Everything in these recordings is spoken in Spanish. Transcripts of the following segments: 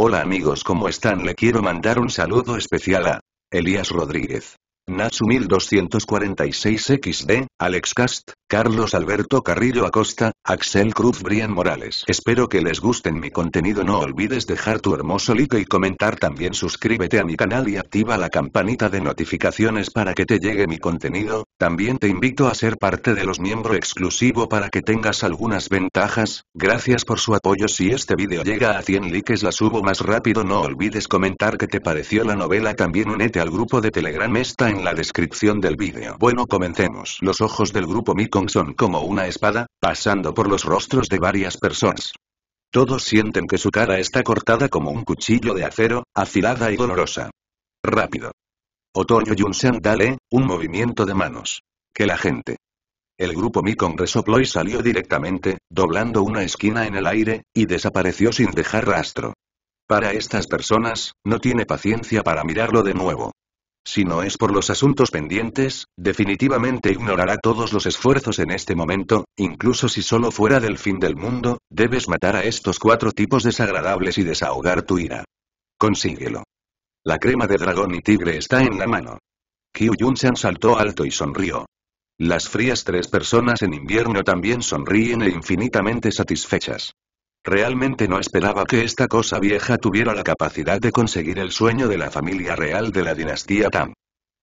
Hola amigos ¿cómo están? Le quiero mandar un saludo especial a Elías Rodríguez. Natsu 1246 XD, Alex Cast, Carlos Alberto Carrillo Acosta, Axel Cruz Brian Morales. Espero que les gusten mi contenido no olvides dejar tu hermoso like y comentar también suscríbete a mi canal y activa la campanita de notificaciones para que te llegue mi contenido, también te invito a ser parte de los miembro exclusivo para que tengas algunas ventajas, gracias por su apoyo si este video llega a 100 likes la subo más rápido no olvides comentar que te pareció la novela también únete al grupo de Telegram esta en la descripción del vídeo. Bueno comencemos. Los ojos del grupo Mikon son como una espada, pasando por los rostros de varias personas. Todos sienten que su cara está cortada como un cuchillo de acero, afilada y dolorosa. Rápido. Otoño Yunsan dale, un movimiento de manos. Que la gente. El grupo Mikon resopló y salió directamente, doblando una esquina en el aire, y desapareció sin dejar rastro. Para estas personas, no tiene paciencia para mirarlo de nuevo. Si no es por los asuntos pendientes, definitivamente ignorará todos los esfuerzos en este momento, incluso si solo fuera del fin del mundo, debes matar a estos cuatro tipos desagradables y desahogar tu ira. Consíguelo. La crema de dragón y tigre está en la mano. Kyu Yunshan saltó alto y sonrió. Las frías tres personas en invierno también sonríen e infinitamente satisfechas. Realmente no esperaba que esta cosa vieja tuviera la capacidad de conseguir el sueño de la familia real de la dinastía Tam.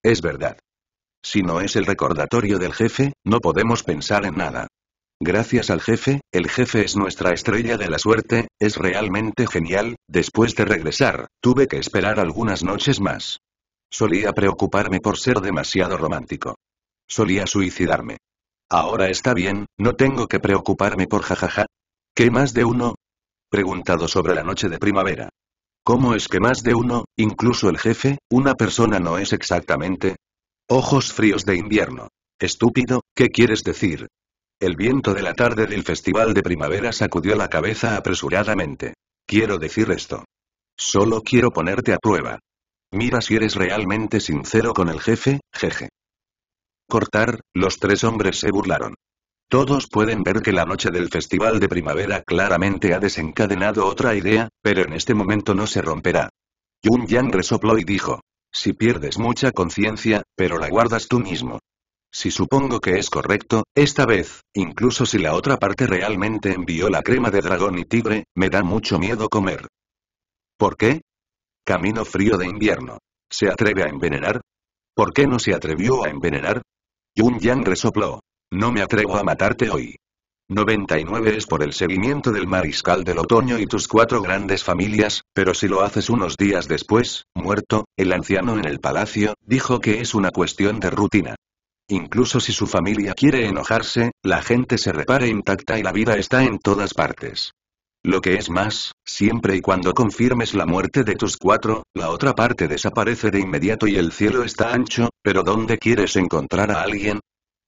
Es verdad. Si no es el recordatorio del jefe, no podemos pensar en nada. Gracias al jefe, el jefe es nuestra estrella de la suerte, es realmente genial, después de regresar, tuve que esperar algunas noches más. Solía preocuparme por ser demasiado romántico. Solía suicidarme. Ahora está bien, no tengo que preocuparme por jajaja, ¿Qué más de uno? Preguntado sobre la noche de primavera. ¿Cómo es que más de uno, incluso el jefe, una persona no es exactamente? Ojos fríos de invierno. Estúpido, ¿qué quieres decir? El viento de la tarde del festival de primavera sacudió la cabeza apresuradamente. Quiero decir esto. Solo quiero ponerte a prueba. Mira si eres realmente sincero con el jefe, jeje. Cortar, los tres hombres se burlaron. Todos pueden ver que la noche del Festival de Primavera claramente ha desencadenado otra idea, pero en este momento no se romperá. Yun Yang resopló y dijo. Si pierdes mucha conciencia, pero la guardas tú mismo. Si supongo que es correcto, esta vez, incluso si la otra parte realmente envió la crema de dragón y tigre, me da mucho miedo comer. ¿Por qué? Camino frío de invierno. ¿Se atreve a envenenar? ¿Por qué no se atrevió a envenenar? Yun Yang resopló. No me atrevo a matarte hoy. 99 es por el seguimiento del mariscal del otoño y tus cuatro grandes familias, pero si lo haces unos días después, muerto, el anciano en el palacio, dijo que es una cuestión de rutina. Incluso si su familia quiere enojarse, la gente se repara intacta y la vida está en todas partes. Lo que es más, siempre y cuando confirmes la muerte de tus cuatro, la otra parte desaparece de inmediato y el cielo está ancho, pero ¿dónde quieres encontrar a alguien?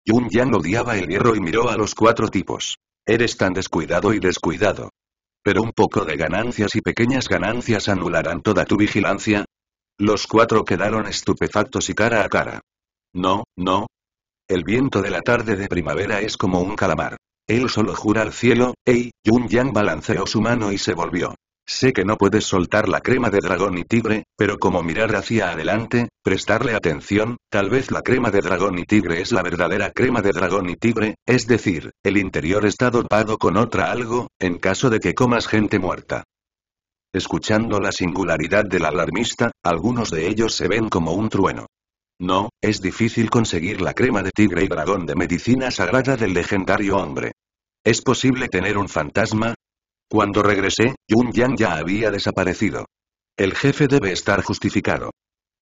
Yun Yang odiaba el hierro y miró a los cuatro tipos. Eres tan descuidado y descuidado. Pero un poco de ganancias y pequeñas ganancias anularán toda tu vigilancia. Los cuatro quedaron estupefactos y cara a cara. No, no. El viento de la tarde de primavera es como un calamar. Él solo jura al cielo, ¡Ey! Yun Yang balanceó su mano y se volvió. Sé que no puedes soltar la crema de dragón y tigre, pero como mirar hacia adelante, prestarle atención, tal vez la crema de dragón y tigre es la verdadera crema de dragón y tigre, es decir, el interior está dopado con otra algo, en caso de que comas gente muerta. Escuchando la singularidad del alarmista, algunos de ellos se ven como un trueno. No, es difícil conseguir la crema de tigre y dragón de medicina sagrada del legendario hombre. Es posible tener un fantasma, cuando regresé, Yun Yang ya había desaparecido. El jefe debe estar justificado.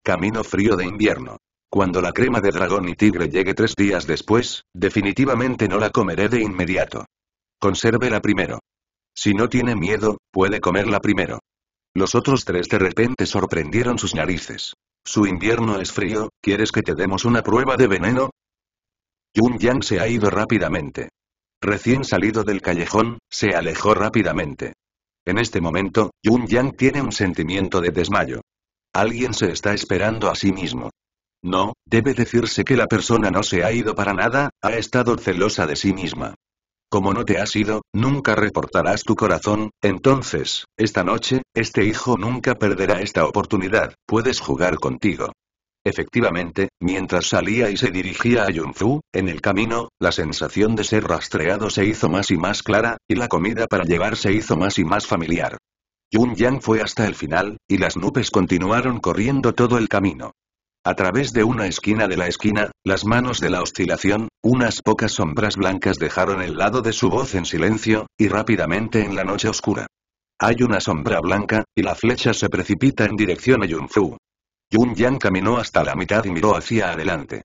Camino frío de invierno. Cuando la crema de dragón y tigre llegue tres días después, definitivamente no la comeré de inmediato. Consérvela primero. Si no tiene miedo, puede comerla primero. Los otros tres de repente sorprendieron sus narices. Su invierno es frío, ¿quieres que te demos una prueba de veneno? Yun Yang se ha ido rápidamente. Recién salido del callejón, se alejó rápidamente. En este momento, Yun Yang tiene un sentimiento de desmayo. Alguien se está esperando a sí mismo. No, debe decirse que la persona no se ha ido para nada, ha estado celosa de sí misma. Como no te has ido, nunca reportarás tu corazón, entonces, esta noche, este hijo nunca perderá esta oportunidad, puedes jugar contigo. Efectivamente, mientras salía y se dirigía a Yunfu, en el camino, la sensación de ser rastreado se hizo más y más clara, y la comida para llevar se hizo más y más familiar. Yun Yang fue hasta el final, y las nubes continuaron corriendo todo el camino. A través de una esquina de la esquina, las manos de la oscilación, unas pocas sombras blancas dejaron el lado de su voz en silencio, y rápidamente en la noche oscura. Hay una sombra blanca, y la flecha se precipita en dirección a Yunfu. Yun Yang caminó hasta la mitad y miró hacia adelante.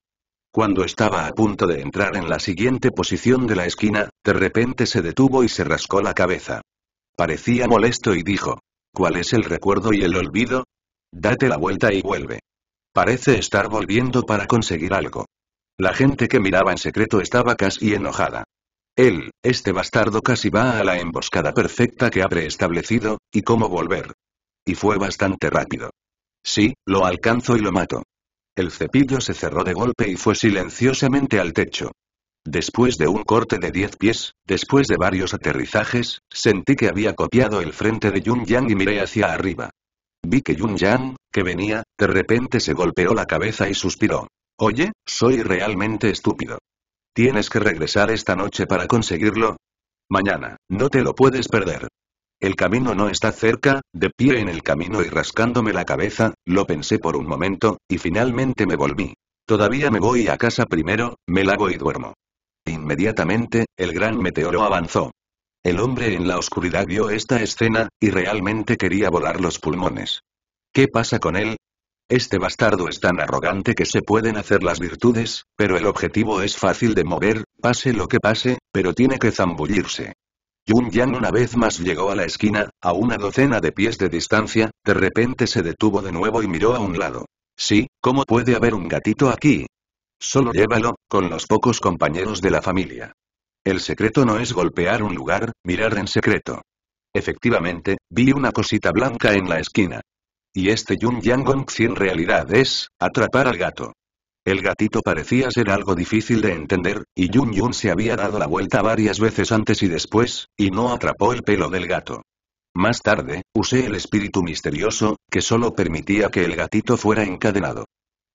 Cuando estaba a punto de entrar en la siguiente posición de la esquina, de repente se detuvo y se rascó la cabeza. Parecía molesto y dijo, ¿cuál es el recuerdo y el olvido? Date la vuelta y vuelve. Parece estar volviendo para conseguir algo. La gente que miraba en secreto estaba casi enojada. Él, este bastardo casi va a la emboscada perfecta que ha preestablecido, y cómo volver. Y fue bastante rápido. Sí, lo alcanzo y lo mato. El cepillo se cerró de golpe y fue silenciosamente al techo. Después de un corte de 10 pies, después de varios aterrizajes, sentí que había copiado el frente de Yun Yang y miré hacia arriba. Vi que Yun Yang, que venía, de repente se golpeó la cabeza y suspiró. Oye, soy realmente estúpido. Tienes que regresar esta noche para conseguirlo. Mañana, no te lo puedes perder. El camino no está cerca, de pie en el camino y rascándome la cabeza, lo pensé por un momento, y finalmente me volví. Todavía me voy a casa primero, me lavo y duermo. Inmediatamente, el gran meteoro avanzó. El hombre en la oscuridad vio esta escena, y realmente quería volar los pulmones. ¿Qué pasa con él? Este bastardo es tan arrogante que se pueden hacer las virtudes, pero el objetivo es fácil de mover, pase lo que pase, pero tiene que zambullirse. Yun Yang una vez más llegó a la esquina, a una docena de pies de distancia, de repente se detuvo de nuevo y miró a un lado. Sí, ¿cómo puede haber un gatito aquí? Solo llévalo, con los pocos compañeros de la familia. El secreto no es golpear un lugar, mirar en secreto. Efectivamente, vi una cosita blanca en la esquina. Y este Yun Yang Gongxi en realidad es, atrapar al gato. El gatito parecía ser algo difícil de entender, y Yun Yun se había dado la vuelta varias veces antes y después, y no atrapó el pelo del gato. Más tarde, usé el espíritu misterioso, que solo permitía que el gatito fuera encadenado.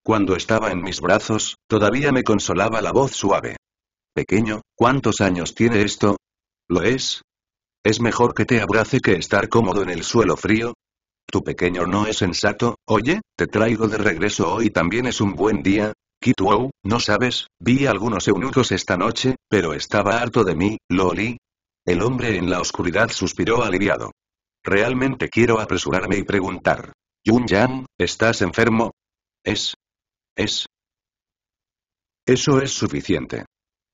Cuando estaba en mis brazos, todavía me consolaba la voz suave. Pequeño, ¿cuántos años tiene esto? ¿Lo es? Es mejor que te abrace que estar cómodo en el suelo frío, tu pequeño no es sensato, oye, te traigo de regreso hoy también es un buen día. Kituo, no sabes, vi algunos eunucos esta noche, pero estaba harto de mí, lo olí. El hombre en la oscuridad suspiró aliviado. Realmente quiero apresurarme y preguntar. Yun Yang, ¿estás enfermo? Es. Es. Eso es suficiente.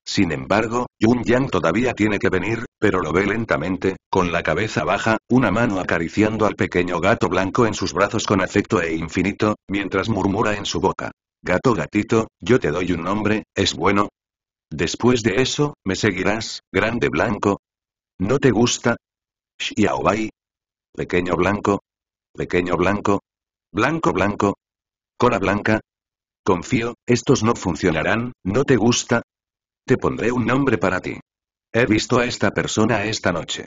Sin embargo, Yun Yang todavía tiene que venir, pero lo ve lentamente, con la cabeza baja, una mano acariciando al pequeño gato blanco en sus brazos con afecto e infinito, mientras murmura en su boca. Gato gatito, yo te doy un nombre, ¿es bueno? Después de eso, ¿me seguirás, grande blanco? ¿No te gusta? Xiaobai. Pequeño blanco. Pequeño blanco. Blanco blanco. Cola blanca. Confío, estos no funcionarán, ¿no te gusta? Te pondré un nombre para ti. He visto a esta persona esta noche.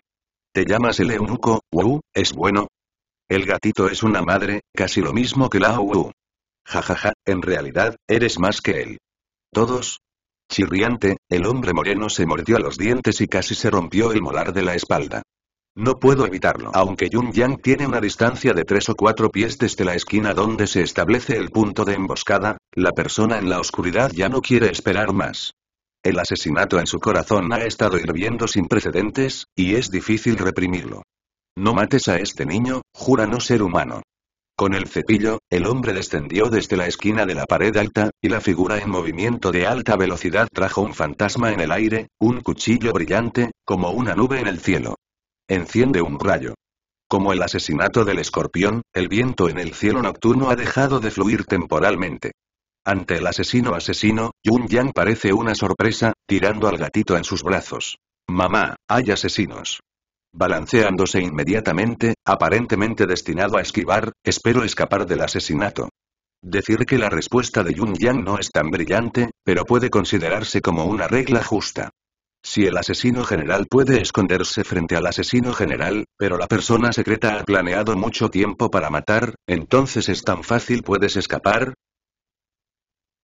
¿Te llamas el eunuco, wu, es bueno? El gatito es una madre, casi lo mismo que la wu. Jajaja, en realidad, eres más que él. ¿Todos? Chirriante, el hombre moreno se mordió a los dientes y casi se rompió el molar de la espalda. No puedo evitarlo. Aunque Yun Yang tiene una distancia de tres o cuatro pies desde la esquina donde se establece el punto de emboscada, la persona en la oscuridad ya no quiere esperar más. El asesinato en su corazón ha estado hirviendo sin precedentes, y es difícil reprimirlo. No mates a este niño, jura no ser humano. Con el cepillo, el hombre descendió desde la esquina de la pared alta, y la figura en movimiento de alta velocidad trajo un fantasma en el aire, un cuchillo brillante, como una nube en el cielo. Enciende un rayo. Como el asesinato del escorpión, el viento en el cielo nocturno ha dejado de fluir temporalmente. Ante el asesino asesino, Yun Yang parece una sorpresa, tirando al gatito en sus brazos. Mamá, hay asesinos. Balanceándose inmediatamente, aparentemente destinado a esquivar, espero escapar del asesinato. Decir que la respuesta de Yun Yang no es tan brillante, pero puede considerarse como una regla justa. Si el asesino general puede esconderse frente al asesino general, pero la persona secreta ha planeado mucho tiempo para matar, entonces es tan fácil puedes escapar,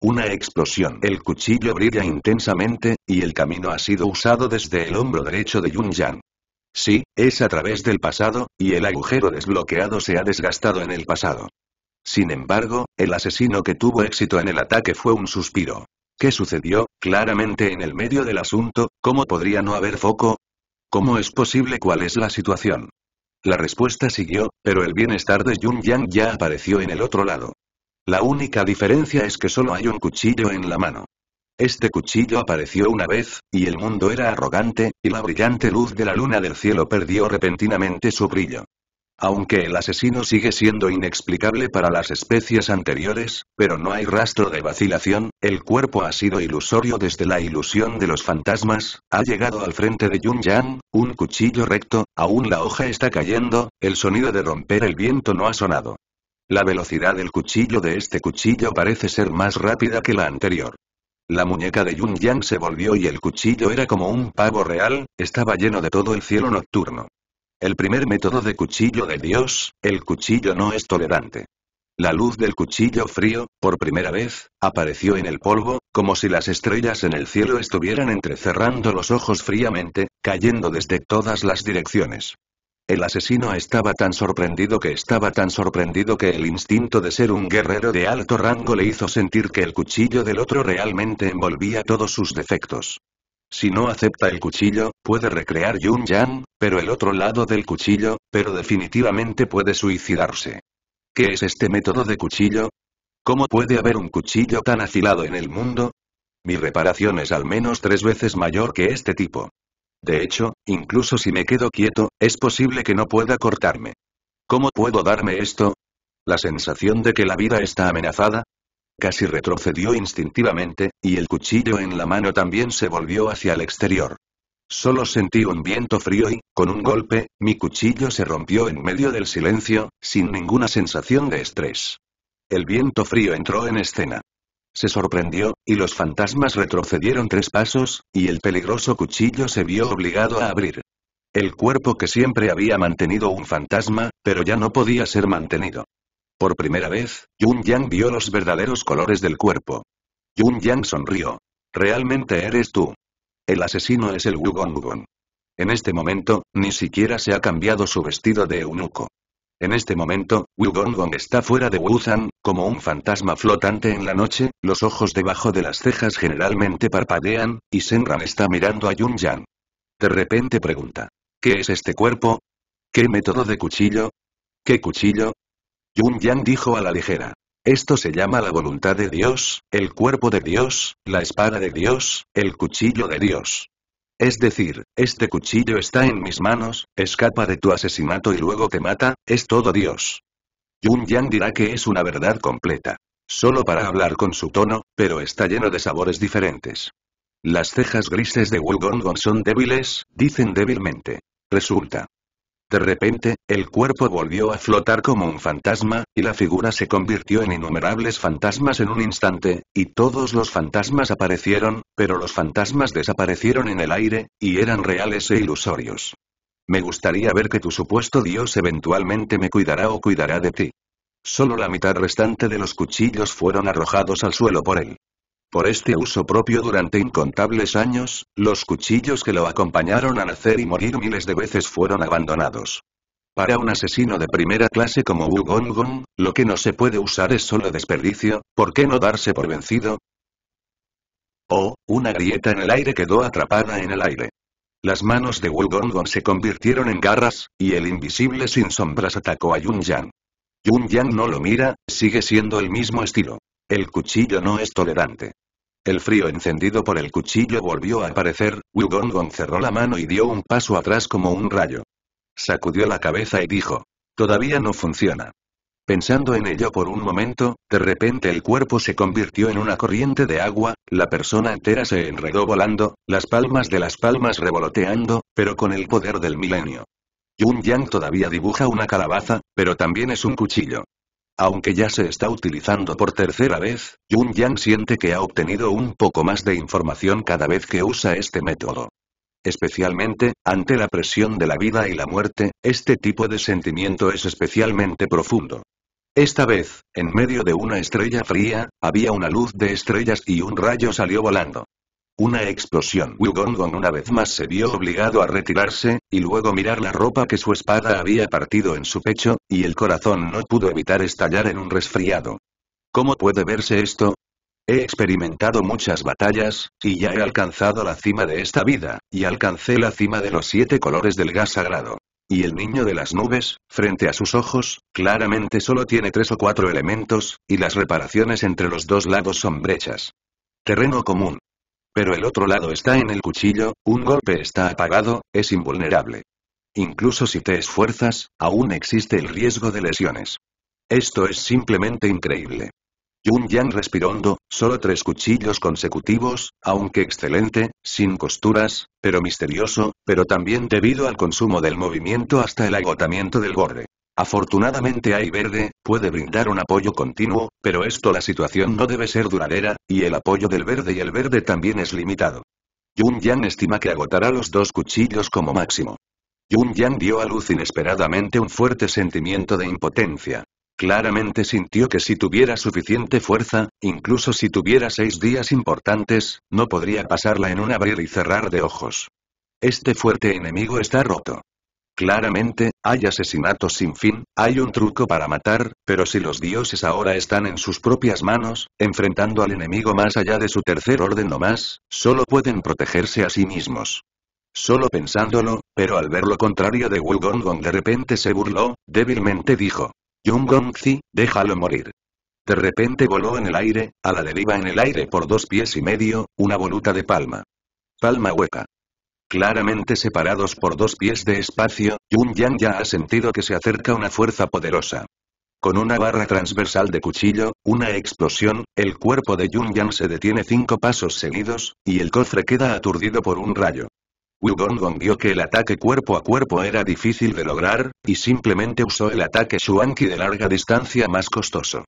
una explosión. El cuchillo brilla intensamente, y el camino ha sido usado desde el hombro derecho de Yun Yang. Sí, es a través del pasado, y el agujero desbloqueado se ha desgastado en el pasado. Sin embargo, el asesino que tuvo éxito en el ataque fue un suspiro. ¿Qué sucedió? Claramente en el medio del asunto, ¿cómo podría no haber foco? ¿Cómo es posible cuál es la situación? La respuesta siguió, pero el bienestar de Yun Yang ya apareció en el otro lado. La única diferencia es que solo hay un cuchillo en la mano. Este cuchillo apareció una vez, y el mundo era arrogante, y la brillante luz de la luna del cielo perdió repentinamente su brillo. Aunque el asesino sigue siendo inexplicable para las especies anteriores, pero no hay rastro de vacilación, el cuerpo ha sido ilusorio desde la ilusión de los fantasmas, ha llegado al frente de Yun Yang, un cuchillo recto, aún la hoja está cayendo, el sonido de romper el viento no ha sonado. La velocidad del cuchillo de este cuchillo parece ser más rápida que la anterior. La muñeca de Yun Yang se volvió y el cuchillo era como un pavo real, estaba lleno de todo el cielo nocturno. El primer método de cuchillo de Dios, el cuchillo no es tolerante. La luz del cuchillo frío, por primera vez, apareció en el polvo, como si las estrellas en el cielo estuvieran entrecerrando los ojos fríamente, cayendo desde todas las direcciones. El asesino estaba tan sorprendido que estaba tan sorprendido que el instinto de ser un guerrero de alto rango le hizo sentir que el cuchillo del otro realmente envolvía todos sus defectos. Si no acepta el cuchillo, puede recrear Yun Yan, pero el otro lado del cuchillo, pero definitivamente puede suicidarse. ¿Qué es este método de cuchillo? ¿Cómo puede haber un cuchillo tan afilado en el mundo? Mi reparación es al menos tres veces mayor que este tipo. De hecho, incluso si me quedo quieto, es posible que no pueda cortarme. ¿Cómo puedo darme esto? ¿La sensación de que la vida está amenazada? Casi retrocedió instintivamente, y el cuchillo en la mano también se volvió hacia el exterior. Solo sentí un viento frío y, con un golpe, mi cuchillo se rompió en medio del silencio, sin ninguna sensación de estrés. El viento frío entró en escena se sorprendió, y los fantasmas retrocedieron tres pasos, y el peligroso cuchillo se vio obligado a abrir. El cuerpo que siempre había mantenido un fantasma, pero ya no podía ser mantenido. Por primera vez, Yun Yang vio los verdaderos colores del cuerpo. Yun Yang sonrió. Realmente eres tú. El asesino es el Wugong Wugong. En este momento, ni siquiera se ha cambiado su vestido de eunuco. En este momento, Wu Gong está fuera de Wuzhan, como un fantasma flotante en la noche, los ojos debajo de las cejas generalmente parpadean, y Senran está mirando a Yun Yan. De repente pregunta. ¿Qué es este cuerpo? ¿Qué método de cuchillo? ¿Qué cuchillo? Yun Yang dijo a la ligera. Esto se llama la voluntad de Dios, el cuerpo de Dios, la espada de Dios, el cuchillo de Dios. Es decir, este cuchillo está en mis manos, escapa de tu asesinato y luego te mata, es todo Dios. Yun Yang dirá que es una verdad completa. Solo para hablar con su tono, pero está lleno de sabores diferentes. Las cejas grises de Wu Gong son débiles, dicen débilmente. Resulta. De repente, el cuerpo volvió a flotar como un fantasma, y la figura se convirtió en innumerables fantasmas en un instante, y todos los fantasmas aparecieron, pero los fantasmas desaparecieron en el aire, y eran reales e ilusorios. Me gustaría ver que tu supuesto Dios eventualmente me cuidará o cuidará de ti. Solo la mitad restante de los cuchillos fueron arrojados al suelo por él. Por este uso propio durante incontables años, los cuchillos que lo acompañaron a nacer y morir miles de veces fueron abandonados. Para un asesino de primera clase como Wu Gong, lo que no se puede usar es solo desperdicio, ¿por qué no darse por vencido? Oh, una grieta en el aire quedó atrapada en el aire. Las manos de Wu Gong se convirtieron en garras, y el invisible sin sombras atacó a Yun Yang. Yun Yang no lo mira, sigue siendo el mismo estilo. El cuchillo no es tolerante. El frío encendido por el cuchillo volvió a aparecer, Gong cerró la mano y dio un paso atrás como un rayo. Sacudió la cabeza y dijo. Todavía no funciona. Pensando en ello por un momento, de repente el cuerpo se convirtió en una corriente de agua, la persona entera se enredó volando, las palmas de las palmas revoloteando, pero con el poder del milenio. Yun Yang todavía dibuja una calabaza, pero también es un cuchillo. Aunque ya se está utilizando por tercera vez, Yun Yang siente que ha obtenido un poco más de información cada vez que usa este método. Especialmente, ante la presión de la vida y la muerte, este tipo de sentimiento es especialmente profundo. Esta vez, en medio de una estrella fría, había una luz de estrellas y un rayo salió volando. Una explosión. Wugongong una vez más se vio obligado a retirarse, y luego mirar la ropa que su espada había partido en su pecho, y el corazón no pudo evitar estallar en un resfriado. ¿Cómo puede verse esto? He experimentado muchas batallas, y ya he alcanzado la cima de esta vida, y alcancé la cima de los siete colores del gas sagrado. Y el niño de las nubes, frente a sus ojos, claramente solo tiene tres o cuatro elementos, y las reparaciones entre los dos lados son brechas. Terreno común. Pero el otro lado está en el cuchillo, un golpe está apagado, es invulnerable. Incluso si te esfuerzas, aún existe el riesgo de lesiones. Esto es simplemente increíble. Yun Yang respiró hondo, solo tres cuchillos consecutivos, aunque excelente, sin costuras, pero misterioso, pero también debido al consumo del movimiento hasta el agotamiento del borde. Afortunadamente Hay Verde, puede brindar un apoyo continuo, pero esto la situación no debe ser duradera, y el apoyo del verde y el verde también es limitado. Yun Yang estima que agotará los dos cuchillos como máximo. Yun Yang dio a luz inesperadamente un fuerte sentimiento de impotencia. Claramente sintió que si tuviera suficiente fuerza, incluso si tuviera seis días importantes, no podría pasarla en un abrir y cerrar de ojos. Este fuerte enemigo está roto. Claramente, hay asesinatos sin fin, hay un truco para matar, pero si los dioses ahora están en sus propias manos, enfrentando al enemigo más allá de su tercer orden o más, solo pueden protegerse a sí mismos. Solo pensándolo, pero al ver lo contrario de Wu Gong de repente se burló, débilmente dijo. Gong Gongzi, déjalo morir. De repente voló en el aire, a la deriva en el aire por dos pies y medio, una voluta de palma. Palma hueca claramente separados por dos pies de espacio, Yun Yang ya ha sentido que se acerca una fuerza poderosa. Con una barra transversal de cuchillo, una explosión, el cuerpo de Yun Yang se detiene cinco pasos seguidos, y el cofre queda aturdido por un rayo. Wu Gong vio que el ataque cuerpo a cuerpo era difícil de lograr, y simplemente usó el ataque Shuanki de larga distancia más costoso.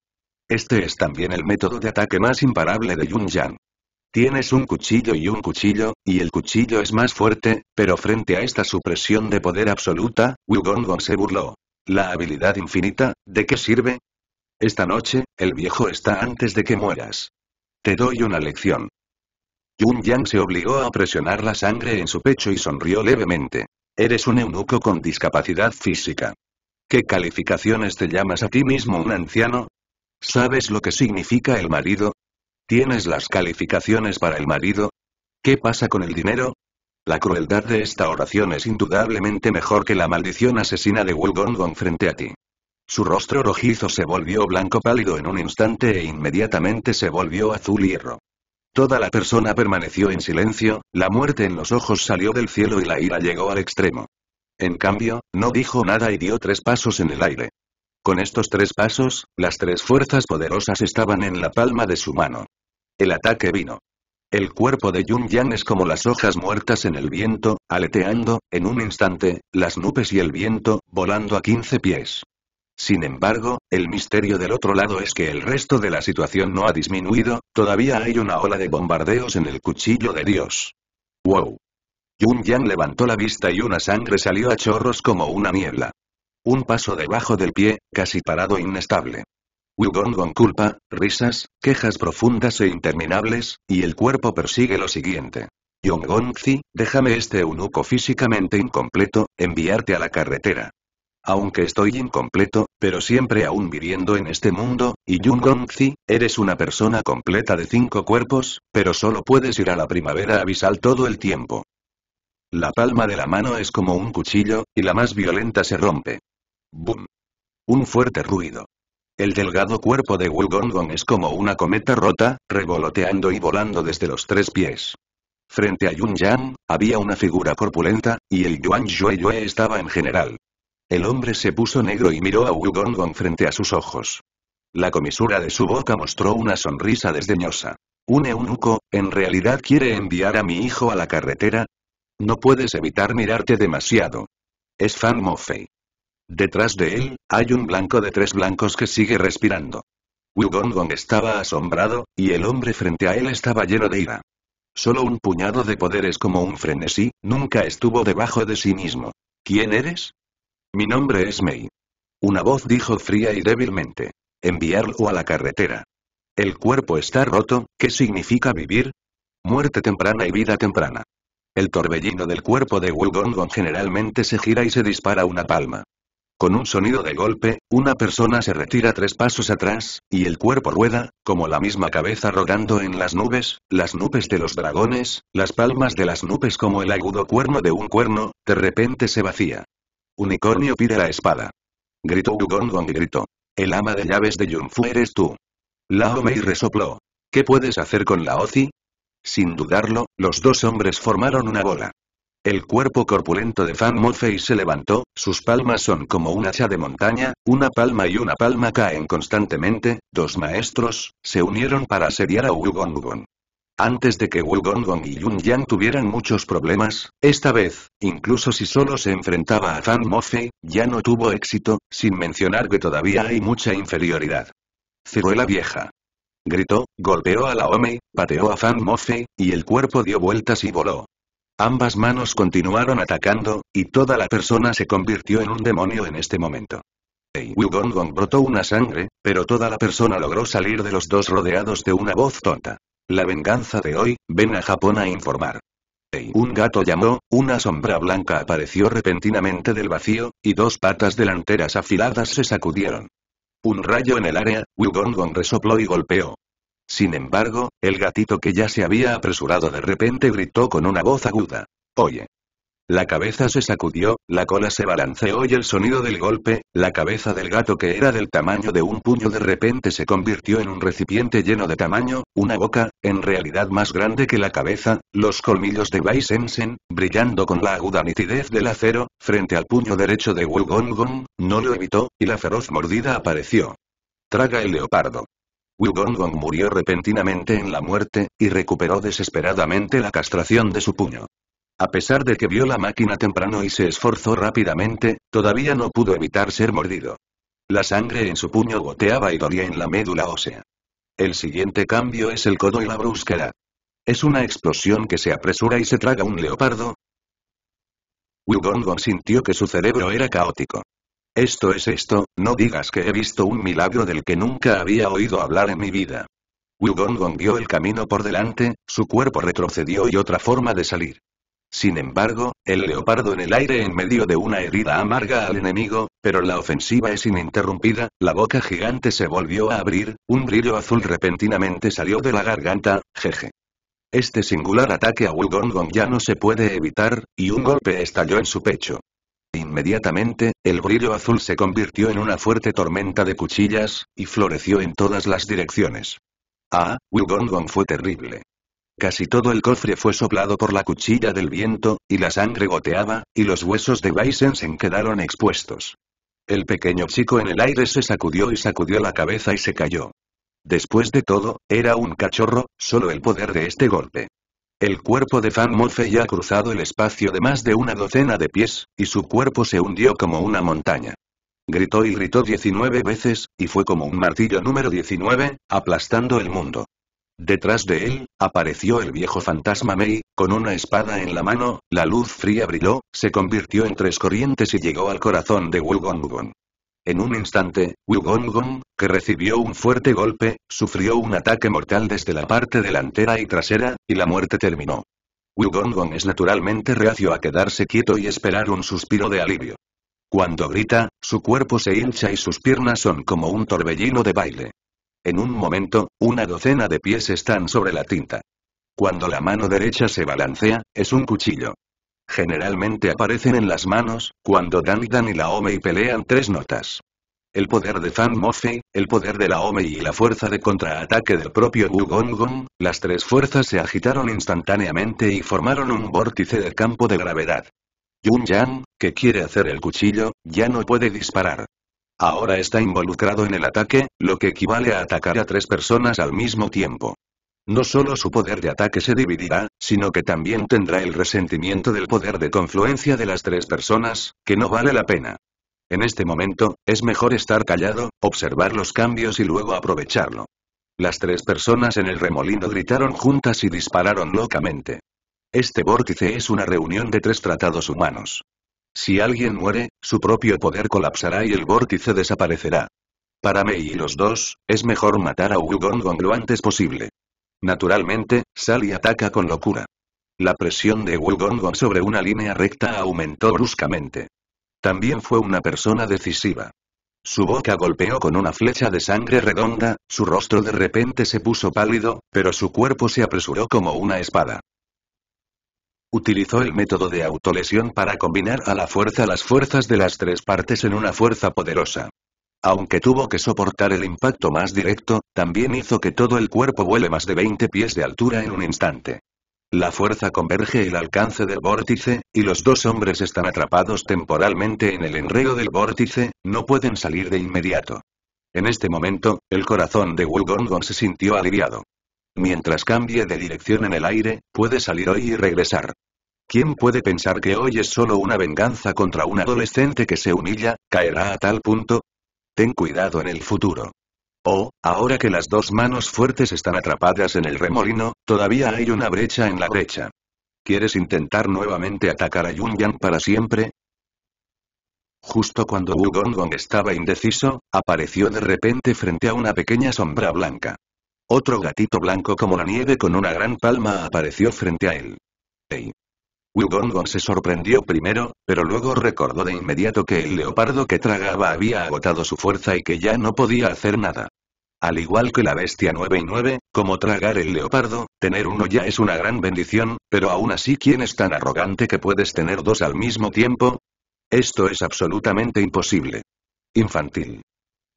Este es también el método de ataque más imparable de Yun yan Tienes un cuchillo y un cuchillo, y el cuchillo es más fuerte, pero frente a esta supresión de poder absoluta, Wugongon se burló. La habilidad infinita, ¿de qué sirve? Esta noche, el viejo está antes de que mueras. Te doy una lección. Yun Yang se obligó a presionar la sangre en su pecho y sonrió levemente. Eres un eunuco con discapacidad física. ¿Qué calificaciones te llamas a ti mismo un anciano? ¿Sabes lo que significa el marido? ¿Tienes las calificaciones para el marido? ¿Qué pasa con el dinero? La crueldad de esta oración es indudablemente mejor que la maldición asesina de Wulgongon frente a ti. Su rostro rojizo se volvió blanco pálido en un instante e inmediatamente se volvió azul hierro. Toda la persona permaneció en silencio, la muerte en los ojos salió del cielo y la ira llegó al extremo. En cambio, no dijo nada y dio tres pasos en el aire. Con estos tres pasos, las tres fuerzas poderosas estaban en la palma de su mano. El ataque vino. El cuerpo de Yun Yang es como las hojas muertas en el viento, aleteando, en un instante, las nubes y el viento, volando a 15 pies. Sin embargo, el misterio del otro lado es que el resto de la situación no ha disminuido, todavía hay una ola de bombardeos en el cuchillo de Dios. ¡Wow! Yun Yang levantó la vista y una sangre salió a chorros como una niebla. Un paso debajo del pie, casi parado e inestable. Gong con culpa, risas, quejas profundas e interminables, y el cuerpo persigue lo siguiente. Zi, déjame este eunuco físicamente incompleto, enviarte a la carretera. Aunque estoy incompleto, pero siempre aún viviendo en este mundo, y Zi, eres una persona completa de cinco cuerpos, pero solo puedes ir a la primavera abisal todo el tiempo. La palma de la mano es como un cuchillo, y la más violenta se rompe. ¡Bum! Un fuerte ruido. El delgado cuerpo de Wu Gong es como una cometa rota, revoloteando y volando desde los tres pies. Frente a Yun Yan, había una figura corpulenta, y el Yuan Yue estaba en general. El hombre se puso negro y miró a Gong frente a sus ojos. La comisura de su boca mostró una sonrisa desdeñosa. ¿Un eunuco, en realidad quiere enviar a mi hijo a la carretera? No puedes evitar mirarte demasiado. Es Fan Mofei. Detrás de él, hay un blanco de tres blancos que sigue respirando. Gong estaba asombrado, y el hombre frente a él estaba lleno de ira. Solo un puñado de poderes como un frenesí, nunca estuvo debajo de sí mismo. ¿Quién eres? Mi nombre es Mei. Una voz dijo fría y débilmente. Enviarlo a la carretera. El cuerpo está roto, ¿qué significa vivir? Muerte temprana y vida temprana. El torbellino del cuerpo de Wugongong generalmente se gira y se dispara una palma. Con un sonido de golpe, una persona se retira tres pasos atrás, y el cuerpo rueda, como la misma cabeza rodando en las nubes, las nubes de los dragones, las palmas de las nubes como el agudo cuerno de un cuerno, de repente se vacía. Unicornio pide la espada. Gritó Ugongong y gritó. El ama de llaves de Yunfu eres tú. Lao Mei resopló. ¿Qué puedes hacer con la Ozi? Sin dudarlo, los dos hombres formaron una bola. El cuerpo corpulento de Fan Mofei se levantó, sus palmas son como un hacha de montaña, una palma y una palma caen constantemente, dos maestros, se unieron para asediar a Gong. Antes de que gong y Yun Yang tuvieran muchos problemas, esta vez, incluso si solo se enfrentaba a Fan Mofei, ya no tuvo éxito, sin mencionar que todavía hay mucha inferioridad. la vieja. Gritó, golpeó a la Ome, pateó a Fan Mofei, y el cuerpo dio vueltas y voló. Ambas manos continuaron atacando, y toda la persona se convirtió en un demonio en este momento. Ei Gong brotó una sangre, pero toda la persona logró salir de los dos rodeados de una voz tonta. La venganza de hoy, ven a Japón a informar. Ei un gato llamó, una sombra blanca apareció repentinamente del vacío, y dos patas delanteras afiladas se sacudieron. Un rayo en el área, Gong resopló y golpeó, sin embargo, el gatito que ya se había apresurado de repente gritó con una voz aguda. Oye. La cabeza se sacudió, la cola se balanceó y el sonido del golpe, la cabeza del gato que era del tamaño de un puño de repente se convirtió en un recipiente lleno de tamaño, una boca, en realidad más grande que la cabeza, los colmillos de Bai brillando con la aguda nitidez del acero, frente al puño derecho de Wu no lo evitó, y la feroz mordida apareció. Traga el leopardo. Gong murió repentinamente en la muerte, y recuperó desesperadamente la castración de su puño. A pesar de que vio la máquina temprano y se esforzó rápidamente, todavía no pudo evitar ser mordido. La sangre en su puño goteaba y dolía en la médula ósea. El siguiente cambio es el codo y la brusquera. Es una explosión que se apresura y se traga un leopardo. Wugongong sintió que su cerebro era caótico. Esto es esto, no digas que he visto un milagro del que nunca había oído hablar en mi vida. Wugongong vio el camino por delante, su cuerpo retrocedió y otra forma de salir. Sin embargo, el leopardo en el aire en medio de una herida amarga al enemigo, pero la ofensiva es ininterrumpida, la boca gigante se volvió a abrir, un brillo azul repentinamente salió de la garganta, jeje. Este singular ataque a Wugongong ya no se puede evitar, y un golpe estalló en su pecho. Inmediatamente, el brillo azul se convirtió en una fuerte tormenta de cuchillas, y floreció en todas las direcciones. Ah, Wilgongon fue terrible. Casi todo el cofre fue soplado por la cuchilla del viento, y la sangre goteaba, y los huesos de se quedaron expuestos. El pequeño chico en el aire se sacudió y sacudió la cabeza y se cayó. Después de todo, era un cachorro, solo el poder de este golpe. El cuerpo de Fan ya ha cruzado el espacio de más de una docena de pies, y su cuerpo se hundió como una montaña. Gritó y gritó 19 veces, y fue como un martillo número 19, aplastando el mundo. Detrás de él, apareció el viejo fantasma Mei, con una espada en la mano, la luz fría brilló, se convirtió en tres corrientes y llegó al corazón de Wugong. En un instante, Wugongong, que recibió un fuerte golpe, sufrió un ataque mortal desde la parte delantera y trasera, y la muerte terminó. Wugongong es naturalmente reacio a quedarse quieto y esperar un suspiro de alivio. Cuando grita, su cuerpo se hincha y sus piernas son como un torbellino de baile. En un momento, una docena de pies están sobre la tinta. Cuando la mano derecha se balancea, es un cuchillo. Generalmente aparecen en las manos, cuando Dan y Dan y pelean tres notas. El poder de Fan Mofe, el poder de la Omei y la fuerza de contraataque del propio Gong, las tres fuerzas se agitaron instantáneamente y formaron un vórtice de campo de gravedad. Yun Yang, que quiere hacer el cuchillo, ya no puede disparar. Ahora está involucrado en el ataque, lo que equivale a atacar a tres personas al mismo tiempo. No solo su poder de ataque se dividirá, sino que también tendrá el resentimiento del poder de confluencia de las tres personas, que no vale la pena. En este momento, es mejor estar callado, observar los cambios y luego aprovecharlo. Las tres personas en el remolino gritaron juntas y dispararon locamente. Este vórtice es una reunión de tres tratados humanos. Si alguien muere, su propio poder colapsará y el vórtice desaparecerá. Para Mei y los dos, es mejor matar a Ugongong lo antes posible. Naturalmente, Sally ataca con locura. La presión de Wugongon sobre una línea recta aumentó bruscamente. También fue una persona decisiva. Su boca golpeó con una flecha de sangre redonda, su rostro de repente se puso pálido, pero su cuerpo se apresuró como una espada. Utilizó el método de autolesión para combinar a la fuerza las fuerzas de las tres partes en una fuerza poderosa aunque tuvo que soportar el impacto más directo, también hizo que todo el cuerpo vuele más de 20 pies de altura en un instante. La fuerza converge el alcance del vórtice, y los dos hombres están atrapados temporalmente en el enredo del vórtice, no pueden salir de inmediato. En este momento, el corazón de Wulgongon se sintió aliviado. Mientras cambie de dirección en el aire, puede salir hoy y regresar. ¿Quién puede pensar que hoy es solo una venganza contra un adolescente que se humilla, caerá a tal punto, Ten cuidado en el futuro. Oh, ahora que las dos manos fuertes están atrapadas en el remolino, todavía hay una brecha en la brecha. ¿Quieres intentar nuevamente atacar a Yang para siempre? Justo cuando Wu Gong estaba indeciso, apareció de repente frente a una pequeña sombra blanca. Otro gatito blanco como la nieve con una gran palma apareció frente a él. Ey, Wugongon se sorprendió primero, pero luego recordó de inmediato que el leopardo que tragaba había agotado su fuerza y que ya no podía hacer nada. Al igual que la bestia 9 y 9, como tragar el leopardo, tener uno ya es una gran bendición, pero aún así ¿quién es tan arrogante que puedes tener dos al mismo tiempo? Esto es absolutamente imposible. Infantil.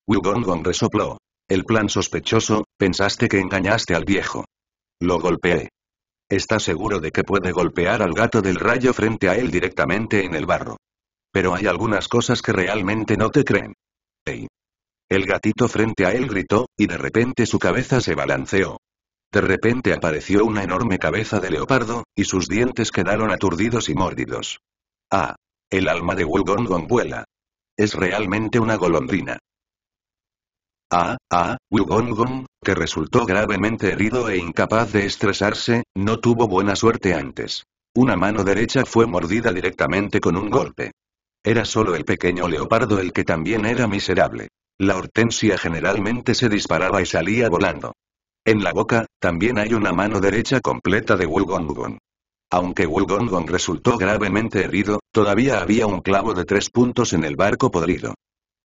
Wugongon resopló. El plan sospechoso, pensaste que engañaste al viejo. Lo golpeé. Está seguro de que puede golpear al gato del rayo frente a él directamente en el barro. Pero hay algunas cosas que realmente no te creen. ¡Ey! El gatito frente a él gritó, y de repente su cabeza se balanceó. De repente apareció una enorme cabeza de leopardo, y sus dientes quedaron aturdidos y mordidos. Ah. El alma de Wugongong vuela. Es realmente una golondrina. Ah, ah, Wugongong, que resultó gravemente herido e incapaz de estresarse, no tuvo buena suerte antes. Una mano derecha fue mordida directamente con un golpe. Era solo el pequeño leopardo el que también era miserable. La hortensia generalmente se disparaba y salía volando. En la boca, también hay una mano derecha completa de Wugongong. Aunque Wugongong resultó gravemente herido, todavía había un clavo de tres puntos en el barco podrido.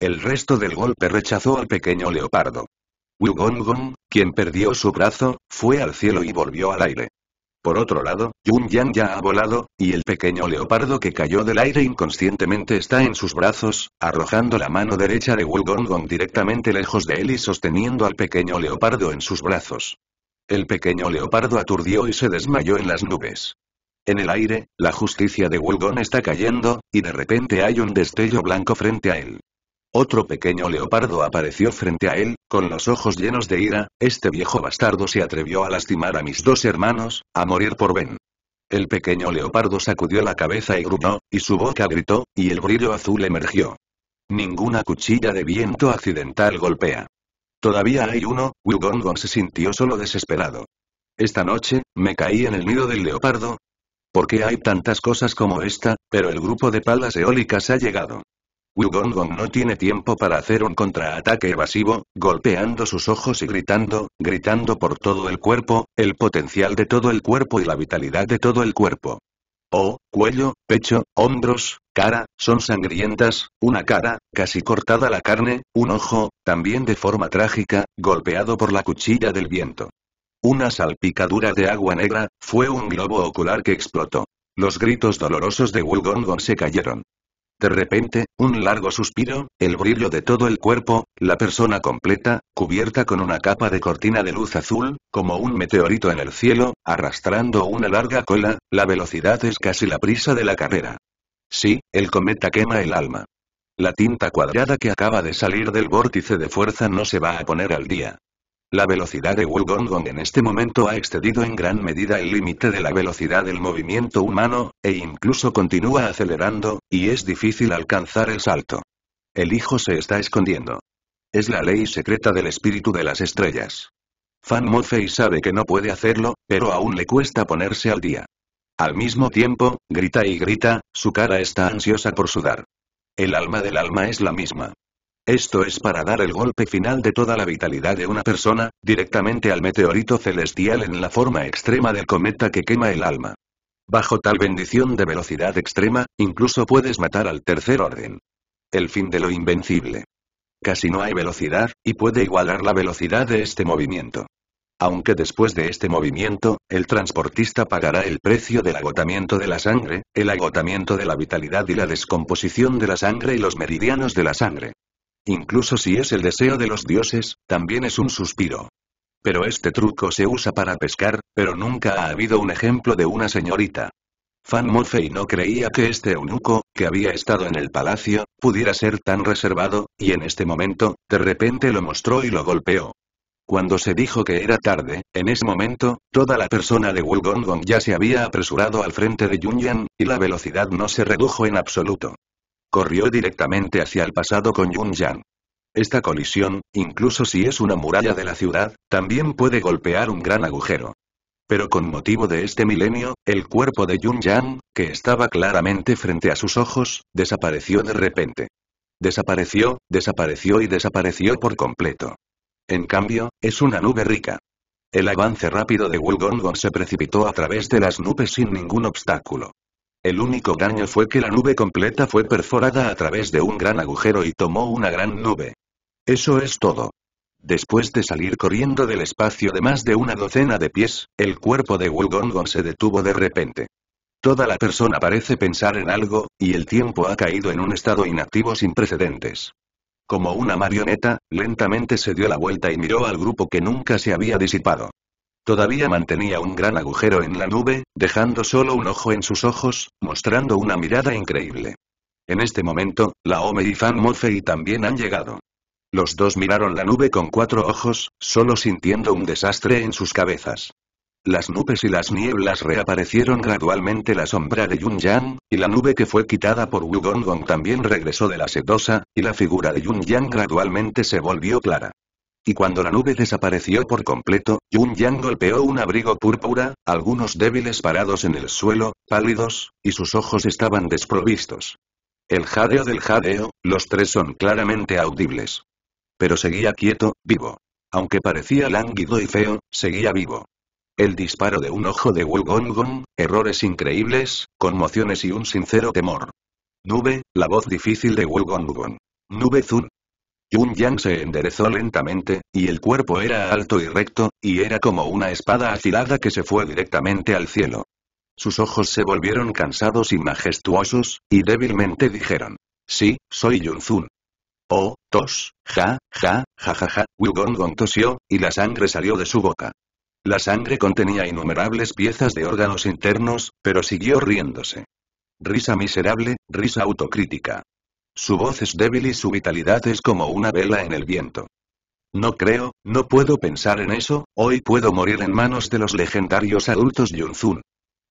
El resto del golpe rechazó al pequeño leopardo. Wu Gong, quien perdió su brazo, fue al cielo y volvió al aire. Por otro lado, Yun Yang ya ha volado, y el pequeño leopardo que cayó del aire inconscientemente está en sus brazos, arrojando la mano derecha de Wu Gong directamente lejos de él y sosteniendo al pequeño leopardo en sus brazos. El pequeño leopardo aturdió y se desmayó en las nubes. En el aire, la justicia de Wu Gong está cayendo, y de repente hay un destello blanco frente a él. Otro pequeño leopardo apareció frente a él, con los ojos llenos de ira, este viejo bastardo se atrevió a lastimar a mis dos hermanos, a morir por Ben. El pequeño leopardo sacudió la cabeza y gruñó, y su boca gritó, y el brillo azul emergió. Ninguna cuchilla de viento accidental golpea. Todavía hay uno, Wugongong se sintió solo desesperado. Esta noche, me caí en el nido del leopardo. ¿Por qué hay tantas cosas como esta, pero el grupo de palas eólicas ha llegado? Wugongong no tiene tiempo para hacer un contraataque evasivo, golpeando sus ojos y gritando, gritando por todo el cuerpo, el potencial de todo el cuerpo y la vitalidad de todo el cuerpo. Oh, cuello, pecho, hombros, cara, son sangrientas, una cara, casi cortada la carne, un ojo, también de forma trágica, golpeado por la cuchilla del viento. Una salpicadura de agua negra, fue un globo ocular que explotó. Los gritos dolorosos de Wugongong se cayeron. De repente, un largo suspiro, el brillo de todo el cuerpo, la persona completa, cubierta con una capa de cortina de luz azul, como un meteorito en el cielo, arrastrando una larga cola, la velocidad es casi la prisa de la carrera. Sí, el cometa quema el alma. La tinta cuadrada que acaba de salir del vórtice de fuerza no se va a poner al día. La velocidad de Wu en este momento ha excedido en gran medida el límite de la velocidad del movimiento humano, e incluso continúa acelerando, y es difícil alcanzar el salto. El hijo se está escondiendo. Es la ley secreta del espíritu de las estrellas. Fan Mofei sabe que no puede hacerlo, pero aún le cuesta ponerse al día. Al mismo tiempo, grita y grita, su cara está ansiosa por sudar. El alma del alma es la misma. Esto es para dar el golpe final de toda la vitalidad de una persona, directamente al meteorito celestial en la forma extrema del cometa que quema el alma. Bajo tal bendición de velocidad extrema, incluso puedes matar al tercer orden. El fin de lo invencible. Casi no hay velocidad, y puede igualar la velocidad de este movimiento. Aunque después de este movimiento, el transportista pagará el precio del agotamiento de la sangre, el agotamiento de la vitalidad y la descomposición de la sangre y los meridianos de la sangre. Incluso si es el deseo de los dioses, también es un suspiro. Pero este truco se usa para pescar, pero nunca ha habido un ejemplo de una señorita. Fan Morfei no creía que este eunuco, que había estado en el palacio, pudiera ser tan reservado, y en este momento, de repente lo mostró y lo golpeó. Cuando se dijo que era tarde, en ese momento, toda la persona de Wu-Gon-Gong ya se había apresurado al frente de Yunyan, y la velocidad no se redujo en absoluto corrió directamente hacia el pasado con Yun-Yang. Esta colisión, incluso si es una muralla de la ciudad, también puede golpear un gran agujero. Pero con motivo de este milenio, el cuerpo de Yun Yang, que estaba claramente frente a sus ojos, desapareció de repente. Desapareció, desapareció y desapareció por completo. En cambio, es una nube rica. El avance rápido de Wu Gong se precipitó a través de las nubes sin ningún obstáculo. El único daño fue que la nube completa fue perforada a través de un gran agujero y tomó una gran nube. Eso es todo. Después de salir corriendo del espacio de más de una docena de pies, el cuerpo de Wulgongon se detuvo de repente. Toda la persona parece pensar en algo, y el tiempo ha caído en un estado inactivo sin precedentes. Como una marioneta, lentamente se dio la vuelta y miró al grupo que nunca se había disipado. Todavía mantenía un gran agujero en la nube, dejando solo un ojo en sus ojos, mostrando una mirada increíble. En este momento, Laome y Fan Mofei también han llegado. Los dos miraron la nube con cuatro ojos, solo sintiendo un desastre en sus cabezas. Las nubes y las nieblas reaparecieron gradualmente la sombra de Yun yan y la nube que fue quitada por Wu Gong también regresó de la sedosa, y la figura de Yun yan gradualmente se volvió clara y cuando la nube desapareció por completo, Yun Yang golpeó un abrigo púrpura, algunos débiles parados en el suelo, pálidos, y sus ojos estaban desprovistos. El jadeo del jadeo, los tres son claramente audibles. Pero seguía quieto, vivo. Aunque parecía lánguido y feo, seguía vivo. El disparo de un ojo de Wu Gong Gong, errores increíbles, conmociones y un sincero temor. Nube, la voz difícil de Wu Gong Gong. Nube Zun, Yun Yang se enderezó lentamente, y el cuerpo era alto y recto, y era como una espada afilada que se fue directamente al cielo. Sus ojos se volvieron cansados y majestuosos, y débilmente dijeron. Sí, soy Yunzun. Oh, tos, ja, ja, ja ja ja, Gong tosió, y la sangre salió de su boca. La sangre contenía innumerables piezas de órganos internos, pero siguió riéndose. Risa miserable, risa autocrítica. Su voz es débil y su vitalidad es como una vela en el viento. No creo, no puedo pensar en eso, hoy puedo morir en manos de los legendarios adultos Yunzun.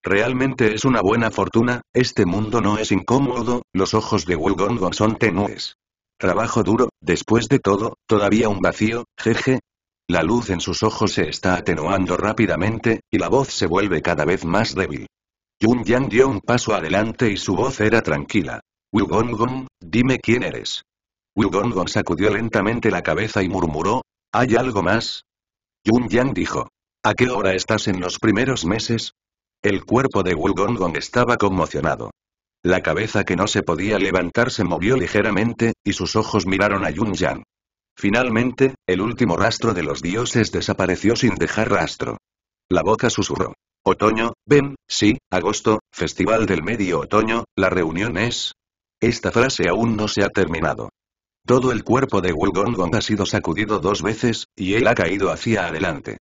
Realmente es una buena fortuna, este mundo no es incómodo, los ojos de Wugongon son tenues. Trabajo duro, después de todo, todavía un vacío, jeje. La luz en sus ojos se está atenuando rápidamente, y la voz se vuelve cada vez más débil. Yun Yang dio un paso adelante y su voz era tranquila. Wugongong, dime quién eres. Wugongong sacudió lentamente la cabeza y murmuró, ¿hay algo más? Yun Yang dijo, ¿a qué hora estás en los primeros meses? El cuerpo de Wugongong estaba conmocionado. La cabeza que no se podía levantar se movió ligeramente, y sus ojos miraron a Yun Yang. Finalmente, el último rastro de los dioses desapareció sin dejar rastro. La boca susurró. Otoño, ven, sí, agosto, festival del medio otoño, la reunión es, esta frase aún no se ha terminado. Todo el cuerpo de Wulgongong ha sido sacudido dos veces, y él ha caído hacia adelante.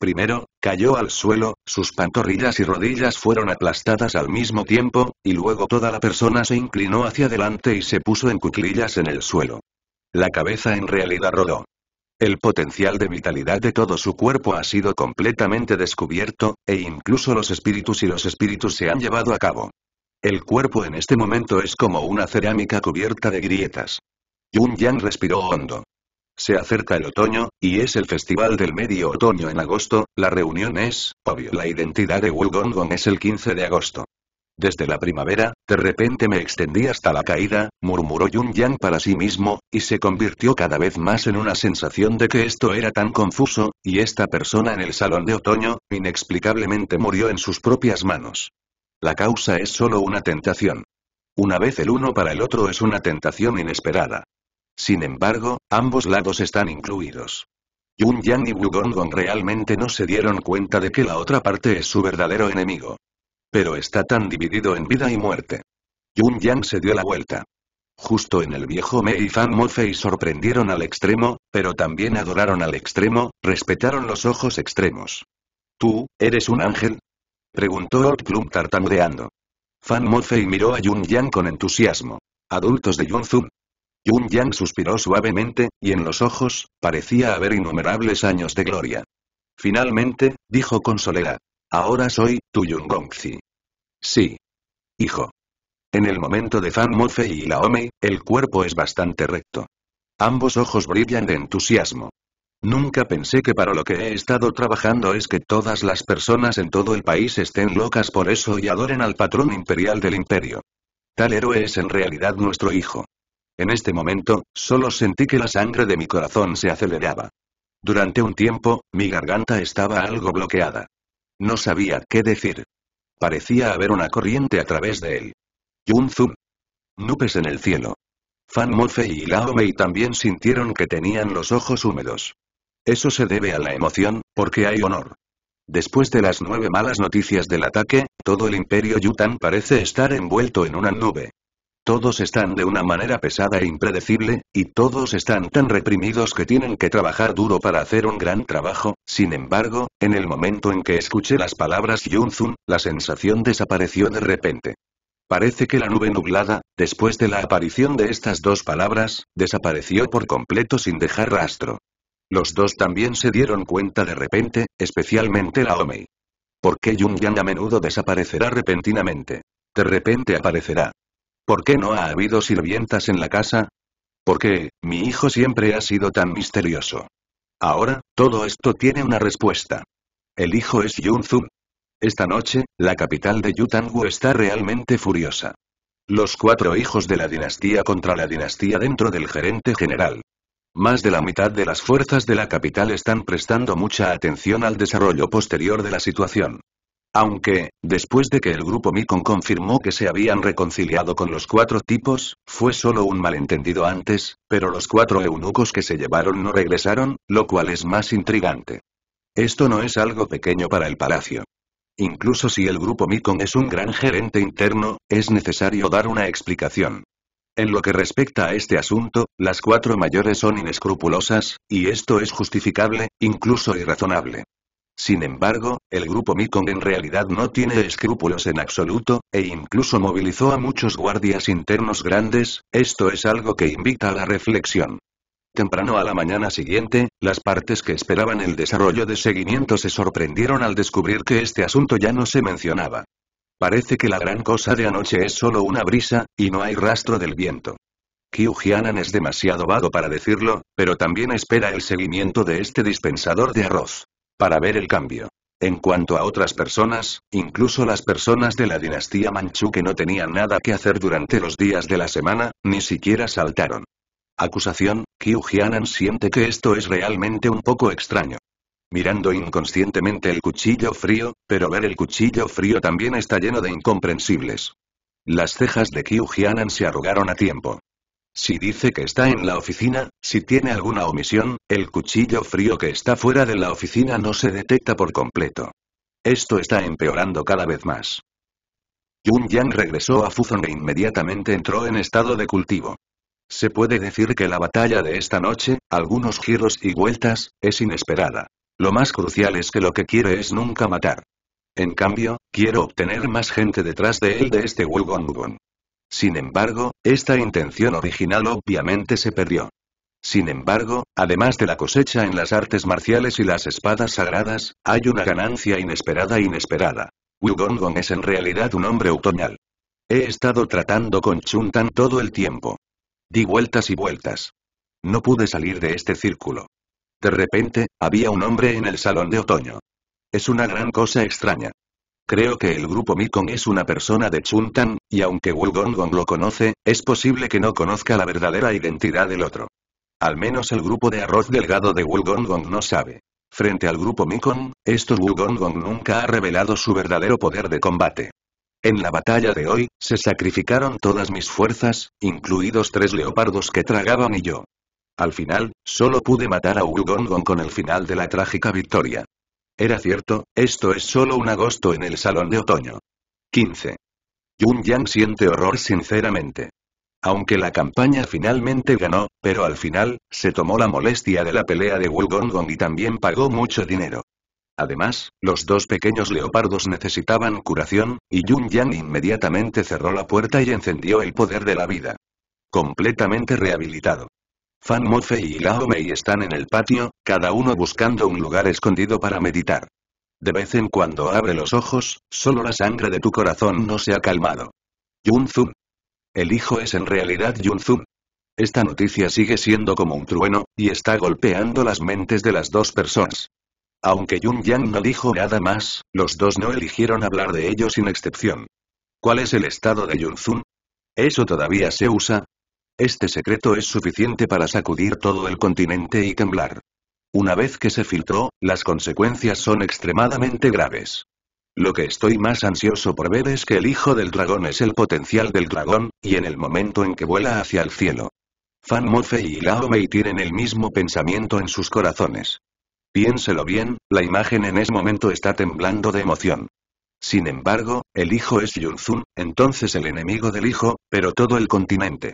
Primero, cayó al suelo, sus pantorrillas y rodillas fueron aplastadas al mismo tiempo, y luego toda la persona se inclinó hacia adelante y se puso en cuclillas en el suelo. La cabeza en realidad rodó. El potencial de vitalidad de todo su cuerpo ha sido completamente descubierto, e incluso los espíritus y los espíritus se han llevado a cabo. El cuerpo en este momento es como una cerámica cubierta de grietas. Yun Yang respiró hondo. Se acerca el otoño, y es el festival del medio otoño en agosto, la reunión es, obvio, la identidad de Wu Gong Gong es el 15 de agosto. Desde la primavera, de repente me extendí hasta la caída, murmuró Yun Yang para sí mismo, y se convirtió cada vez más en una sensación de que esto era tan confuso, y esta persona en el salón de otoño, inexplicablemente murió en sus propias manos. La causa es solo una tentación. Una vez el uno para el otro es una tentación inesperada. Sin embargo, ambos lados están incluidos. Yun Yang y Wu Gong realmente no se dieron cuenta de que la otra parte es su verdadero enemigo. Pero está tan dividido en vida y muerte. Yun Yang se dio la vuelta. Justo en el viejo Mei y Fan Mofei sorprendieron al extremo, pero también adoraron al extremo, respetaron los ojos extremos. Tú, eres un ángel, Preguntó Old Plum tartamudeando. Fan Mofei miró a Yun Yang con entusiasmo. Adultos de Yun Zun. Yun Yang suspiró suavemente, y en los ojos, parecía haber innumerables años de gloria. Finalmente, dijo con soledad. Ahora soy, tu Yun Gongzi. Sí. Hijo. En el momento de Fan Mofei y Laomei, el cuerpo es bastante recto. Ambos ojos brillan de entusiasmo. Nunca pensé que para lo que he estado trabajando es que todas las personas en todo el país estén locas por eso y adoren al patrón imperial del imperio. Tal héroe es en realidad nuestro hijo. En este momento, solo sentí que la sangre de mi corazón se aceleraba. Durante un tiempo, mi garganta estaba algo bloqueada. No sabía qué decir. Parecía haber una corriente a través de él. Yunzu. Nupes en el cielo. Fan Mofe y Mei también sintieron que tenían los ojos húmedos. Eso se debe a la emoción, porque hay honor. Después de las nueve malas noticias del ataque, todo el imperio Yutan parece estar envuelto en una nube. Todos están de una manera pesada e impredecible, y todos están tan reprimidos que tienen que trabajar duro para hacer un gran trabajo, sin embargo, en el momento en que escuché las palabras Yunzun, la sensación desapareció de repente. Parece que la nube nublada, después de la aparición de estas dos palabras, desapareció por completo sin dejar rastro. Los dos también se dieron cuenta de repente, especialmente la Omei. ¿Por qué Yang a menudo desaparecerá repentinamente? De repente aparecerá. ¿Por qué no ha habido sirvientas en la casa? ¿Por qué, mi hijo siempre ha sido tan misterioso? Ahora, todo esto tiene una respuesta. El hijo es Zhu. Esta noche, la capital de Yutangu está realmente furiosa. Los cuatro hijos de la dinastía contra la dinastía dentro del gerente general. Más de la mitad de las fuerzas de la capital están prestando mucha atención al desarrollo posterior de la situación. Aunque, después de que el grupo Mikon confirmó que se habían reconciliado con los cuatro tipos, fue solo un malentendido antes, pero los cuatro eunucos que se llevaron no regresaron, lo cual es más intrigante. Esto no es algo pequeño para el palacio. Incluso si el grupo Mikon es un gran gerente interno, es necesario dar una explicación. En lo que respecta a este asunto, las cuatro mayores son inescrupulosas, y esto es justificable, incluso irrazonable. Sin embargo, el grupo Mikong en realidad no tiene escrúpulos en absoluto, e incluso movilizó a muchos guardias internos grandes, esto es algo que invita a la reflexión. Temprano a la mañana siguiente, las partes que esperaban el desarrollo de seguimiento se sorprendieron al descubrir que este asunto ya no se mencionaba. Parece que la gran cosa de anoche es solo una brisa, y no hay rastro del viento. Qiu Jianan es demasiado vago para decirlo, pero también espera el seguimiento de este dispensador de arroz. Para ver el cambio. En cuanto a otras personas, incluso las personas de la dinastía Manchú que no tenían nada que hacer durante los días de la semana, ni siquiera saltaron. Acusación, Qiu Jianan siente que esto es realmente un poco extraño mirando inconscientemente el cuchillo frío, pero ver el cuchillo frío también está lleno de incomprensibles. Las cejas de Qiu Jianan se arrugaron a tiempo. Si dice que está en la oficina, si tiene alguna omisión, el cuchillo frío que está fuera de la oficina no se detecta por completo. Esto está empeorando cada vez más. Yun Yang regresó a Fuzong e inmediatamente entró en estado de cultivo. Se puede decir que la batalla de esta noche, algunos giros y vueltas, es inesperada. Lo más crucial es que lo que quiere es nunca matar. En cambio, quiero obtener más gente detrás de él de este gong. Sin embargo, esta intención original obviamente se perdió. Sin embargo, además de la cosecha en las artes marciales y las espadas sagradas, hay una ganancia inesperada e inesperada. Wugongon es en realidad un hombre otoñal. He estado tratando con Chuntan todo el tiempo. Di vueltas y vueltas. No pude salir de este círculo. De repente, había un hombre en el salón de otoño. Es una gran cosa extraña. Creo que el grupo Mikong es una persona de Chuntan, y aunque Wugongong lo conoce, es posible que no conozca la verdadera identidad del otro. Al menos el grupo de arroz delgado de gong no sabe. Frente al grupo Mikong, estos gong nunca ha revelado su verdadero poder de combate. En la batalla de hoy, se sacrificaron todas mis fuerzas, incluidos tres leopardos que tragaban y yo. Al final, solo pude matar a Ugongon con el final de la trágica victoria. Era cierto, esto es solo un agosto en el salón de otoño. 15. Yun Yang siente horror sinceramente. Aunque la campaña finalmente ganó, pero al final, se tomó la molestia de la pelea de Wugongong y también pagó mucho dinero. Además, los dos pequeños leopardos necesitaban curación, y Yun Yang inmediatamente cerró la puerta y encendió el poder de la vida. Completamente rehabilitado. Fan Mofe y Lao Mei están en el patio, cada uno buscando un lugar escondido para meditar. De vez en cuando abre los ojos, solo la sangre de tu corazón no se ha calmado. Yun Zun. El hijo es en realidad Yun Zun. Esta noticia sigue siendo como un trueno, y está golpeando las mentes de las dos personas. Aunque Yun Yang no dijo nada más, los dos no eligieron hablar de ello sin excepción. ¿Cuál es el estado de Yun Zun? Eso todavía se usa, este secreto es suficiente para sacudir todo el continente y temblar. Una vez que se filtró, las consecuencias son extremadamente graves. Lo que estoy más ansioso por ver es que el hijo del dragón es el potencial del dragón, y en el momento en que vuela hacia el cielo. Fan Mofei y Lao Mei tienen el mismo pensamiento en sus corazones. Piénselo bien, la imagen en ese momento está temblando de emoción. Sin embargo, el hijo es Yunzun, entonces el enemigo del hijo, pero todo el continente.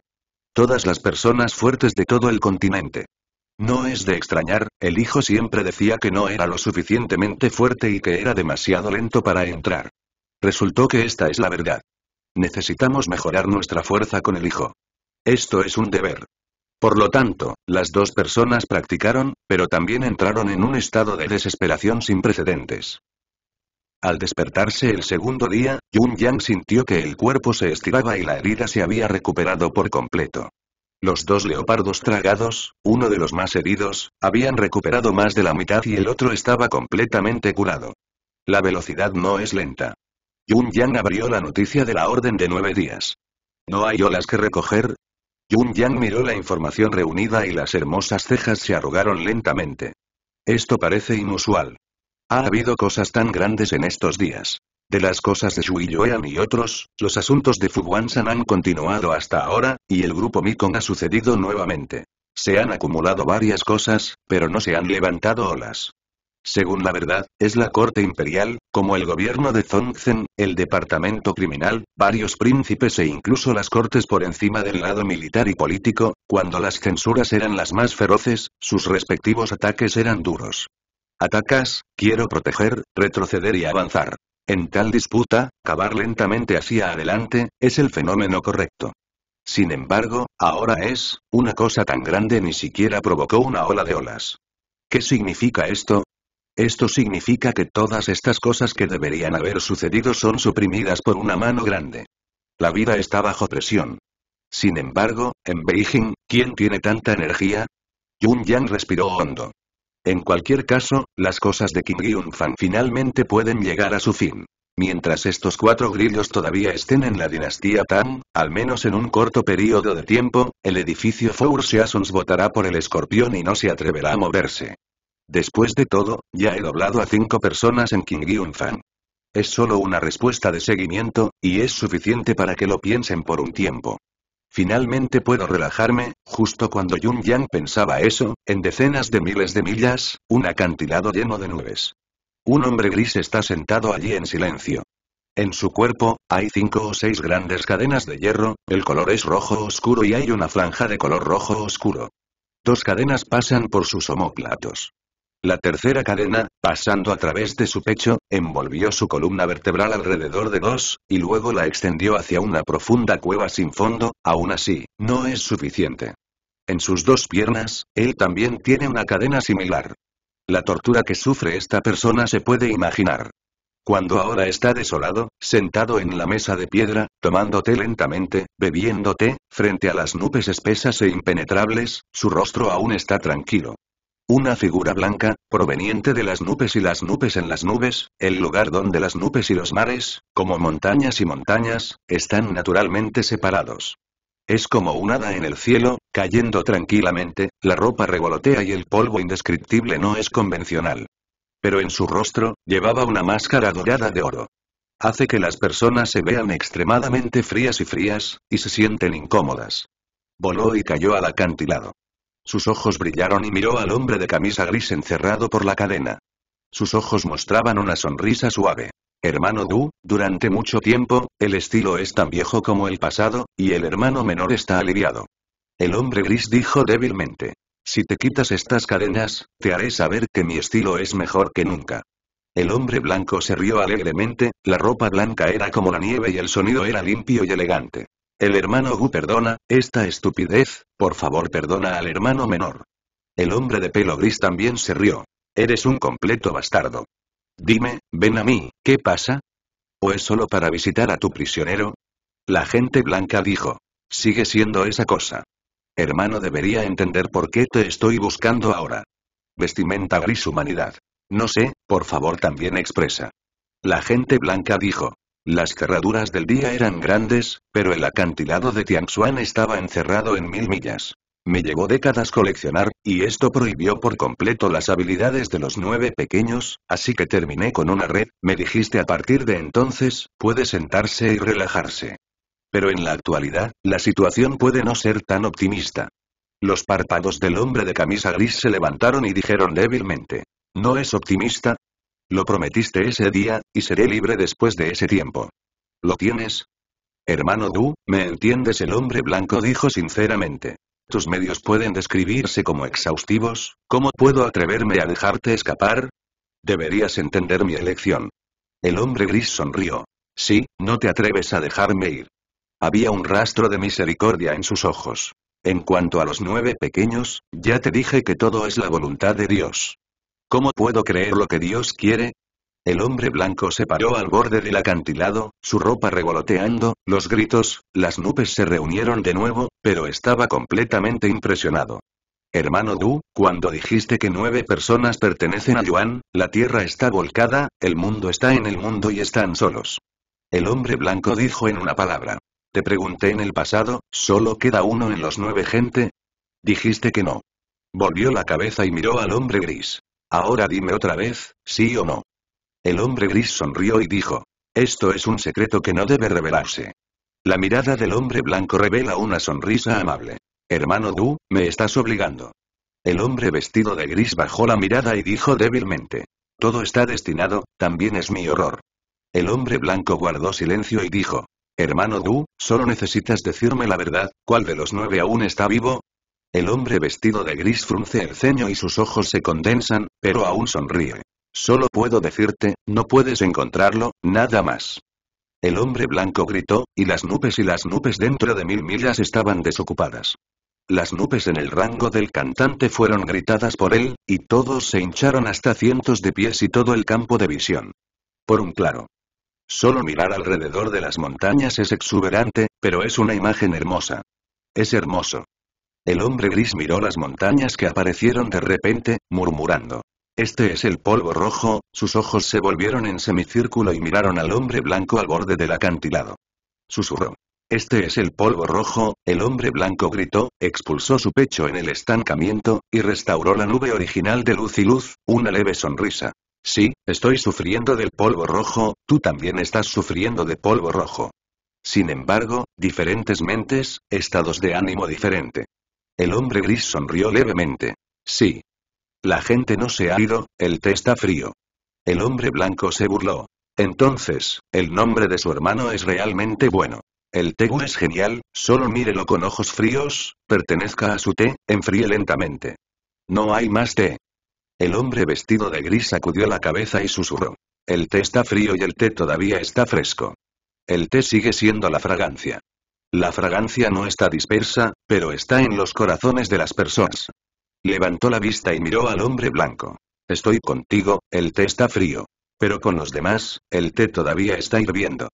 Todas las personas fuertes de todo el continente. No es de extrañar, el hijo siempre decía que no era lo suficientemente fuerte y que era demasiado lento para entrar. Resultó que esta es la verdad. Necesitamos mejorar nuestra fuerza con el hijo. Esto es un deber. Por lo tanto, las dos personas practicaron, pero también entraron en un estado de desesperación sin precedentes. Al despertarse el segundo día, Yun Yang sintió que el cuerpo se estiraba y la herida se había recuperado por completo. Los dos leopardos tragados, uno de los más heridos, habían recuperado más de la mitad y el otro estaba completamente curado. La velocidad no es lenta. Yun Yang abrió la noticia de la orden de nueve días. ¿No hay olas que recoger? Yun Yang miró la información reunida y las hermosas cejas se arrugaron lentamente. Esto parece inusual. Ha habido cosas tan grandes en estos días. De las cosas de Xu y otros, los asuntos de Fuguansan han continuado hasta ahora, y el grupo Mikon ha sucedido nuevamente. Se han acumulado varias cosas, pero no se han levantado olas. Según la verdad, es la corte imperial, como el gobierno de Zongzen, el departamento criminal, varios príncipes e incluso las cortes por encima del lado militar y político, cuando las censuras eran las más feroces, sus respectivos ataques eran duros. Atacas, quiero proteger, retroceder y avanzar. En tal disputa, cavar lentamente hacia adelante, es el fenómeno correcto. Sin embargo, ahora es, una cosa tan grande ni siquiera provocó una ola de olas. ¿Qué significa esto? Esto significa que todas estas cosas que deberían haber sucedido son suprimidas por una mano grande. La vida está bajo presión. Sin embargo, en Beijing, ¿quién tiene tanta energía? Yun Yang respiró hondo. En cualquier caso, las cosas de King Gyun-fan finalmente pueden llegar a su fin. Mientras estos cuatro grillos todavía estén en la dinastía Tang, al menos en un corto periodo de tiempo, el edificio Four Seasons votará por el escorpión y no se atreverá a moverse. Después de todo, ya he doblado a cinco personas en King yun fan Es solo una respuesta de seguimiento, y es suficiente para que lo piensen por un tiempo. Finalmente puedo relajarme, justo cuando Yun Yang pensaba eso, en decenas de miles de millas, un acantilado lleno de nubes. Un hombre gris está sentado allí en silencio. En su cuerpo, hay cinco o seis grandes cadenas de hierro, el color es rojo oscuro y hay una franja de color rojo oscuro. Dos cadenas pasan por sus homóplatos. La tercera cadena, pasando a través de su pecho, envolvió su columna vertebral alrededor de dos, y luego la extendió hacia una profunda cueva sin fondo, aún así, no es suficiente. En sus dos piernas, él también tiene una cadena similar. La tortura que sufre esta persona se puede imaginar. Cuando ahora está desolado, sentado en la mesa de piedra, tomándote lentamente, bebiéndote, frente a las nubes espesas e impenetrables, su rostro aún está tranquilo. Una figura blanca, proveniente de las nubes y las nubes en las nubes, el lugar donde las nubes y los mares, como montañas y montañas, están naturalmente separados. Es como un hada en el cielo, cayendo tranquilamente, la ropa revolotea y el polvo indescriptible no es convencional. Pero en su rostro, llevaba una máscara dorada de oro. Hace que las personas se vean extremadamente frías y frías, y se sienten incómodas. Voló y cayó al acantilado. Sus ojos brillaron y miró al hombre de camisa gris encerrado por la cadena. Sus ojos mostraban una sonrisa suave. Hermano Du, durante mucho tiempo, el estilo es tan viejo como el pasado, y el hermano menor está aliviado. El hombre gris dijo débilmente. Si te quitas estas cadenas, te haré saber que mi estilo es mejor que nunca. El hombre blanco se rió alegremente, la ropa blanca era como la nieve y el sonido era limpio y elegante. El hermano Gu perdona, esta estupidez, por favor perdona al hermano menor. El hombre de pelo gris también se rió. Eres un completo bastardo. Dime, ven a mí, ¿qué pasa? ¿O es solo para visitar a tu prisionero? La gente blanca dijo. Sigue siendo esa cosa. Hermano debería entender por qué te estoy buscando ahora. Vestimenta gris humanidad. No sé, por favor también expresa. La gente blanca dijo. Las cerraduras del día eran grandes, pero el acantilado de Tianxuan estaba encerrado en mil millas. Me llevó décadas coleccionar, y esto prohibió por completo las habilidades de los nueve pequeños, así que terminé con una red, me dijiste a partir de entonces, puede sentarse y relajarse. Pero en la actualidad, la situación puede no ser tan optimista. Los párpados del hombre de camisa gris se levantaron y dijeron débilmente. No es optimista, lo prometiste ese día, y seré libre después de ese tiempo. ¿Lo tienes? Hermano Du, ¿me entiendes? El hombre blanco dijo sinceramente. Tus medios pueden describirse como exhaustivos, ¿cómo puedo atreverme a dejarte escapar? Deberías entender mi elección. El hombre gris sonrió. Sí, no te atreves a dejarme ir. Había un rastro de misericordia en sus ojos. En cuanto a los nueve pequeños, ya te dije que todo es la voluntad de Dios. ¿Cómo puedo creer lo que Dios quiere? El hombre blanco se paró al borde del acantilado, su ropa revoloteando, los gritos, las nubes se reunieron de nuevo, pero estaba completamente impresionado. Hermano Du, cuando dijiste que nueve personas pertenecen a Yuan, la tierra está volcada, el mundo está en el mundo y están solos. El hombre blanco dijo en una palabra. Te pregunté en el pasado, ¿solo queda uno en los nueve gente? Dijiste que no. Volvió la cabeza y miró al hombre gris. Ahora dime otra vez, sí o no. El hombre gris sonrió y dijo. Esto es un secreto que no debe revelarse. La mirada del hombre blanco revela una sonrisa amable. Hermano Du, me estás obligando. El hombre vestido de gris bajó la mirada y dijo débilmente. Todo está destinado, también es mi horror. El hombre blanco guardó silencio y dijo. Hermano Du, solo necesitas decirme la verdad, ¿cuál de los nueve aún está vivo? El hombre vestido de gris frunce el ceño y sus ojos se condensan, pero aún sonríe. Solo puedo decirte, no puedes encontrarlo, nada más. El hombre blanco gritó, y las nubes y las nubes dentro de mil millas estaban desocupadas. Las nubes en el rango del cantante fueron gritadas por él, y todos se hincharon hasta cientos de pies y todo el campo de visión. Por un claro. Solo mirar alrededor de las montañas es exuberante, pero es una imagen hermosa. Es hermoso. El hombre gris miró las montañas que aparecieron de repente, murmurando. Este es el polvo rojo, sus ojos se volvieron en semicírculo y miraron al hombre blanco al borde del acantilado. Susurró. Este es el polvo rojo, el hombre blanco gritó, expulsó su pecho en el estancamiento, y restauró la nube original de luz y luz, una leve sonrisa. Sí, estoy sufriendo del polvo rojo, tú también estás sufriendo de polvo rojo. Sin embargo, diferentes mentes, estados de ánimo diferente. El hombre gris sonrió levemente. Sí. La gente no se ha ido, el té está frío. El hombre blanco se burló. Entonces, el nombre de su hermano es realmente bueno. El té es genial, solo mírelo con ojos fríos, pertenezca a su té, enfríe lentamente. No hay más té. El hombre vestido de gris sacudió la cabeza y susurró. El té está frío y el té todavía está fresco. El té sigue siendo la fragancia. La fragancia no está dispersa, pero está en los corazones de las personas. Levantó la vista y miró al hombre blanco. Estoy contigo, el té está frío. Pero con los demás, el té todavía está hirviendo.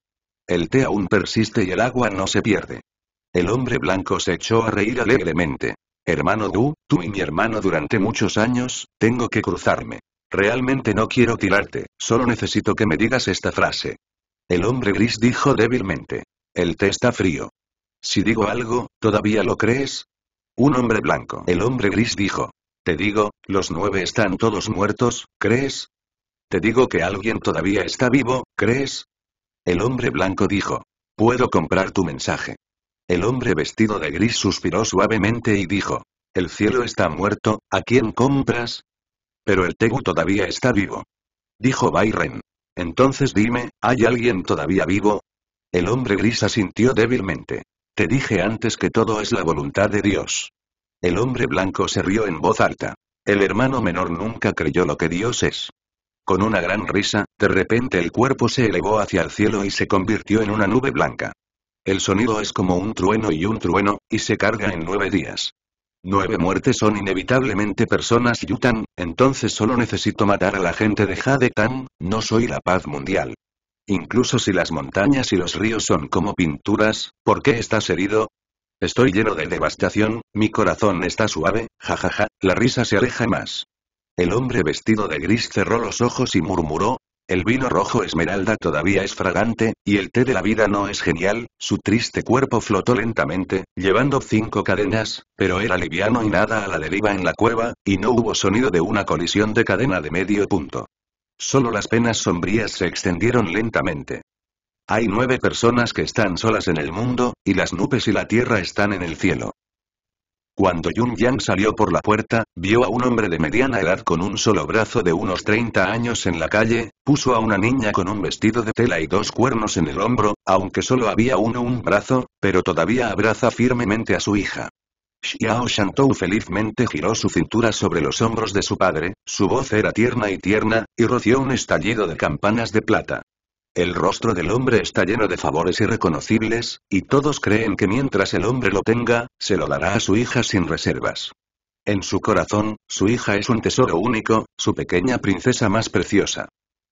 El té aún persiste y el agua no se pierde. El hombre blanco se echó a reír alegremente. Hermano Du, tú y mi hermano durante muchos años, tengo que cruzarme. Realmente no quiero tirarte, solo necesito que me digas esta frase. El hombre gris dijo débilmente. El té está frío. Si digo algo, ¿todavía lo crees? Un hombre blanco. El hombre gris dijo. Te digo, los nueve están todos muertos, ¿crees? Te digo que alguien todavía está vivo, ¿crees? El hombre blanco dijo. Puedo comprar tu mensaje. El hombre vestido de gris suspiró suavemente y dijo. El cielo está muerto, ¿a quién compras? Pero el Tegu todavía está vivo. Dijo Byron. Entonces dime, ¿hay alguien todavía vivo? El hombre gris asintió débilmente. Te dije antes que todo es la voluntad de Dios. El hombre blanco se rió en voz alta. El hermano menor nunca creyó lo que Dios es. Con una gran risa, de repente el cuerpo se elevó hacia el cielo y se convirtió en una nube blanca. El sonido es como un trueno y un trueno, y se carga en nueve días. Nueve muertes son inevitablemente personas Yutan, entonces solo necesito matar a la gente de Jade no soy la paz mundial. Incluso si las montañas y los ríos son como pinturas, ¿por qué estás herido? Estoy lleno de devastación, mi corazón está suave, jajaja, la risa se aleja más. El hombre vestido de gris cerró los ojos y murmuró, el vino rojo esmeralda todavía es fragante, y el té de la vida no es genial, su triste cuerpo flotó lentamente, llevando cinco cadenas, pero era liviano y nada a la deriva en la cueva, y no hubo sonido de una colisión de cadena de medio punto. Solo las penas sombrías se extendieron lentamente. Hay nueve personas que están solas en el mundo, y las nubes y la tierra están en el cielo. Cuando Yun Yang salió por la puerta, vio a un hombre de mediana edad con un solo brazo de unos 30 años en la calle, puso a una niña con un vestido de tela y dos cuernos en el hombro, aunque solo había uno un brazo, pero todavía abraza firmemente a su hija. Xiao Shantou felizmente giró su cintura sobre los hombros de su padre, su voz era tierna y tierna, y roció un estallido de campanas de plata. El rostro del hombre está lleno de favores irreconocibles, y todos creen que mientras el hombre lo tenga, se lo dará a su hija sin reservas. En su corazón, su hija es un tesoro único, su pequeña princesa más preciosa.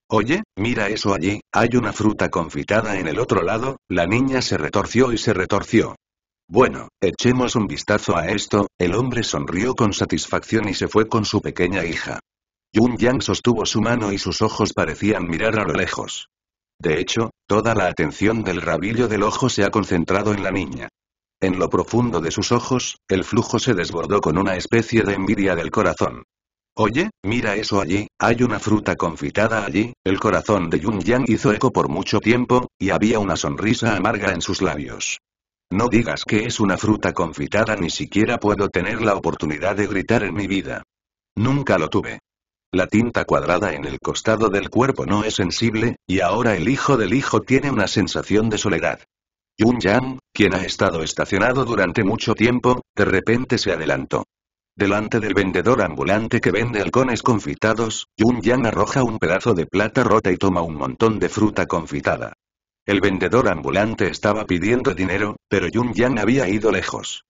Oye, mira eso allí, hay una fruta confitada en el otro lado, la niña se retorció y se retorció. Bueno, echemos un vistazo a esto, el hombre sonrió con satisfacción y se fue con su pequeña hija. Yun Yang sostuvo su mano y sus ojos parecían mirar a lo lejos. De hecho, toda la atención del rabillo del ojo se ha concentrado en la niña. En lo profundo de sus ojos, el flujo se desbordó con una especie de envidia del corazón. Oye, mira eso allí, hay una fruta confitada allí, el corazón de Yun Yang hizo eco por mucho tiempo, y había una sonrisa amarga en sus labios. No digas que es una fruta confitada, ni siquiera puedo tener la oportunidad de gritar en mi vida. Nunca lo tuve. La tinta cuadrada en el costado del cuerpo no es sensible, y ahora el hijo del hijo tiene una sensación de soledad. Yun Yang, quien ha estado estacionado durante mucho tiempo, de repente se adelantó. Delante del vendedor ambulante que vende halcones confitados, Yun Yang arroja un pedazo de plata rota y toma un montón de fruta confitada. El vendedor ambulante estaba pidiendo dinero, pero Yun Yang había ido lejos.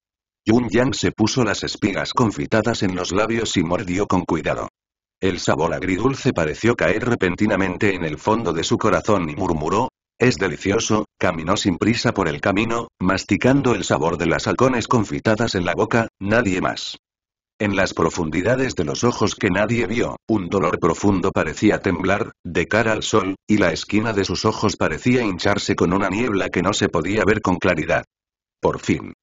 Yun Yang se puso las espigas confitadas en los labios y mordió con cuidado. El sabor agridulce pareció caer repentinamente en el fondo de su corazón y murmuró, es delicioso, caminó sin prisa por el camino, masticando el sabor de las halcones confitadas en la boca, nadie más. En las profundidades de los ojos que nadie vio, un dolor profundo parecía temblar, de cara al sol, y la esquina de sus ojos parecía hincharse con una niebla que no se podía ver con claridad. Por fin.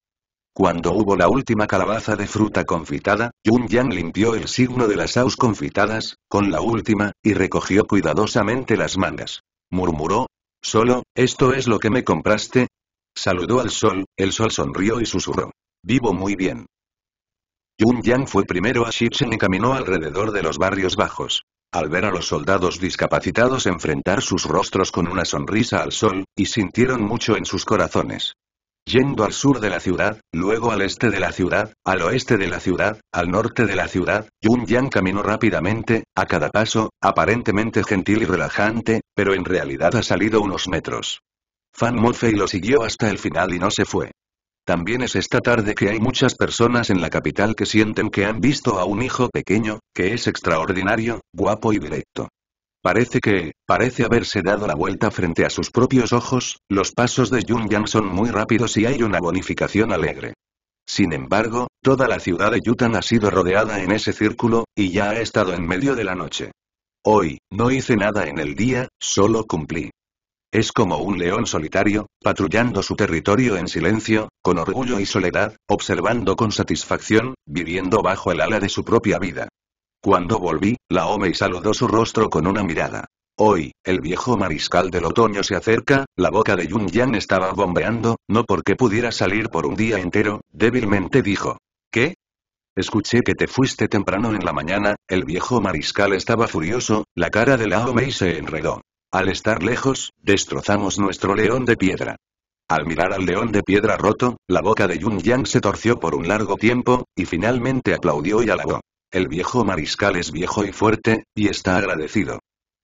Cuando hubo la última calabaza de fruta confitada, Yun Yang limpió el signo de las aus confitadas, con la última, y recogió cuidadosamente las mangas. Murmuró, «Solo, ¿esto es lo que me compraste?» Saludó al sol, el sol sonrió y susurró. «Vivo muy bien». Yun Yang fue primero a Shichen y caminó alrededor de los barrios bajos. Al ver a los soldados discapacitados enfrentar sus rostros con una sonrisa al sol, y sintieron mucho en sus corazones. Yendo al sur de la ciudad, luego al este de la ciudad, al oeste de la ciudad, al norte de la ciudad, Yun Yang caminó rápidamente, a cada paso, aparentemente gentil y relajante, pero en realidad ha salido unos metros. Fan Mofei lo siguió hasta el final y no se fue. También es esta tarde que hay muchas personas en la capital que sienten que han visto a un hijo pequeño, que es extraordinario, guapo y directo. Parece que, parece haberse dado la vuelta frente a sus propios ojos, los pasos de Yunyang Yang son muy rápidos y hay una bonificación alegre. Sin embargo, toda la ciudad de Yutan ha sido rodeada en ese círculo, y ya ha estado en medio de la noche. Hoy, no hice nada en el día, solo cumplí. Es como un león solitario, patrullando su territorio en silencio, con orgullo y soledad, observando con satisfacción, viviendo bajo el ala de su propia vida. Cuando volví, Laomei saludó su rostro con una mirada. Hoy, el viejo mariscal del otoño se acerca, la boca de Yun yan estaba bombeando, no porque pudiera salir por un día entero, débilmente dijo. ¿Qué? Escuché que te fuiste temprano en la mañana, el viejo mariscal estaba furioso, la cara de Omei se enredó. Al estar lejos, destrozamos nuestro león de piedra. Al mirar al león de piedra roto, la boca de Yun Yang se torció por un largo tiempo, y finalmente aplaudió y alabó. El viejo mariscal es viejo y fuerte, y está agradecido.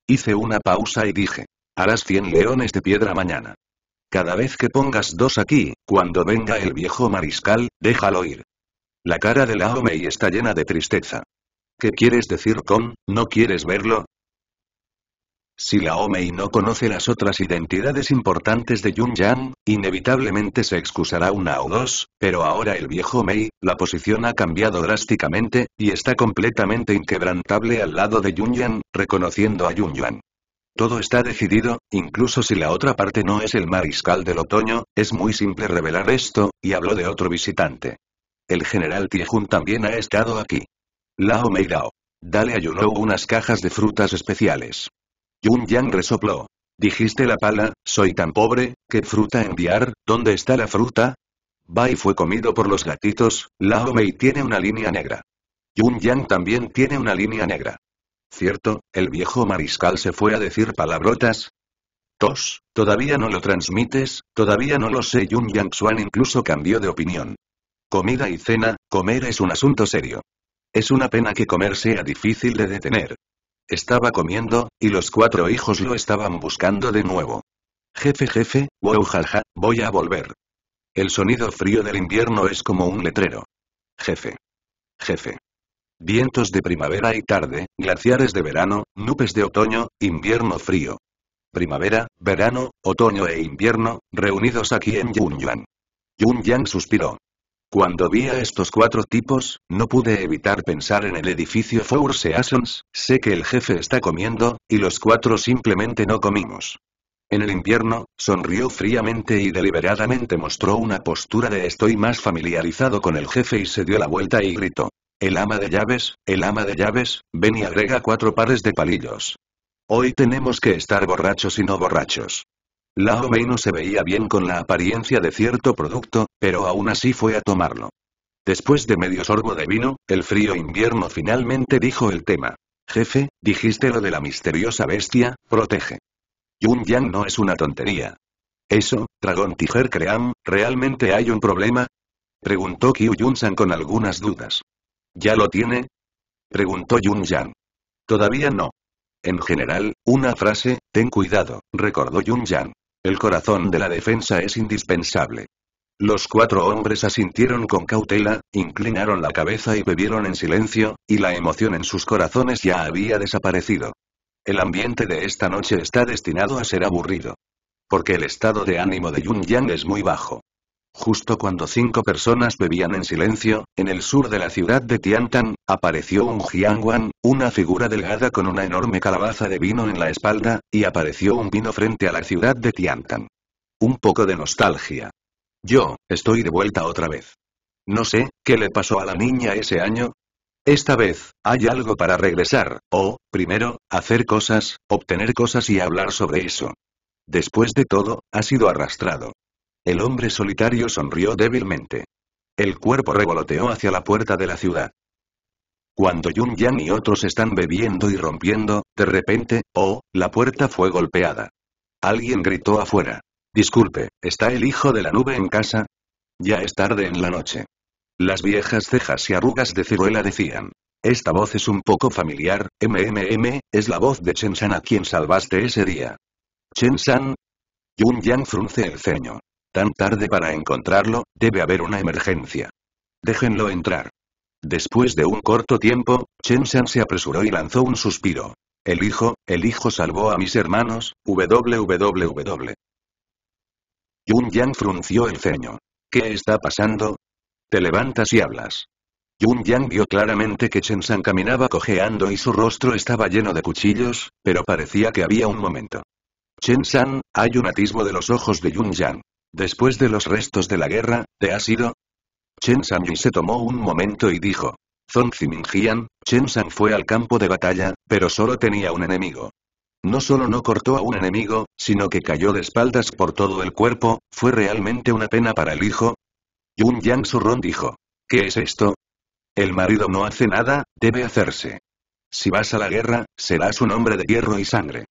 Hice una pausa y dije, harás 100 leones de piedra mañana. Cada vez que pongas dos aquí, cuando venga el viejo mariscal, déjalo ir. La cara de Lao Mei está llena de tristeza. ¿Qué quieres decir con, no quieres verlo? Si Omei no conoce las otras identidades importantes de Yun Yan, inevitablemente se excusará una o dos, pero ahora el viejo Mei, la posición ha cambiado drásticamente, y está completamente inquebrantable al lado de Yun yan, reconociendo a Yun Yuan. Todo está decidido, incluso si la otra parte no es el mariscal del otoño, es muy simple revelar esto, y habló de otro visitante. El general Tiejun también ha estado aquí. Lao Mei Dao. Dale a Yunou unas cajas de frutas especiales. Yun Yang resopló. Dijiste la pala, soy tan pobre, ¿qué fruta enviar? ¿Dónde está la fruta? Bai fue comido por los gatitos, Lao Mei tiene una línea negra. Yun Yang también tiene una línea negra. Cierto, el viejo mariscal se fue a decir palabrotas. Tos, todavía no lo transmites, todavía no lo sé. Yun Yang Xuan incluso cambió de opinión. Comida y cena, comer es un asunto serio. Es una pena que comer sea difícil de detener. Estaba comiendo, y los cuatro hijos lo estaban buscando de nuevo. Jefe jefe, wow jaja, voy a volver. El sonido frío del invierno es como un letrero. Jefe. Jefe. Vientos de primavera y tarde, glaciares de verano, nubes de otoño, invierno frío. Primavera, verano, otoño e invierno, reunidos aquí en Yunyuan. Yunyang suspiró. Cuando vi a estos cuatro tipos, no pude evitar pensar en el edificio Four Seasons, sé que el jefe está comiendo, y los cuatro simplemente no comimos. En el invierno, sonrió fríamente y deliberadamente mostró una postura de estoy más familiarizado con el jefe y se dio la vuelta y gritó. El ama de llaves, el ama de llaves, ven y agrega cuatro pares de palillos. Hoy tenemos que estar borrachos y no borrachos. Lao Mei no se veía bien con la apariencia de cierto producto, pero aún así fue a tomarlo. Después de medio sorbo de vino, el frío invierno finalmente dijo el tema. Jefe, dijiste lo de la misteriosa bestia, protege. Yun Yang no es una tontería. Eso, Dragón Tiger Cream, ¿realmente hay un problema? Preguntó Kyu Yun-san con algunas dudas. ¿Ya lo tiene? Preguntó Yun Yang. Todavía no. En general, una frase, ten cuidado, recordó Yun Yang. El corazón de la defensa es indispensable. Los cuatro hombres asintieron con cautela, inclinaron la cabeza y bebieron en silencio, y la emoción en sus corazones ya había desaparecido. El ambiente de esta noche está destinado a ser aburrido. Porque el estado de ánimo de Yun Yang es muy bajo. Justo cuando cinco personas bebían en silencio, en el sur de la ciudad de Tiantan, apareció un Jiangwan, una figura delgada con una enorme calabaza de vino en la espalda, y apareció un vino frente a la ciudad de Tiantan. Un poco de nostalgia. Yo, estoy de vuelta otra vez. No sé, ¿qué le pasó a la niña ese año? Esta vez, hay algo para regresar, o, primero, hacer cosas, obtener cosas y hablar sobre eso. Después de todo, ha sido arrastrado. El hombre solitario sonrió débilmente. El cuerpo revoloteó hacia la puerta de la ciudad. Cuando Yun Yang y otros están bebiendo y rompiendo, de repente, oh, la puerta fue golpeada. Alguien gritó afuera. Disculpe, ¿está el hijo de la nube en casa? Ya es tarde en la noche. Las viejas cejas y arrugas de ciruela decían. Esta voz es un poco familiar, MMM, es la voz de Chen Shan a quien salvaste ese día. ¿Chen Shan? Yun Yang frunce el ceño. Tan tarde para encontrarlo, debe haber una emergencia. Déjenlo entrar. Después de un corto tiempo, Chen Shan se apresuró y lanzó un suspiro. El hijo, el hijo salvó a mis hermanos, www. Yun Yang frunció el ceño. ¿Qué está pasando? Te levantas y hablas. Yun Yang vio claramente que Chen San caminaba cojeando y su rostro estaba lleno de cuchillos, pero parecía que había un momento. Chen San, hay un atisbo de los ojos de Yun Yang. Después de los restos de la guerra, ¿te has ido? Chen y se tomó un momento y dijo. Zong Ziminjian, Chen San fue al campo de batalla, pero solo tenía un enemigo. No solo no cortó a un enemigo, sino que cayó de espaldas por todo el cuerpo, fue realmente una pena para el hijo. Yun Yang Surron dijo. ¿Qué es esto? El marido no hace nada, debe hacerse. Si vas a la guerra, serás un hombre de hierro y sangre.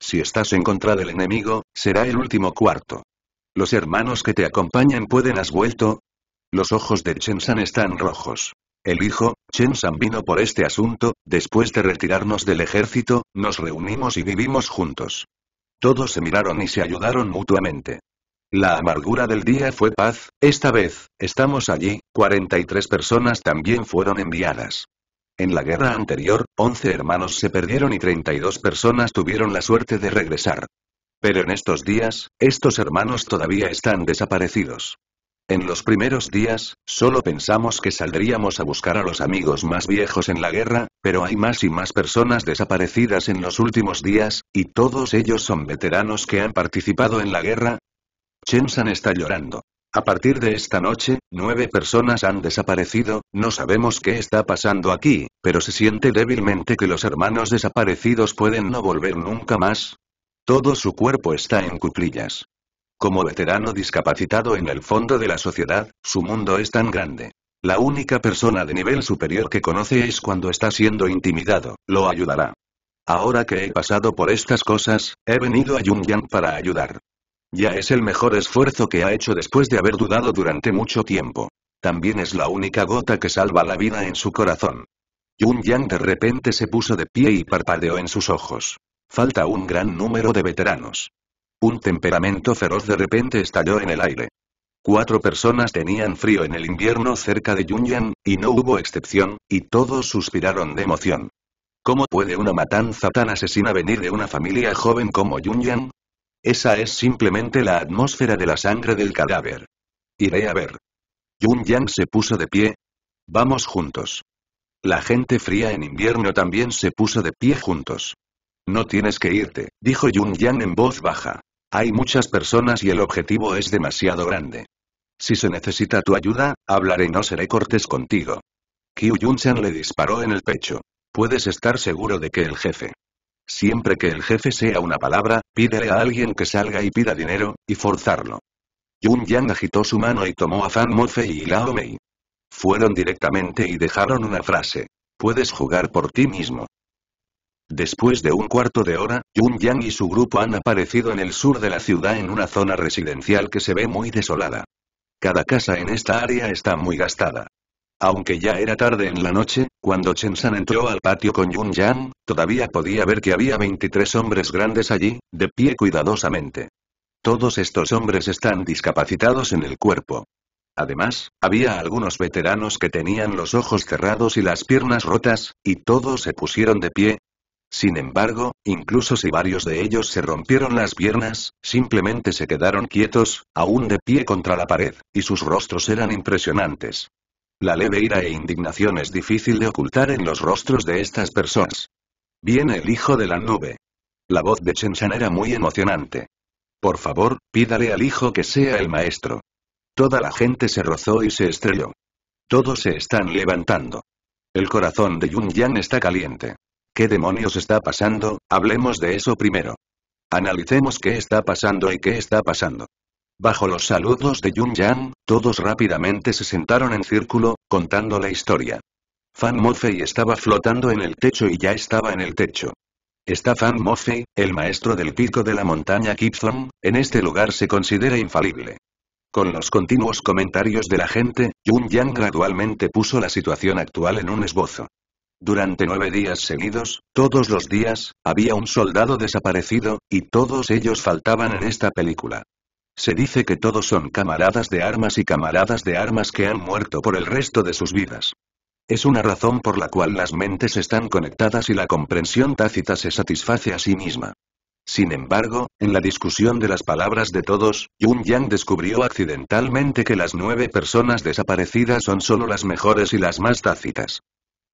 Si estás en contra del enemigo, será el último cuarto. Los hermanos que te acompañan pueden has vuelto. Los ojos de Chen están rojos. El hijo, Chen vino por este asunto, después de retirarnos del ejército, nos reunimos y vivimos juntos. Todos se miraron y se ayudaron mutuamente. La amargura del día fue paz, esta vez, estamos allí, 43 personas también fueron enviadas. En la guerra anterior, 11 hermanos se perdieron y 32 personas tuvieron la suerte de regresar. Pero en estos días, estos hermanos todavía están desaparecidos. En los primeros días, solo pensamos que saldríamos a buscar a los amigos más viejos en la guerra, pero hay más y más personas desaparecidas en los últimos días, y todos ellos son veteranos que han participado en la guerra. San está llorando. A partir de esta noche, nueve personas han desaparecido, no sabemos qué está pasando aquí, pero se siente débilmente que los hermanos desaparecidos pueden no volver nunca más, todo su cuerpo está en cuclillas. Como veterano discapacitado en el fondo de la sociedad, su mundo es tan grande. La única persona de nivel superior que conoce es cuando está siendo intimidado, lo ayudará. Ahora que he pasado por estas cosas, he venido a Yang para ayudar. Ya es el mejor esfuerzo que ha hecho después de haber dudado durante mucho tiempo. También es la única gota que salva la vida en su corazón. Yun Yang de repente se puso de pie y parpadeó en sus ojos falta un gran número de veteranos. Un temperamento feroz de repente estalló en el aire. Cuatro personas tenían frío en el invierno cerca de Yunyan, y no hubo excepción, y todos suspiraron de emoción. ¿Cómo puede una matanza tan asesina venir de una familia joven como Yunyan? Esa es simplemente la atmósfera de la sangre del cadáver. Iré a ver. Yunyan se puso de pie. Vamos juntos. La gente fría en invierno también se puso de pie juntos. No tienes que irte, dijo Yun Yang en voz baja. Hay muchas personas y el objetivo es demasiado grande. Si se necesita tu ayuda, hablaré y no seré cortés contigo. Kyu yun le disparó en el pecho. Puedes estar seguro de que el jefe. Siempre que el jefe sea una palabra, pídele a alguien que salga y pida dinero, y forzarlo. Yun Yang agitó su mano y tomó a Fan Mofei y Lao Mei. Fueron directamente y dejaron una frase. Puedes jugar por ti mismo. Después de un cuarto de hora, Yun Yang y su grupo han aparecido en el sur de la ciudad en una zona residencial que se ve muy desolada. Cada casa en esta área está muy gastada. Aunque ya era tarde en la noche, cuando Chen San entró al patio con Yun Yang, todavía podía ver que había 23 hombres grandes allí, de pie cuidadosamente. Todos estos hombres están discapacitados en el cuerpo. Además, había algunos veteranos que tenían los ojos cerrados y las piernas rotas, y todos se pusieron de pie, sin embargo, incluso si varios de ellos se rompieron las piernas, simplemente se quedaron quietos, aún de pie contra la pared, y sus rostros eran impresionantes. La leve ira e indignación es difícil de ocultar en los rostros de estas personas. Viene el hijo de la nube. La voz de Shan era muy emocionante. Por favor, pídale al hijo que sea el maestro. Toda la gente se rozó y se estrelló. Todos se están levantando. El corazón de Yun Yan está caliente. ¿Qué demonios está pasando? Hablemos de eso primero. Analicemos qué está pasando y qué está pasando. Bajo los saludos de Yun Yang, todos rápidamente se sentaron en círculo, contando la historia. Fan Mofei estaba flotando en el techo y ya estaba en el techo. Está Fan Mofei, el maestro del pico de la montaña Gibson, en este lugar se considera infalible. Con los continuos comentarios de la gente, Yun Yang gradualmente puso la situación actual en un esbozo. Durante nueve días seguidos, todos los días, había un soldado desaparecido, y todos ellos faltaban en esta película. Se dice que todos son camaradas de armas y camaradas de armas que han muerto por el resto de sus vidas. Es una razón por la cual las mentes están conectadas y la comprensión tácita se satisface a sí misma. Sin embargo, en la discusión de las palabras de todos, Yun Yang descubrió accidentalmente que las nueve personas desaparecidas son solo las mejores y las más tácitas.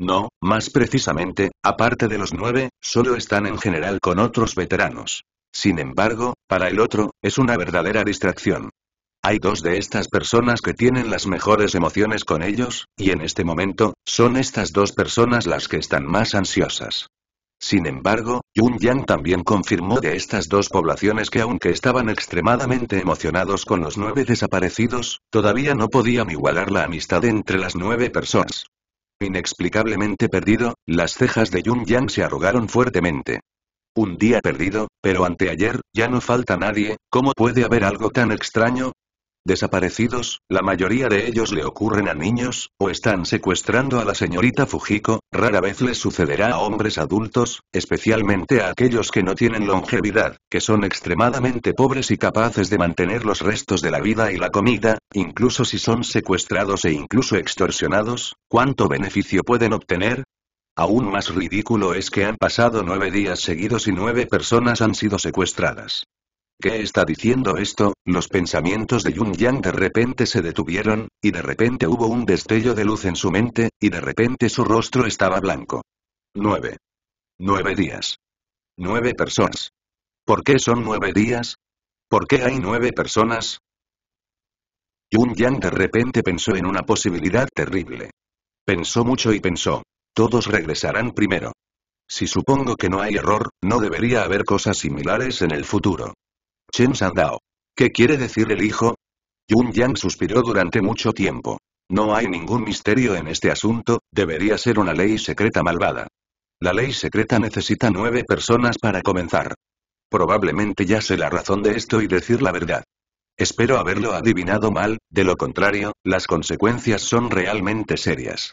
No, más precisamente, aparte de los nueve, solo están en general con otros veteranos. Sin embargo, para el otro, es una verdadera distracción. Hay dos de estas personas que tienen las mejores emociones con ellos, y en este momento, son estas dos personas las que están más ansiosas. Sin embargo, Yun Yang también confirmó de estas dos poblaciones que aunque estaban extremadamente emocionados con los nueve desaparecidos, todavía no podían igualar la amistad entre las nueve personas. Inexplicablemente perdido, las cejas de Yun Yang se arrugaron fuertemente. Un día perdido, pero anteayer, ya no falta nadie, ¿cómo puede haber algo tan extraño? desaparecidos, la mayoría de ellos le ocurren a niños, o están secuestrando a la señorita Fujiko, rara vez les sucederá a hombres adultos, especialmente a aquellos que no tienen longevidad, que son extremadamente pobres y capaces de mantener los restos de la vida y la comida, incluso si son secuestrados e incluso extorsionados, ¿cuánto beneficio pueden obtener? Aún más ridículo es que han pasado nueve días seguidos y nueve personas han sido secuestradas. ¿Qué está diciendo esto? Los pensamientos de Yun Yang de repente se detuvieron, y de repente hubo un destello de luz en su mente, y de repente su rostro estaba blanco. 9. Nueve días. Nueve personas. ¿Por qué son nueve días? ¿Por qué hay nueve personas? Yun Yang de repente pensó en una posibilidad terrible. Pensó mucho y pensó. Todos regresarán primero. Si supongo que no hay error, no debería haber cosas similares en el futuro. Chen Sandao. ¿Qué quiere decir el hijo? Yun Yang suspiró durante mucho tiempo. No hay ningún misterio en este asunto, debería ser una ley secreta malvada. La ley secreta necesita nueve personas para comenzar. Probablemente ya sé la razón de esto y decir la verdad. Espero haberlo adivinado mal, de lo contrario, las consecuencias son realmente serias.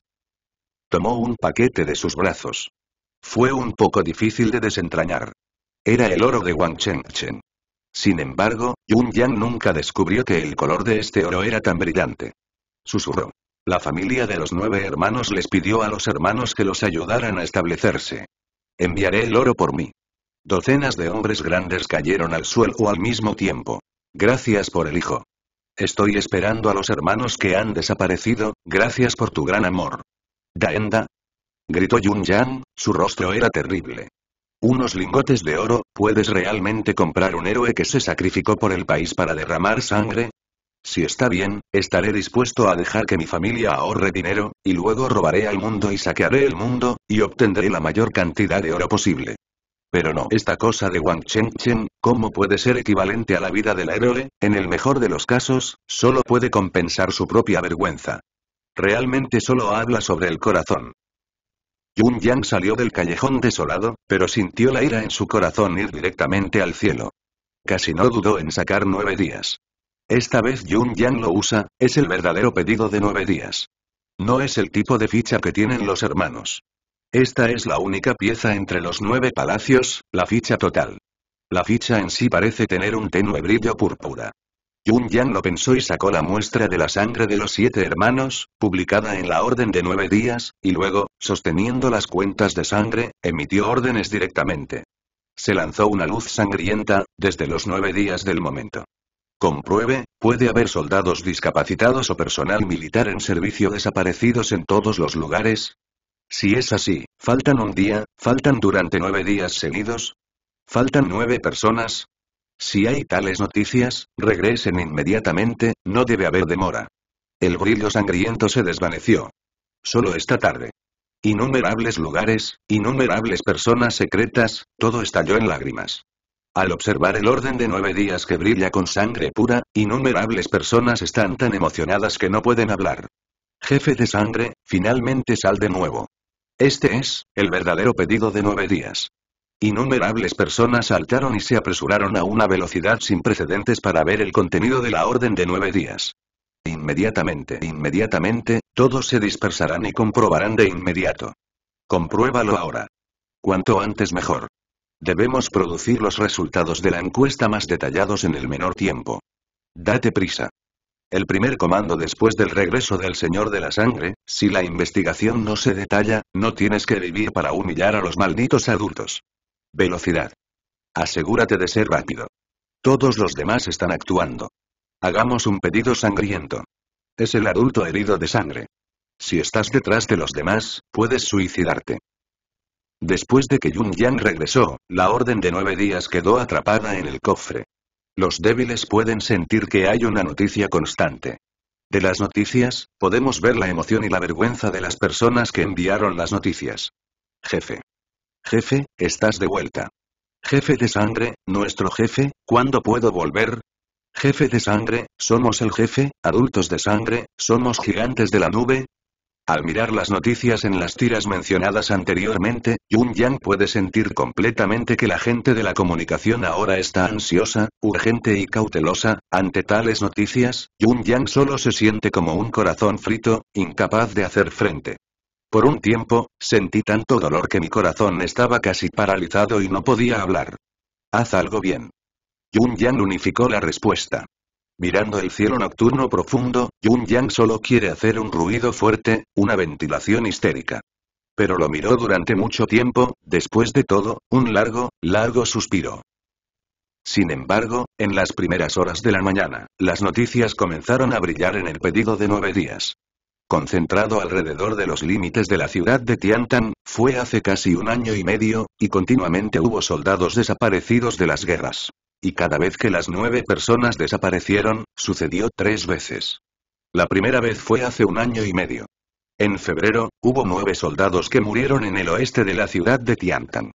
Tomó un paquete de sus brazos. Fue un poco difícil de desentrañar. Era el oro de Wang Chen. Sin embargo, Yun Yang nunca descubrió que el color de este oro era tan brillante. Susurró. La familia de los nueve hermanos les pidió a los hermanos que los ayudaran a establecerse. Enviaré el oro por mí. Docenas de hombres grandes cayeron al suelo al mismo tiempo. Gracias por el hijo. Estoy esperando a los hermanos que han desaparecido, gracias por tu gran amor. Daenda. Gritó Yun Yang, su rostro era terrible. Unos lingotes de oro, ¿puedes realmente comprar un héroe que se sacrificó por el país para derramar sangre? Si está bien, estaré dispuesto a dejar que mi familia ahorre dinero, y luego robaré al mundo y saquearé el mundo, y obtendré la mayor cantidad de oro posible. Pero no, esta cosa de Wang Chen, ¿cómo puede ser equivalente a la vida del héroe? En el mejor de los casos, solo puede compensar su propia vergüenza. Realmente solo habla sobre el corazón. Yun Yang salió del callejón desolado, pero sintió la ira en su corazón ir directamente al cielo. Casi no dudó en sacar nueve días. Esta vez Yun Yang lo usa, es el verdadero pedido de nueve días. No es el tipo de ficha que tienen los hermanos. Esta es la única pieza entre los nueve palacios, la ficha total. La ficha en sí parece tener un tenue brillo púrpura. Yun Yang lo pensó y sacó la muestra de la sangre de los siete hermanos, publicada en la Orden de Nueve Días, y luego, sosteniendo las cuentas de sangre, emitió órdenes directamente. Se lanzó una luz sangrienta, desde los nueve días del momento. Compruebe, puede haber soldados discapacitados o personal militar en servicio desaparecidos en todos los lugares. Si es así, faltan un día, faltan durante nueve días seguidos. Faltan nueve personas, si hay tales noticias, regresen inmediatamente, no debe haber demora. El brillo sangriento se desvaneció. Solo esta tarde. Innumerables lugares, innumerables personas secretas, todo estalló en lágrimas. Al observar el orden de nueve días que brilla con sangre pura, innumerables personas están tan emocionadas que no pueden hablar. Jefe de sangre, finalmente sal de nuevo. Este es, el verdadero pedido de nueve días. Innumerables personas saltaron y se apresuraron a una velocidad sin precedentes para ver el contenido de la orden de nueve días. Inmediatamente, inmediatamente, todos se dispersarán y comprobarán de inmediato. Compruébalo ahora. Cuanto antes mejor. Debemos producir los resultados de la encuesta más detallados en el menor tiempo. Date prisa. El primer comando después del regreso del Señor de la Sangre, si la investigación no se detalla, no tienes que vivir para humillar a los malditos adultos. Velocidad. Asegúrate de ser rápido. Todos los demás están actuando. Hagamos un pedido sangriento. Es el adulto herido de sangre. Si estás detrás de los demás, puedes suicidarte. Después de que Yun Yang regresó, la orden de nueve días quedó atrapada en el cofre. Los débiles pueden sentir que hay una noticia constante. De las noticias, podemos ver la emoción y la vergüenza de las personas que enviaron las noticias. Jefe. Jefe, estás de vuelta. Jefe de sangre, nuestro jefe, ¿cuándo puedo volver? Jefe de sangre, somos el jefe, adultos de sangre, somos gigantes de la nube. Al mirar las noticias en las tiras mencionadas anteriormente, Yun Yang puede sentir completamente que la gente de la comunicación ahora está ansiosa, urgente y cautelosa. Ante tales noticias, Yun Yang solo se siente como un corazón frito, incapaz de hacer frente. Por un tiempo, sentí tanto dolor que mi corazón estaba casi paralizado y no podía hablar. Haz algo bien. Yun Yang unificó la respuesta. Mirando el cielo nocturno profundo, Yun Yang solo quiere hacer un ruido fuerte, una ventilación histérica. Pero lo miró durante mucho tiempo, después de todo, un largo, largo suspiro. Sin embargo, en las primeras horas de la mañana, las noticias comenzaron a brillar en el pedido de nueve días concentrado alrededor de los límites de la ciudad de Tiantan, fue hace casi un año y medio, y continuamente hubo soldados desaparecidos de las guerras. Y cada vez que las nueve personas desaparecieron, sucedió tres veces. La primera vez fue hace un año y medio. En febrero, hubo nueve soldados que murieron en el oeste de la ciudad de Tiantan.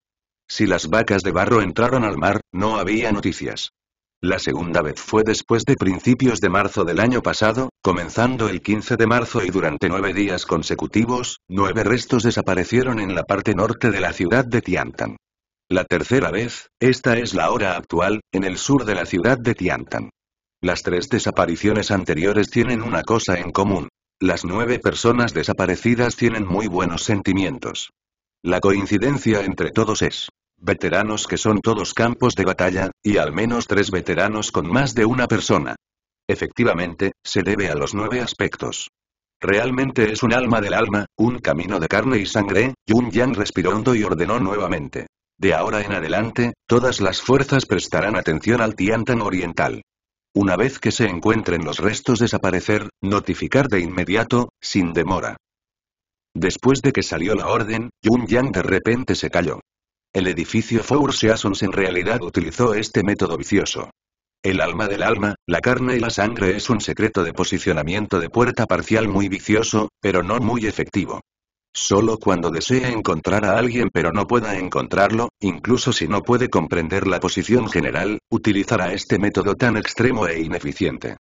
Si las vacas de barro entraron al mar, no había noticias. La segunda vez fue después de principios de marzo del año pasado, comenzando el 15 de marzo y durante nueve días consecutivos, nueve restos desaparecieron en la parte norte de la ciudad de Tiantan. La tercera vez, esta es la hora actual, en el sur de la ciudad de Tiantan. Las tres desapariciones anteriores tienen una cosa en común. Las nueve personas desaparecidas tienen muy buenos sentimientos. La coincidencia entre todos es Veteranos que son todos campos de batalla, y al menos tres veteranos con más de una persona. Efectivamente, se debe a los nueve aspectos. Realmente es un alma del alma, un camino de carne y sangre, Yun Yang respiró hondo y ordenó nuevamente. De ahora en adelante, todas las fuerzas prestarán atención al Tiantan Oriental. Una vez que se encuentren los restos desaparecer, notificar de inmediato, sin demora. Después de que salió la orden, Yun Yang de repente se calló. El edificio Four Seasons en realidad utilizó este método vicioso. El alma del alma, la carne y la sangre es un secreto de posicionamiento de puerta parcial muy vicioso, pero no muy efectivo. Solo cuando desea encontrar a alguien pero no pueda encontrarlo, incluso si no puede comprender la posición general, utilizará este método tan extremo e ineficiente.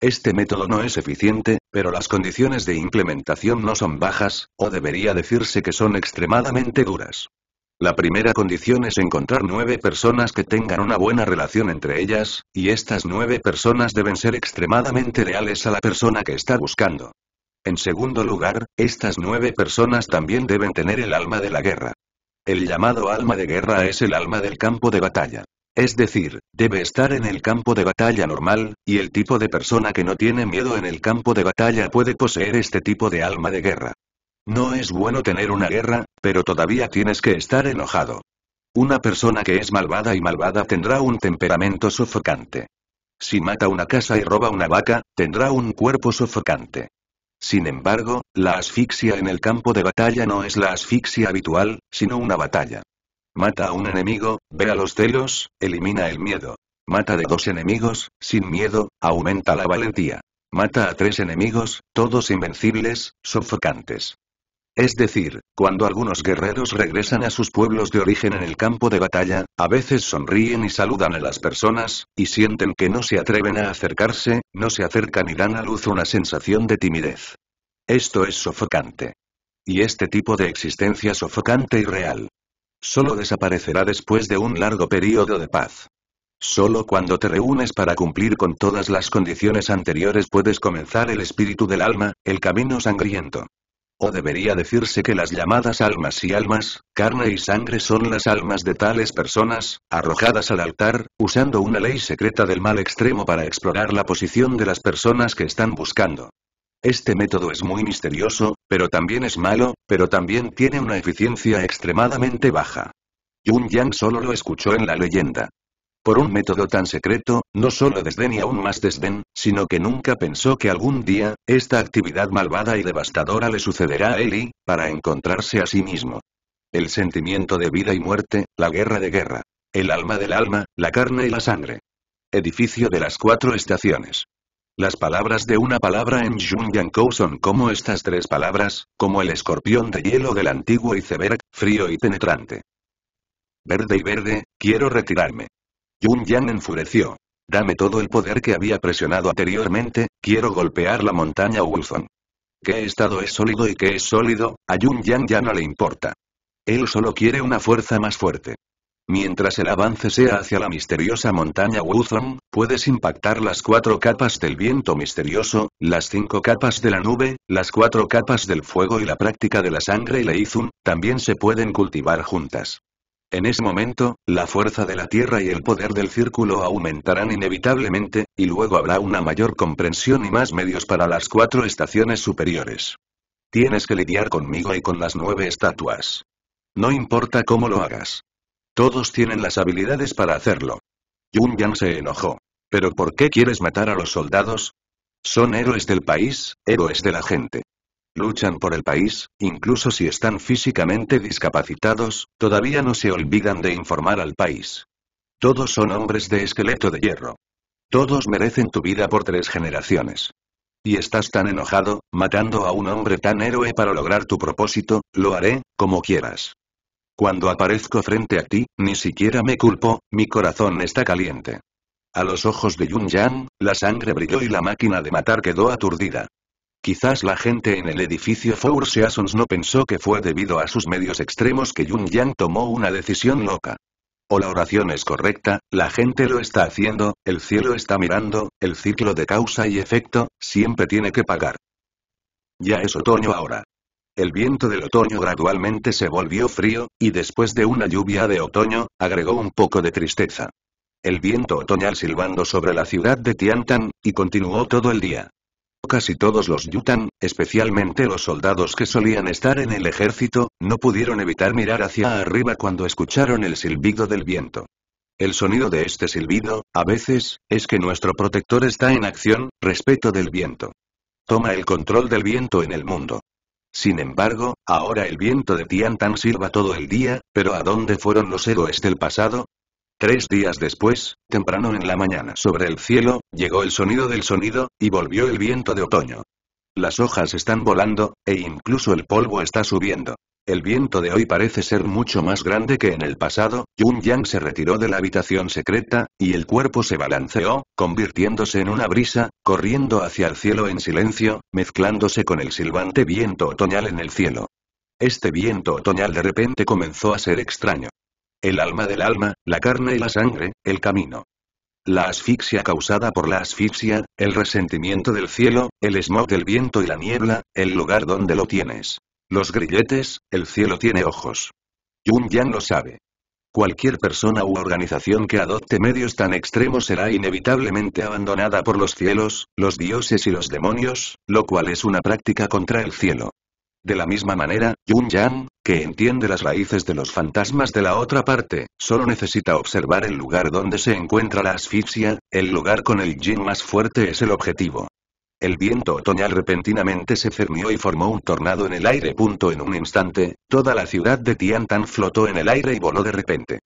Este método no es eficiente, pero las condiciones de implementación no son bajas, o debería decirse que son extremadamente duras. La primera condición es encontrar nueve personas que tengan una buena relación entre ellas, y estas nueve personas deben ser extremadamente leales a la persona que está buscando. En segundo lugar, estas nueve personas también deben tener el alma de la guerra. El llamado alma de guerra es el alma del campo de batalla. Es decir, debe estar en el campo de batalla normal, y el tipo de persona que no tiene miedo en el campo de batalla puede poseer este tipo de alma de guerra. No es bueno tener una guerra, pero todavía tienes que estar enojado. Una persona que es malvada y malvada tendrá un temperamento sofocante. Si mata una casa y roba una vaca, tendrá un cuerpo sofocante. Sin embargo, la asfixia en el campo de batalla no es la asfixia habitual, sino una batalla. Mata a un enemigo, ve a los celos, elimina el miedo. Mata de dos enemigos, sin miedo, aumenta la valentía. Mata a tres enemigos, todos invencibles, sofocantes. Es decir, cuando algunos guerreros regresan a sus pueblos de origen en el campo de batalla, a veces sonríen y saludan a las personas, y sienten que no se atreven a acercarse, no se acercan y dan a luz una sensación de timidez. Esto es sofocante. Y este tipo de existencia sofocante y real. Solo desaparecerá después de un largo período de paz. Solo cuando te reúnes para cumplir con todas las condiciones anteriores puedes comenzar el espíritu del alma, el camino sangriento. O debería decirse que las llamadas almas y almas, carne y sangre son las almas de tales personas, arrojadas al altar, usando una ley secreta del mal extremo para explorar la posición de las personas que están buscando. Este método es muy misterioso, pero también es malo, pero también tiene una eficiencia extremadamente baja. Yun Yang solo lo escuchó en la leyenda por un método tan secreto, no solo desdén y aún más desdén, sino que nunca pensó que algún día, esta actividad malvada y devastadora le sucederá a él y, para encontrarse a sí mismo. El sentimiento de vida y muerte, la guerra de guerra. El alma del alma, la carne y la sangre. Edificio de las cuatro estaciones. Las palabras de una palabra en Jun Kou son como estas tres palabras, como el escorpión de hielo del antiguo iceberg, frío y penetrante. Verde y verde, quiero retirarme. Yun Yang enfureció. Dame todo el poder que había presionado anteriormente, quiero golpear la montaña Wuzong. ¿Qué estado es sólido y qué es sólido? A Yun Yang ya no le importa. Él solo quiere una fuerza más fuerte. Mientras el avance sea hacia la misteriosa montaña Wuzong, puedes impactar las cuatro capas del viento misterioso, las cinco capas de la nube, las cuatro capas del fuego y la práctica de la sangre y la Izun, también se pueden cultivar juntas. En ese momento, la fuerza de la Tierra y el poder del círculo aumentarán inevitablemente, y luego habrá una mayor comprensión y más medios para las cuatro estaciones superiores. Tienes que lidiar conmigo y con las nueve estatuas. No importa cómo lo hagas. Todos tienen las habilidades para hacerlo. Yun Yang se enojó. ¿Pero por qué quieres matar a los soldados? Son héroes del país, héroes de la gente luchan por el país, incluso si están físicamente discapacitados, todavía no se olvidan de informar al país. Todos son hombres de esqueleto de hierro. Todos merecen tu vida por tres generaciones. Y estás tan enojado, matando a un hombre tan héroe para lograr tu propósito, lo haré, como quieras. Cuando aparezco frente a ti, ni siquiera me culpo, mi corazón está caliente. A los ojos de Yun Yang, la sangre brilló y la máquina de matar quedó aturdida. Quizás la gente en el edificio Four Seasons no pensó que fue debido a sus medios extremos que Yun Yang tomó una decisión loca. O la oración es correcta, la gente lo está haciendo, el cielo está mirando, el ciclo de causa y efecto, siempre tiene que pagar. Ya es otoño ahora. El viento del otoño gradualmente se volvió frío, y después de una lluvia de otoño, agregó un poco de tristeza. El viento otoñal silbando sobre la ciudad de Tiantan, y continuó todo el día. Casi todos los Yutan, especialmente los soldados que solían estar en el ejército, no pudieron evitar mirar hacia arriba cuando escucharon el silbido del viento. El sonido de este silbido, a veces, es que nuestro protector está en acción, respeto del viento. Toma el control del viento en el mundo. Sin embargo, ahora el viento de Tiantan silba todo el día, pero ¿a dónde fueron los héroes del pasado? Tres días después, temprano en la mañana sobre el cielo, llegó el sonido del sonido, y volvió el viento de otoño. Las hojas están volando, e incluso el polvo está subiendo. El viento de hoy parece ser mucho más grande que en el pasado, Yun Yang se retiró de la habitación secreta, y el cuerpo se balanceó, convirtiéndose en una brisa, corriendo hacia el cielo en silencio, mezclándose con el silbante viento otoñal en el cielo. Este viento otoñal de repente comenzó a ser extraño. El alma del alma, la carne y la sangre, el camino. La asfixia causada por la asfixia, el resentimiento del cielo, el smog del viento y la niebla, el lugar donde lo tienes. Los grilletes, el cielo tiene ojos. Yun Yang lo sabe. Cualquier persona u organización que adopte medios tan extremos será inevitablemente abandonada por los cielos, los dioses y los demonios, lo cual es una práctica contra el cielo. De la misma manera, Yun Yang, que entiende las raíces de los fantasmas de la otra parte, solo necesita observar el lugar donde se encuentra la asfixia, el lugar con el yin más fuerte es el objetivo. El viento otoñal repentinamente se cernió y formó un tornado en el aire. en un instante, toda la ciudad de Tiantan flotó en el aire y voló de repente.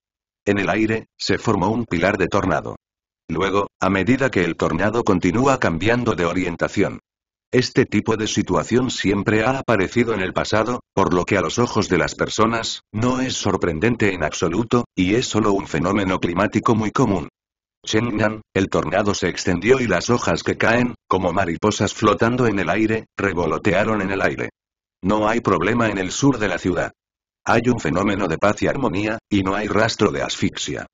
En el aire, se formó un pilar de tornado. Luego, a medida que el tornado continúa cambiando de orientación, este tipo de situación siempre ha aparecido en el pasado, por lo que a los ojos de las personas, no es sorprendente en absoluto, y es solo un fenómeno climático muy común. Chengnan, el tornado se extendió y las hojas que caen, como mariposas flotando en el aire, revolotearon en el aire. No hay problema en el sur de la ciudad. Hay un fenómeno de paz y armonía, y no hay rastro de asfixia.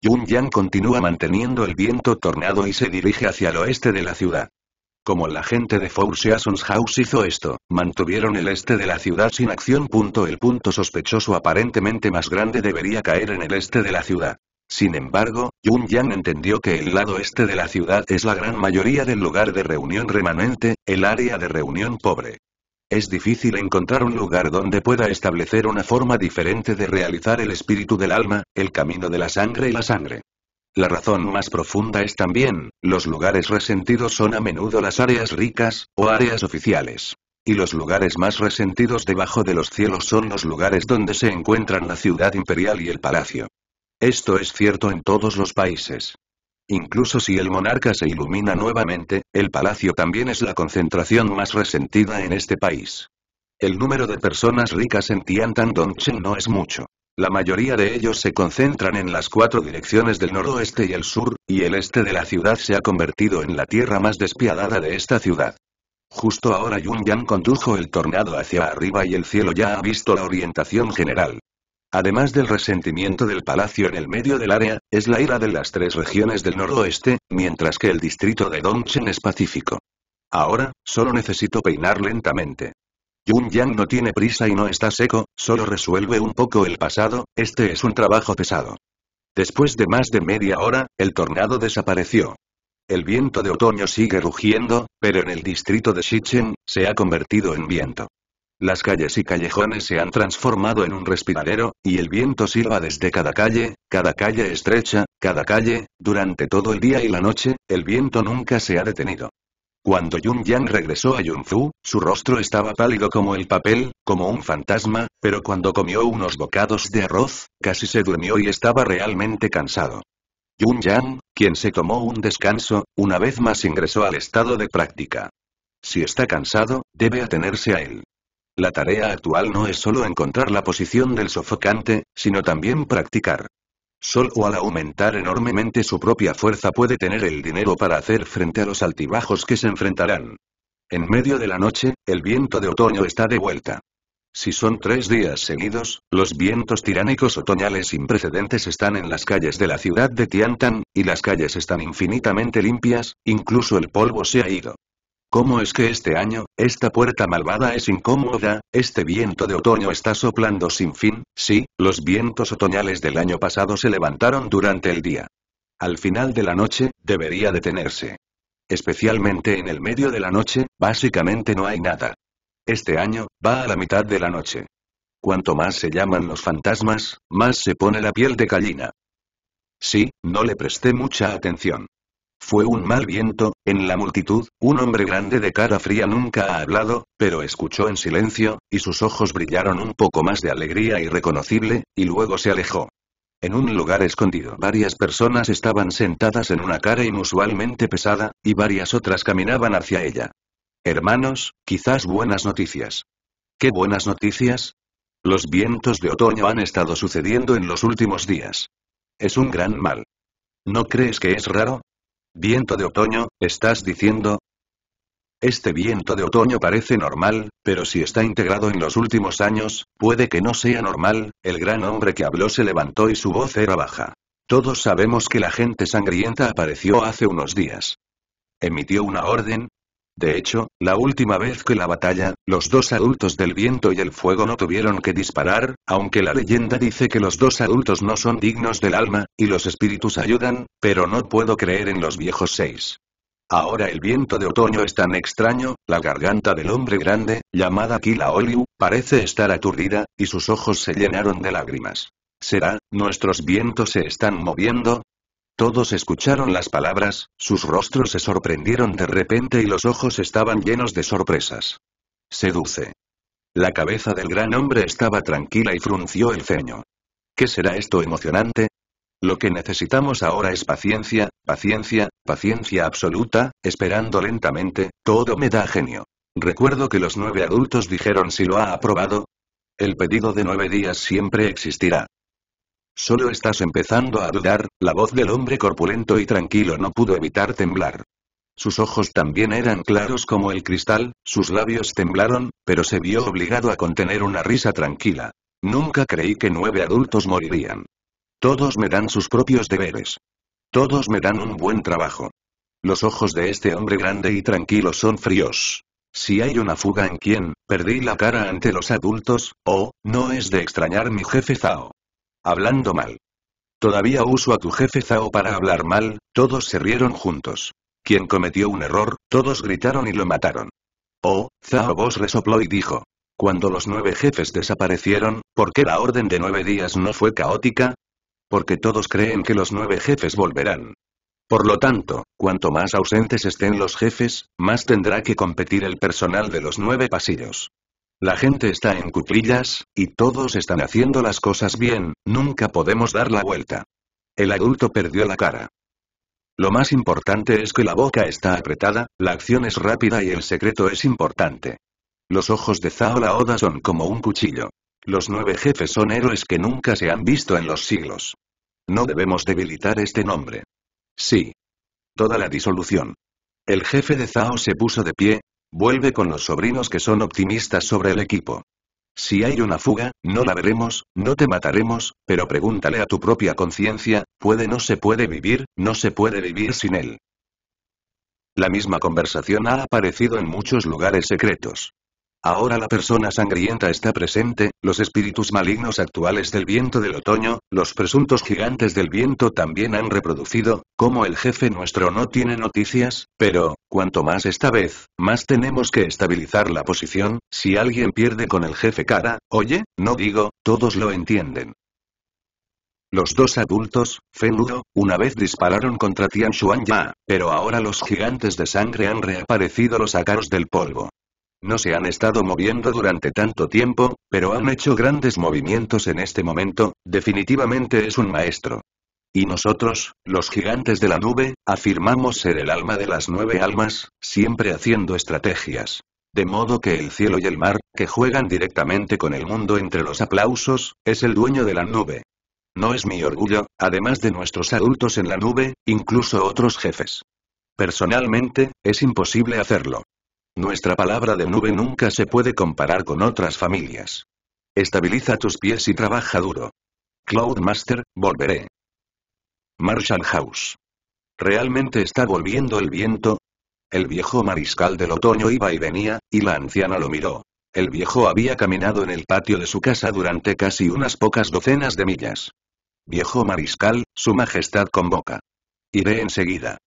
Yun Yang continúa manteniendo el viento tornado y se dirige hacia el oeste de la ciudad. Como la gente de Four Seasons House hizo esto, mantuvieron el este de la ciudad sin acción. El punto sospechoso aparentemente más grande debería caer en el este de la ciudad. Sin embargo, Yun Yang entendió que el lado este de la ciudad es la gran mayoría del lugar de reunión remanente, el área de reunión pobre. Es difícil encontrar un lugar donde pueda establecer una forma diferente de realizar el espíritu del alma, el camino de la sangre y la sangre. La razón más profunda es también, los lugares resentidos son a menudo las áreas ricas, o áreas oficiales. Y los lugares más resentidos debajo de los cielos son los lugares donde se encuentran la ciudad imperial y el palacio. Esto es cierto en todos los países. Incluso si el monarca se ilumina nuevamente, el palacio también es la concentración más resentida en este país. El número de personas ricas en Tiantan Dongchen no es mucho. La mayoría de ellos se concentran en las cuatro direcciones del noroeste y el sur, y el este de la ciudad se ha convertido en la tierra más despiadada de esta ciudad. Justo ahora Yang condujo el tornado hacia arriba y el cielo ya ha visto la orientación general. Además del resentimiento del palacio en el medio del área, es la ira de las tres regiones del noroeste, mientras que el distrito de Dongchen es pacífico. Ahora, solo necesito peinar lentamente. Yun Yang no tiene prisa y no está seco, solo resuelve un poco el pasado, este es un trabajo pesado. Después de más de media hora, el tornado desapareció. El viento de otoño sigue rugiendo, pero en el distrito de Shichen, se ha convertido en viento. Las calles y callejones se han transformado en un respiradero, y el viento silba desde cada calle, cada calle estrecha, cada calle, durante todo el día y la noche, el viento nunca se ha detenido. Cuando Yun Yang regresó a Yunfu, su rostro estaba pálido como el papel, como un fantasma, pero cuando comió unos bocados de arroz, casi se durmió y estaba realmente cansado. Yun Yang, quien se tomó un descanso, una vez más ingresó al estado de práctica. Si está cansado, debe atenerse a él. La tarea actual no es solo encontrar la posición del sofocante, sino también practicar. Sol o al aumentar enormemente su propia fuerza puede tener el dinero para hacer frente a los altibajos que se enfrentarán. En medio de la noche, el viento de otoño está de vuelta. Si son tres días seguidos, los vientos tiránicos otoñales sin precedentes están en las calles de la ciudad de Tiantan, y las calles están infinitamente limpias, incluso el polvo se ha ido. ¿Cómo es que este año, esta puerta malvada es incómoda, este viento de otoño está soplando sin fin? Sí, los vientos otoñales del año pasado se levantaron durante el día. Al final de la noche, debería detenerse. Especialmente en el medio de la noche, básicamente no hay nada. Este año, va a la mitad de la noche. Cuanto más se llaman los fantasmas, más se pone la piel de gallina. Sí, no le presté mucha atención. Fue un mal viento, en la multitud, un hombre grande de cara fría nunca ha hablado, pero escuchó en silencio, y sus ojos brillaron un poco más de alegría irreconocible, y luego se alejó. En un lugar escondido varias personas estaban sentadas en una cara inusualmente pesada, y varias otras caminaban hacia ella. Hermanos, quizás buenas noticias. ¿Qué buenas noticias? Los vientos de otoño han estado sucediendo en los últimos días. Es un gran mal. ¿No crees que es raro? Viento de otoño, ¿estás diciendo? Este viento de otoño parece normal, pero si está integrado en los últimos años, puede que no sea normal, el gran hombre que habló se levantó y su voz era baja. Todos sabemos que la gente sangrienta apareció hace unos días. Emitió una orden, de hecho, la última vez que la batalla, los dos adultos del viento y el fuego no tuvieron que disparar, aunque la leyenda dice que los dos adultos no son dignos del alma, y los espíritus ayudan, pero no puedo creer en los viejos seis. Ahora el viento de otoño es tan extraño, la garganta del hombre grande, llamada Kila Oliu, parece estar aturdida, y sus ojos se llenaron de lágrimas. ¿Será, nuestros vientos se están moviendo? Todos escucharon las palabras, sus rostros se sorprendieron de repente y los ojos estaban llenos de sorpresas. Seduce. La cabeza del gran hombre estaba tranquila y frunció el ceño. ¿Qué será esto emocionante? Lo que necesitamos ahora es paciencia, paciencia, paciencia absoluta, esperando lentamente, todo me da genio. Recuerdo que los nueve adultos dijeron si lo ha aprobado. El pedido de nueve días siempre existirá. Solo estás empezando a dudar, la voz del hombre corpulento y tranquilo no pudo evitar temblar. Sus ojos también eran claros como el cristal, sus labios temblaron, pero se vio obligado a contener una risa tranquila. Nunca creí que nueve adultos morirían. Todos me dan sus propios deberes. Todos me dan un buen trabajo. Los ojos de este hombre grande y tranquilo son fríos. Si hay una fuga en quien, perdí la cara ante los adultos, oh, no es de extrañar mi jefe Zao hablando mal. Todavía uso a tu jefe Zhao para hablar mal, todos se rieron juntos. Quien cometió un error, todos gritaron y lo mataron. Oh, Zhao Vos resopló y dijo. Cuando los nueve jefes desaparecieron, ¿por qué la orden de nueve días no fue caótica? Porque todos creen que los nueve jefes volverán. Por lo tanto, cuanto más ausentes estén los jefes, más tendrá que competir el personal de los nueve pasillos. La gente está en cuclillas, y todos están haciendo las cosas bien, nunca podemos dar la vuelta. El adulto perdió la cara. Lo más importante es que la boca está apretada, la acción es rápida y el secreto es importante. Los ojos de Zao la Oda son como un cuchillo. Los nueve jefes son héroes que nunca se han visto en los siglos. No debemos debilitar este nombre. Sí. Toda la disolución. El jefe de Zao se puso de pie, Vuelve con los sobrinos que son optimistas sobre el equipo. Si hay una fuga, no la veremos, no te mataremos, pero pregúntale a tu propia conciencia, puede no se puede vivir, no se puede vivir sin él. La misma conversación ha aparecido en muchos lugares secretos. Ahora la persona sangrienta está presente, los espíritus malignos actuales del viento del otoño, los presuntos gigantes del viento también han reproducido, como el jefe nuestro no tiene noticias, pero, cuanto más esta vez, más tenemos que estabilizar la posición, si alguien pierde con el jefe cara, oye, no digo, todos lo entienden. Los dos adultos, Fenudo, una vez dispararon contra Tian Shuan Ya, pero ahora los gigantes de sangre han reaparecido los sacaros del polvo. No se han estado moviendo durante tanto tiempo, pero han hecho grandes movimientos en este momento, definitivamente es un maestro. Y nosotros, los gigantes de la nube, afirmamos ser el alma de las nueve almas, siempre haciendo estrategias. De modo que el cielo y el mar, que juegan directamente con el mundo entre los aplausos, es el dueño de la nube. No es mi orgullo, además de nuestros adultos en la nube, incluso otros jefes. Personalmente, es imposible hacerlo. Nuestra palabra de nube nunca se puede comparar con otras familias. Estabiliza tus pies y trabaja duro. Cloudmaster, volveré. Marshall House. ¿Realmente está volviendo el viento? El viejo mariscal del otoño iba y venía, y la anciana lo miró. El viejo había caminado en el patio de su casa durante casi unas pocas docenas de millas. Viejo mariscal, su majestad convoca. Iré enseguida.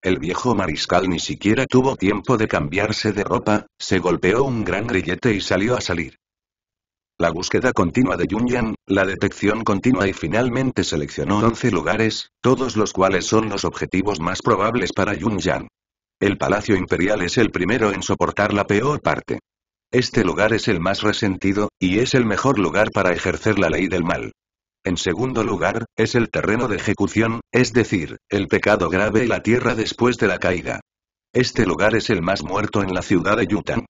El viejo mariscal ni siquiera tuvo tiempo de cambiarse de ropa, se golpeó un gran grillete y salió a salir. La búsqueda continua de Yunyan, la detección continua y finalmente seleccionó 11 lugares, todos los cuales son los objetivos más probables para Yunyan. El Palacio Imperial es el primero en soportar la peor parte. Este lugar es el más resentido, y es el mejor lugar para ejercer la ley del mal. En segundo lugar, es el terreno de ejecución, es decir, el pecado grave y la tierra después de la caída. Este lugar es el más muerto en la ciudad de Yutan.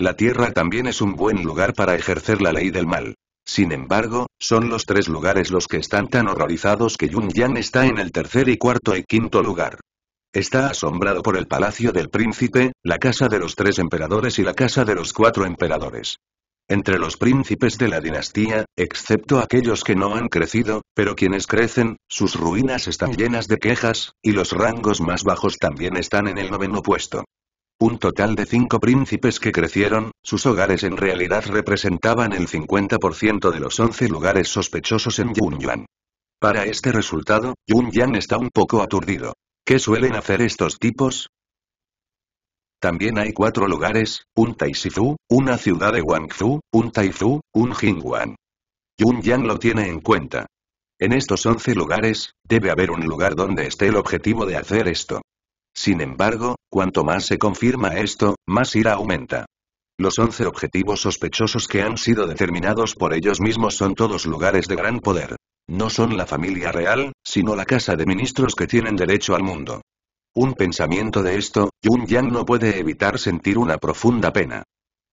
La tierra también es un buen lugar para ejercer la ley del mal. Sin embargo, son los tres lugares los que están tan horrorizados que Yun Yan está en el tercer y cuarto y quinto lugar. Está asombrado por el palacio del príncipe, la casa de los tres emperadores y la casa de los cuatro emperadores. Entre los príncipes de la dinastía, excepto aquellos que no han crecido, pero quienes crecen, sus ruinas están llenas de quejas, y los rangos más bajos también están en el noveno puesto. Un total de cinco príncipes que crecieron, sus hogares en realidad representaban el 50% de los 11 lugares sospechosos en Yunyuan. Para este resultado, Yun está un poco aturdido. ¿Qué suelen hacer estos tipos? También hay cuatro lugares, un taishizu una ciudad de Guangzhou, un Taifu, un Jingwan. Yun Yang lo tiene en cuenta. En estos once lugares, debe haber un lugar donde esté el objetivo de hacer esto. Sin embargo, cuanto más se confirma esto, más ira aumenta. Los once objetivos sospechosos que han sido determinados por ellos mismos son todos lugares de gran poder. No son la familia real, sino la casa de ministros que tienen derecho al mundo. Un pensamiento de esto, Yun Yang no puede evitar sentir una profunda pena.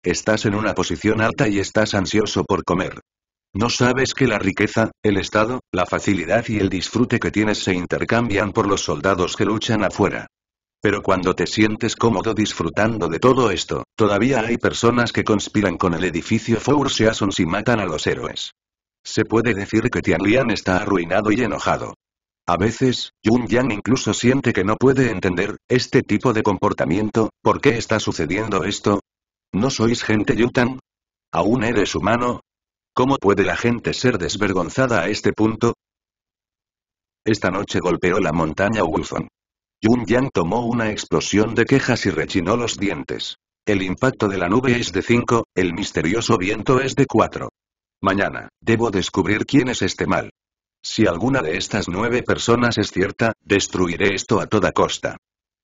Estás en una posición alta y estás ansioso por comer. No sabes que la riqueza, el estado, la facilidad y el disfrute que tienes se intercambian por los soldados que luchan afuera. Pero cuando te sientes cómodo disfrutando de todo esto, todavía hay personas que conspiran con el edificio Four Seasons y matan a los héroes. Se puede decir que Tian Lian está arruinado y enojado. A veces, Yun Yang incluso siente que no puede entender, este tipo de comportamiento, ¿por qué está sucediendo esto? ¿No sois gente Yutan? ¿Aún eres humano? ¿Cómo puede la gente ser desvergonzada a este punto? Esta noche golpeó la montaña Wulfon. Yun Yang tomó una explosión de quejas y rechinó los dientes. El impacto de la nube es de 5, el misterioso viento es de 4. Mañana, debo descubrir quién es este mal. Si alguna de estas nueve personas es cierta, destruiré esto a toda costa.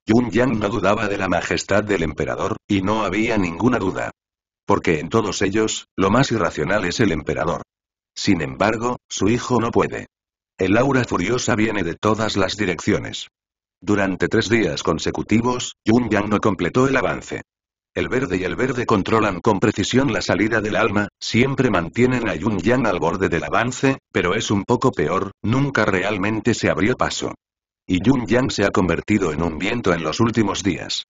Yun Yang no dudaba de la majestad del emperador, y no había ninguna duda. Porque en todos ellos, lo más irracional es el emperador. Sin embargo, su hijo no puede. El aura furiosa viene de todas las direcciones. Durante tres días consecutivos, Yun Yang no completó el avance. El verde y el verde controlan con precisión la salida del alma, siempre mantienen a Yun Yang al borde del avance, pero es un poco peor, nunca realmente se abrió paso. Y Yun Yang se ha convertido en un viento en los últimos días.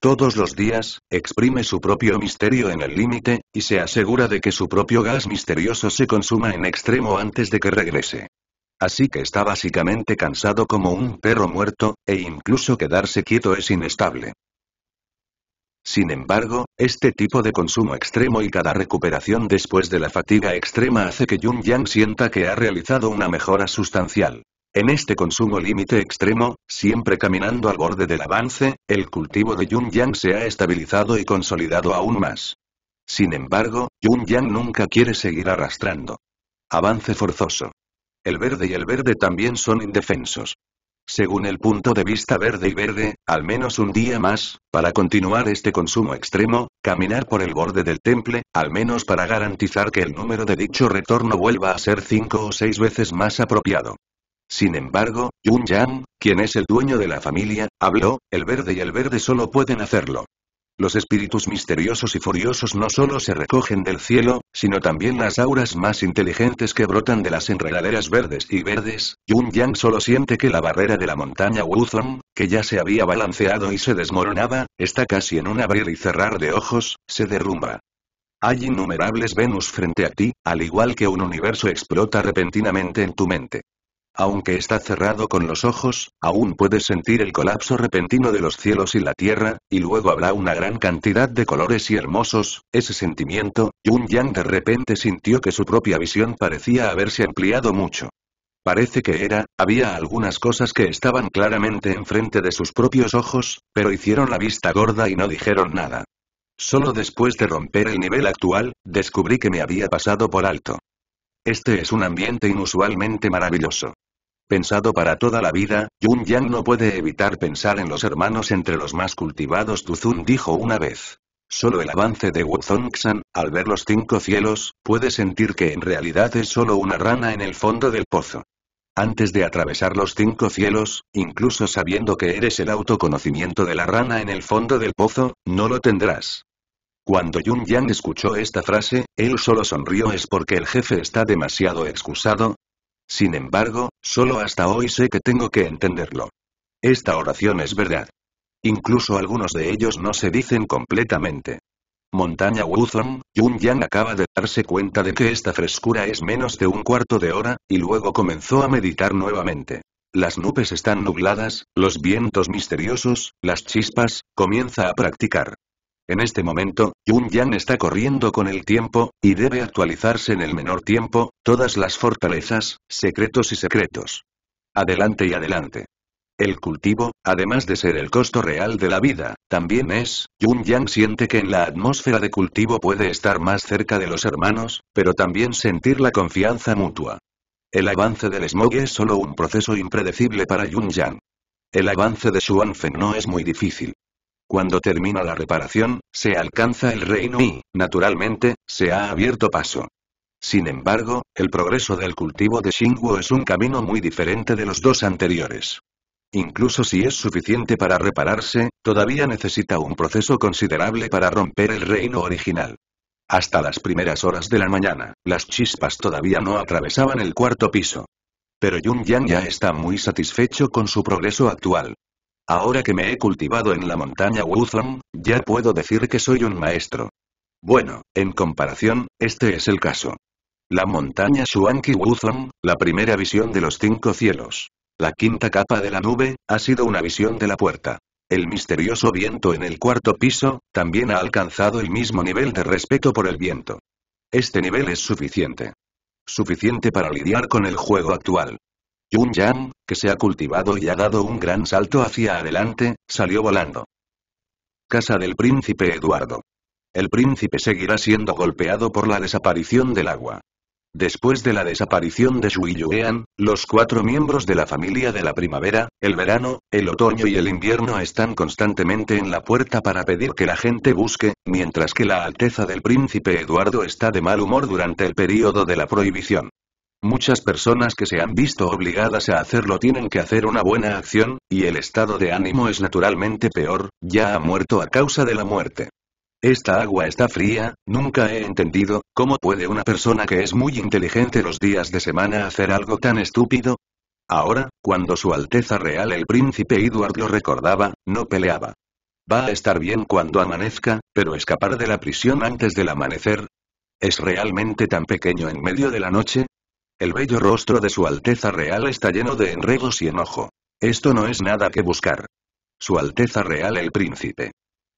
Todos los días, exprime su propio misterio en el límite, y se asegura de que su propio gas misterioso se consuma en extremo antes de que regrese. Así que está básicamente cansado como un perro muerto, e incluso quedarse quieto es inestable. Sin embargo, este tipo de consumo extremo y cada recuperación después de la fatiga extrema hace que Yun Yang sienta que ha realizado una mejora sustancial. En este consumo límite extremo, siempre caminando al borde del avance, el cultivo de Yun Yang se ha estabilizado y consolidado aún más. Sin embargo, Yun Yang nunca quiere seguir arrastrando. Avance forzoso. El verde y el verde también son indefensos. Según el punto de vista verde y verde, al menos un día más, para continuar este consumo extremo, caminar por el borde del temple, al menos para garantizar que el número de dicho retorno vuelva a ser cinco o seis veces más apropiado. Sin embargo, Yun Yang, quien es el dueño de la familia, habló, el verde y el verde solo pueden hacerlo. Los espíritus misteriosos y furiosos no solo se recogen del cielo, sino también las auras más inteligentes que brotan de las enredaderas verdes y verdes, Yun Yang solo siente que la barrera de la montaña Wuzong, que ya se había balanceado y se desmoronaba, está casi en un abrir y cerrar de ojos, se derrumba. Hay innumerables Venus frente a ti, al igual que un universo explota repentinamente en tu mente. Aunque está cerrado con los ojos, aún puedes sentir el colapso repentino de los cielos y la tierra, y luego habrá una gran cantidad de colores y hermosos, ese sentimiento, Yun Yang de repente sintió que su propia visión parecía haberse ampliado mucho. Parece que era, había algunas cosas que estaban claramente enfrente de sus propios ojos, pero hicieron la vista gorda y no dijeron nada. Solo después de romper el nivel actual, descubrí que me había pasado por alto. Este es un ambiente inusualmente maravilloso. Pensado para toda la vida, Yun Yang no puede evitar pensar en los hermanos entre los más cultivados Tuzun dijo una vez. Solo el avance de San, al ver los cinco cielos, puede sentir que en realidad es solo una rana en el fondo del pozo. Antes de atravesar los cinco cielos, incluso sabiendo que eres el autoconocimiento de la rana en el fondo del pozo, no lo tendrás. Cuando Yun Yang escuchó esta frase, él solo sonrió es porque el jefe está demasiado excusado. Sin embargo, solo hasta hoy sé que tengo que entenderlo. Esta oración es verdad. Incluso algunos de ellos no se dicen completamente. Montaña Wuzong, Yun Yang acaba de darse cuenta de que esta frescura es menos de un cuarto de hora, y luego comenzó a meditar nuevamente. Las nubes están nubladas, los vientos misteriosos, las chispas, comienza a practicar. En este momento, Yun Yang está corriendo con el tiempo, y debe actualizarse en el menor tiempo, todas las fortalezas, secretos y secretos. Adelante y adelante. El cultivo, además de ser el costo real de la vida, también es, Yun Yang siente que en la atmósfera de cultivo puede estar más cerca de los hermanos, pero también sentir la confianza mutua. El avance del smog es solo un proceso impredecible para Yun Yang. El avance de Xuanfeng no es muy difícil. Cuando termina la reparación, se alcanza el reino y, naturalmente, se ha abierto paso. Sin embargo, el progreso del cultivo de Xingguo es un camino muy diferente de los dos anteriores. Incluso si es suficiente para repararse, todavía necesita un proceso considerable para romper el reino original. Hasta las primeras horas de la mañana, las chispas todavía no atravesaban el cuarto piso. Pero Yun Yang ya está muy satisfecho con su progreso actual. Ahora que me he cultivado en la montaña Zong, ya puedo decir que soy un maestro. Bueno, en comparación, este es el caso. La montaña Wu Zong, la primera visión de los cinco cielos. La quinta capa de la nube, ha sido una visión de la puerta. El misterioso viento en el cuarto piso, también ha alcanzado el mismo nivel de respeto por el viento. Este nivel es suficiente. Suficiente para lidiar con el juego actual. Yun Yang, que se ha cultivado y ha dado un gran salto hacia adelante, salió volando. Casa del príncipe Eduardo. El príncipe seguirá siendo golpeado por la desaparición del agua. Después de la desaparición de Shui Yuean, los cuatro miembros de la familia de la primavera, el verano, el otoño y el invierno están constantemente en la puerta para pedir que la gente busque, mientras que la alteza del príncipe Eduardo está de mal humor durante el período de la prohibición. Muchas personas que se han visto obligadas a hacerlo tienen que hacer una buena acción, y el estado de ánimo es naturalmente peor, ya ha muerto a causa de la muerte. Esta agua está fría, nunca he entendido, ¿cómo puede una persona que es muy inteligente los días de semana hacer algo tan estúpido? Ahora, cuando su Alteza Real el Príncipe Edward lo recordaba, no peleaba. Va a estar bien cuando amanezca, pero escapar de la prisión antes del amanecer, ¿Es realmente tan pequeño en medio de la noche? El bello rostro de su Alteza Real está lleno de enredos y enojo. Esto no es nada que buscar. Su Alteza Real el Príncipe.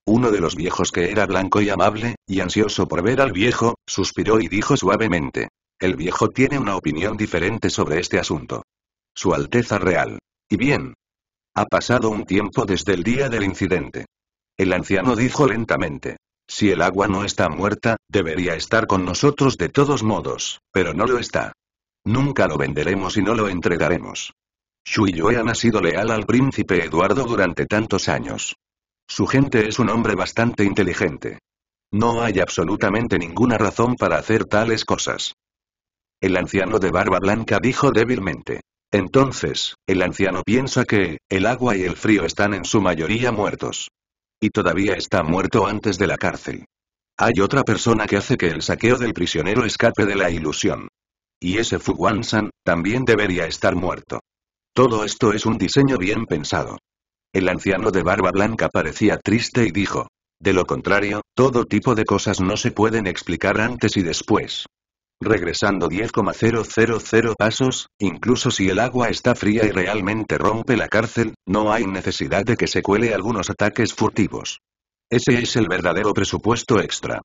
Uno de los viejos que era blanco y amable, y ansioso por ver al viejo, suspiró y dijo suavemente. El viejo tiene una opinión diferente sobre este asunto. Su Alteza Real. Y bien. Ha pasado un tiempo desde el día del incidente. El anciano dijo lentamente. Si el agua no está muerta, debería estar con nosotros de todos modos, pero no lo está. Nunca lo venderemos y no lo entregaremos. Shui ha sido leal al príncipe Eduardo durante tantos años. Su gente es un hombre bastante inteligente. No hay absolutamente ninguna razón para hacer tales cosas. El anciano de barba blanca dijo débilmente. Entonces, el anciano piensa que, el agua y el frío están en su mayoría muertos. Y todavía está muerto antes de la cárcel. Hay otra persona que hace que el saqueo del prisionero escape de la ilusión. Y ese Fu Wansan, también debería estar muerto. Todo esto es un diseño bien pensado. El anciano de barba blanca parecía triste y dijo. De lo contrario, todo tipo de cosas no se pueden explicar antes y después. Regresando 10,000 pasos, incluso si el agua está fría y realmente rompe la cárcel, no hay necesidad de que se cuele algunos ataques furtivos. Ese es el verdadero presupuesto extra.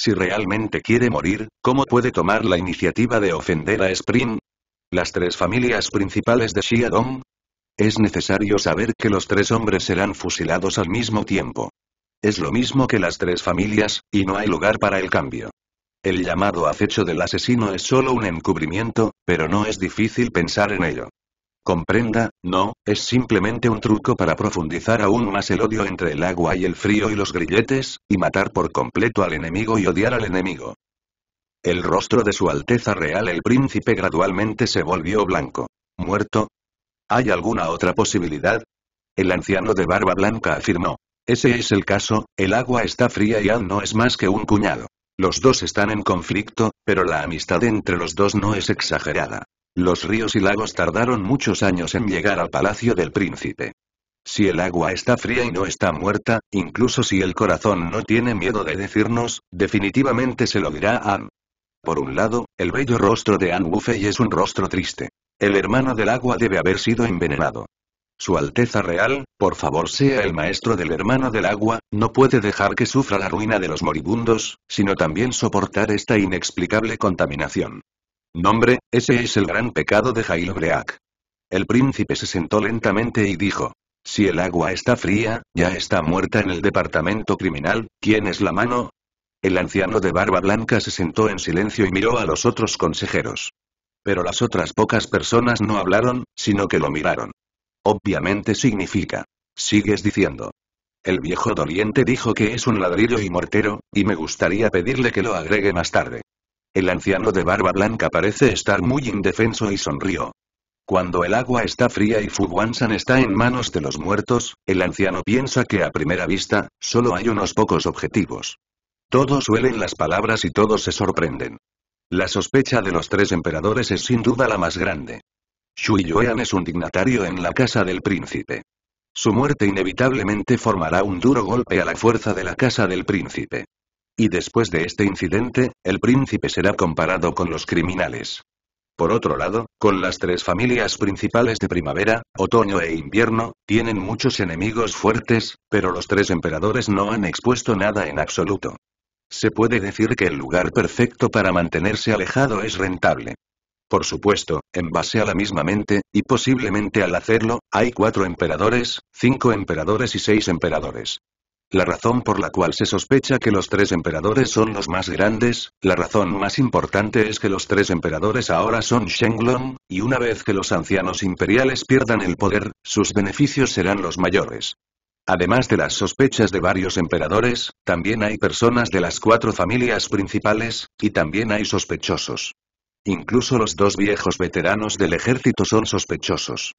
Si realmente quiere morir, ¿cómo puede tomar la iniciativa de ofender a Spring? Las tres familias principales de Xiadong. Es necesario saber que los tres hombres serán fusilados al mismo tiempo. Es lo mismo que las tres familias, y no hay lugar para el cambio. El llamado acecho del asesino es solo un encubrimiento, pero no es difícil pensar en ello. Comprenda, no, es simplemente un truco para profundizar aún más el odio entre el agua y el frío y los grilletes, y matar por completo al enemigo y odiar al enemigo. El rostro de su Alteza Real el Príncipe gradualmente se volvió blanco. ¿Muerto? ¿Hay alguna otra posibilidad? El anciano de barba blanca afirmó. Ese es el caso, el agua está fría y aún no es más que un cuñado. Los dos están en conflicto, pero la amistad entre los dos no es exagerada. Los ríos y lagos tardaron muchos años en llegar al palacio del príncipe. Si el agua está fría y no está muerta, incluso si el corazón no tiene miedo de decirnos, definitivamente se lo dirá a Anne. Por un lado, el bello rostro de Anne Wufei es un rostro triste. El hermano del agua debe haber sido envenenado. Su Alteza Real, por favor sea el maestro del hermano del agua, no puede dejar que sufra la ruina de los moribundos, sino también soportar esta inexplicable contaminación. Nombre, ese es el gran pecado de Break. El príncipe se sentó lentamente y dijo. Si el agua está fría, ya está muerta en el departamento criminal, ¿quién es la mano? El anciano de barba blanca se sentó en silencio y miró a los otros consejeros. Pero las otras pocas personas no hablaron, sino que lo miraron. Obviamente significa. Sigues diciendo. El viejo doliente dijo que es un ladrillo y mortero, y me gustaría pedirle que lo agregue más tarde. El anciano de barba blanca parece estar muy indefenso y sonrió. Cuando el agua está fría y Fuguansan está en manos de los muertos, el anciano piensa que a primera vista, solo hay unos pocos objetivos. Todos suelen las palabras y todos se sorprenden. La sospecha de los tres emperadores es sin duda la más grande. Shui Yuyan es un dignatario en la casa del príncipe. Su muerte inevitablemente formará un duro golpe a la fuerza de la casa del príncipe. Y después de este incidente, el príncipe será comparado con los criminales. Por otro lado, con las tres familias principales de primavera, otoño e invierno, tienen muchos enemigos fuertes, pero los tres emperadores no han expuesto nada en absoluto. Se puede decir que el lugar perfecto para mantenerse alejado es rentable. Por supuesto, en base a la misma mente, y posiblemente al hacerlo, hay cuatro emperadores, cinco emperadores y seis emperadores. La razón por la cual se sospecha que los tres emperadores son los más grandes, la razón más importante es que los tres emperadores ahora son Shenglong, y una vez que los ancianos imperiales pierdan el poder, sus beneficios serán los mayores. Además de las sospechas de varios emperadores, también hay personas de las cuatro familias principales, y también hay sospechosos. Incluso los dos viejos veteranos del ejército son sospechosos.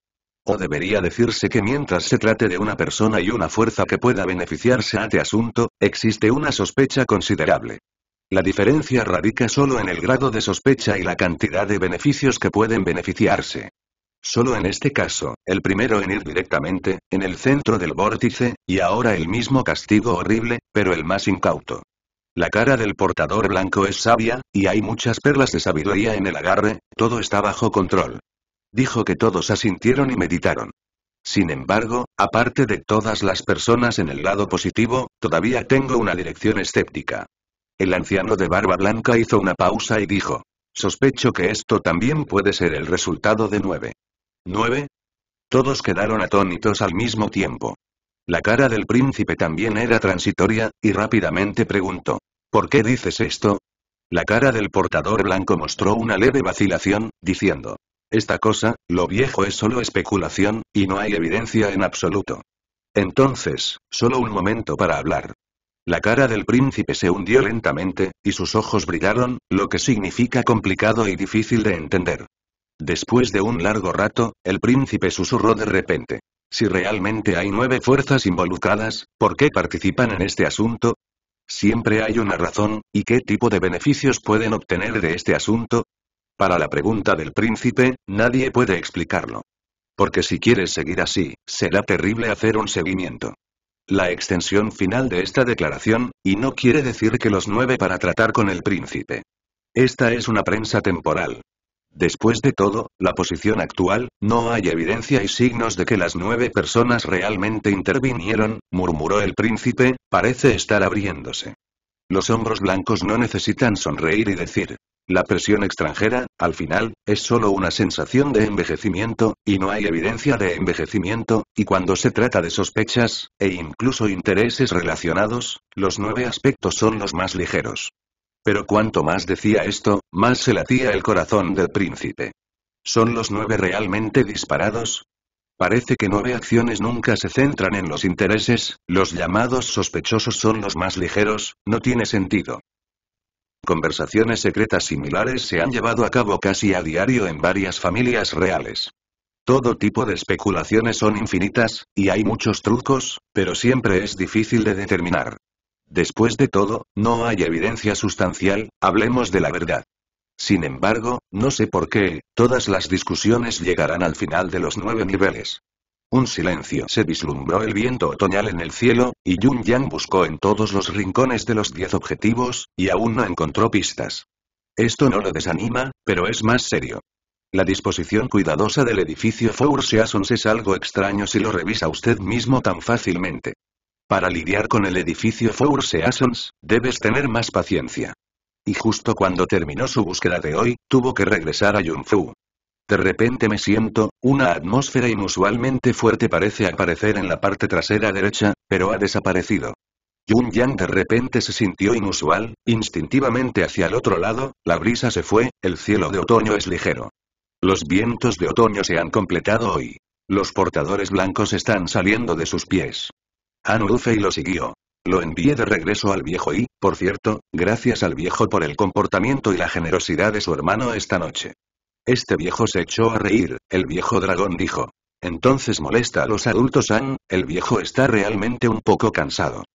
O debería decirse que mientras se trate de una persona y una fuerza que pueda beneficiarse a este asunto, existe una sospecha considerable. La diferencia radica solo en el grado de sospecha y la cantidad de beneficios que pueden beneficiarse. Solo en este caso, el primero en ir directamente, en el centro del vórtice, y ahora el mismo castigo horrible, pero el más incauto. La cara del portador blanco es sabia, y hay muchas perlas de sabiduría en el agarre, todo está bajo control. Dijo que todos asintieron y meditaron. Sin embargo, aparte de todas las personas en el lado positivo, todavía tengo una dirección escéptica. El anciano de barba blanca hizo una pausa y dijo, sospecho que esto también puede ser el resultado de nueve. ¿Nueve? Todos quedaron atónitos al mismo tiempo. La cara del príncipe también era transitoria, y rápidamente preguntó, ¿por qué dices esto? La cara del portador blanco mostró una leve vacilación, diciendo, esta cosa, lo viejo es solo especulación, y no hay evidencia en absoluto. Entonces, solo un momento para hablar. La cara del príncipe se hundió lentamente, y sus ojos brillaron, lo que significa complicado y difícil de entender. Después de un largo rato, el príncipe susurró de repente. Si realmente hay nueve fuerzas involucradas, ¿por qué participan en este asunto? Siempre hay una razón, ¿y qué tipo de beneficios pueden obtener de este asunto? Para la pregunta del príncipe, nadie puede explicarlo. Porque si quieres seguir así, será terrible hacer un seguimiento. La extensión final de esta declaración, y no quiere decir que los nueve para tratar con el príncipe. Esta es una prensa temporal. Después de todo, la posición actual, no hay evidencia y signos de que las nueve personas realmente intervinieron, murmuró el príncipe, parece estar abriéndose. Los hombros blancos no necesitan sonreír y decir, la presión extranjera, al final, es solo una sensación de envejecimiento, y no hay evidencia de envejecimiento, y cuando se trata de sospechas, e incluso intereses relacionados, los nueve aspectos son los más ligeros. Pero cuanto más decía esto, más se latía el corazón del príncipe. ¿Son los nueve realmente disparados? Parece que nueve acciones nunca se centran en los intereses, los llamados sospechosos son los más ligeros, no tiene sentido. Conversaciones secretas similares se han llevado a cabo casi a diario en varias familias reales. Todo tipo de especulaciones son infinitas, y hay muchos trucos, pero siempre es difícil de determinar. Después de todo, no hay evidencia sustancial, hablemos de la verdad. Sin embargo, no sé por qué, todas las discusiones llegarán al final de los nueve niveles. Un silencio se vislumbró el viento otoñal en el cielo, y Yun Yang buscó en todos los rincones de los diez objetivos, y aún no encontró pistas. Esto no lo desanima, pero es más serio. La disposición cuidadosa del edificio Four Seasons es algo extraño si lo revisa usted mismo tan fácilmente. Para lidiar con el edificio Four Seasons, debes tener más paciencia. Y justo cuando terminó su búsqueda de hoy, tuvo que regresar a Fu. De repente me siento, una atmósfera inusualmente fuerte parece aparecer en la parte trasera derecha, pero ha desaparecido. Yun Yang de repente se sintió inusual, instintivamente hacia el otro lado, la brisa se fue, el cielo de otoño es ligero. Los vientos de otoño se han completado hoy. Los portadores blancos están saliendo de sus pies. Han lo siguió. Lo envié de regreso al viejo y, por cierto, gracias al viejo por el comportamiento y la generosidad de su hermano esta noche. Este viejo se echó a reír, el viejo dragón dijo. Entonces molesta a los adultos han el viejo está realmente un poco cansado.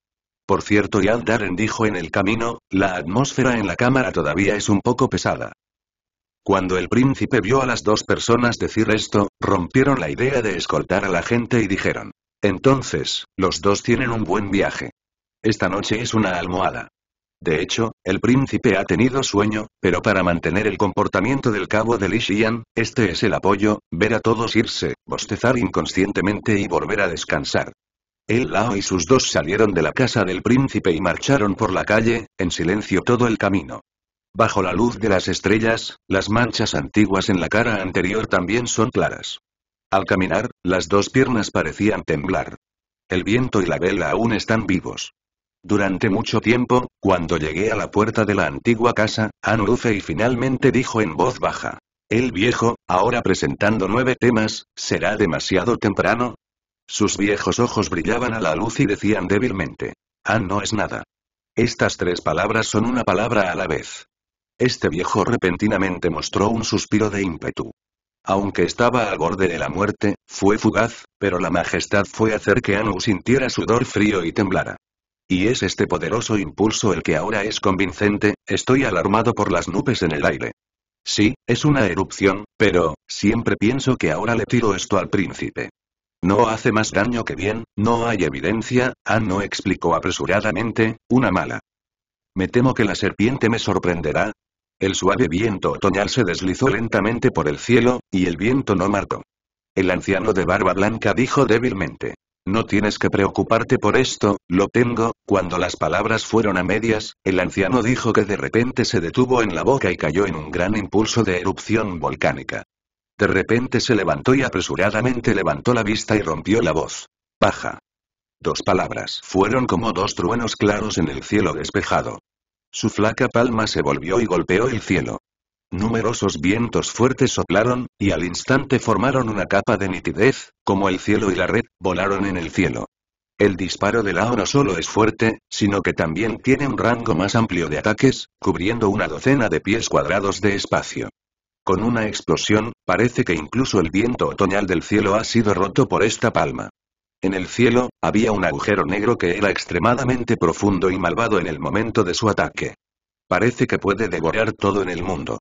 Por cierto Yaldaren dijo en el camino, la atmósfera en la cámara todavía es un poco pesada. Cuando el príncipe vio a las dos personas decir esto, rompieron la idea de escoltar a la gente y dijeron. Entonces, los dos tienen un buen viaje. Esta noche es una almohada. De hecho, el príncipe ha tenido sueño, pero para mantener el comportamiento del cabo de Li este es el apoyo, ver a todos irse, bostezar inconscientemente y volver a descansar. El Lao y sus dos salieron de la casa del príncipe y marcharon por la calle, en silencio todo el camino. Bajo la luz de las estrellas, las manchas antiguas en la cara anterior también son claras. Al caminar, las dos piernas parecían temblar. El viento y la vela aún están vivos. Durante mucho tiempo, cuando llegué a la puerta de la antigua casa, y finalmente dijo en voz baja. El viejo, ahora presentando nueve temas, ¿será demasiado temprano? Sus viejos ojos brillaban a la luz y decían débilmente. Ah, no es nada. Estas tres palabras son una palabra a la vez. Este viejo repentinamente mostró un suspiro de ímpetu. Aunque estaba al borde de la muerte, fue fugaz, pero la majestad fue hacer que Anu sintiera sudor frío y temblara. Y es este poderoso impulso el que ahora es convincente, estoy alarmado por las nubes en el aire. Sí, es una erupción, pero, siempre pienso que ahora le tiro esto al príncipe. No hace más daño que bien, no hay evidencia, Ah no explicó apresuradamente, una mala. Me temo que la serpiente me sorprenderá. El suave viento otoñal se deslizó lentamente por el cielo, y el viento no marcó. El anciano de barba blanca dijo débilmente. No tienes que preocuparte por esto, lo tengo. Cuando las palabras fueron a medias, el anciano dijo que de repente se detuvo en la boca y cayó en un gran impulso de erupción volcánica. De repente se levantó y apresuradamente levantó la vista y rompió la voz. Baja. Dos palabras fueron como dos truenos claros en el cielo despejado. Su flaca palma se volvió y golpeó el cielo. Numerosos vientos fuertes soplaron, y al instante formaron una capa de nitidez, como el cielo y la red, volaron en el cielo. El disparo de Lao no solo es fuerte, sino que también tiene un rango más amplio de ataques, cubriendo una docena de pies cuadrados de espacio. Con una explosión, parece que incluso el viento otoñal del cielo ha sido roto por esta palma. En el cielo, había un agujero negro que era extremadamente profundo y malvado en el momento de su ataque. Parece que puede devorar todo en el mundo.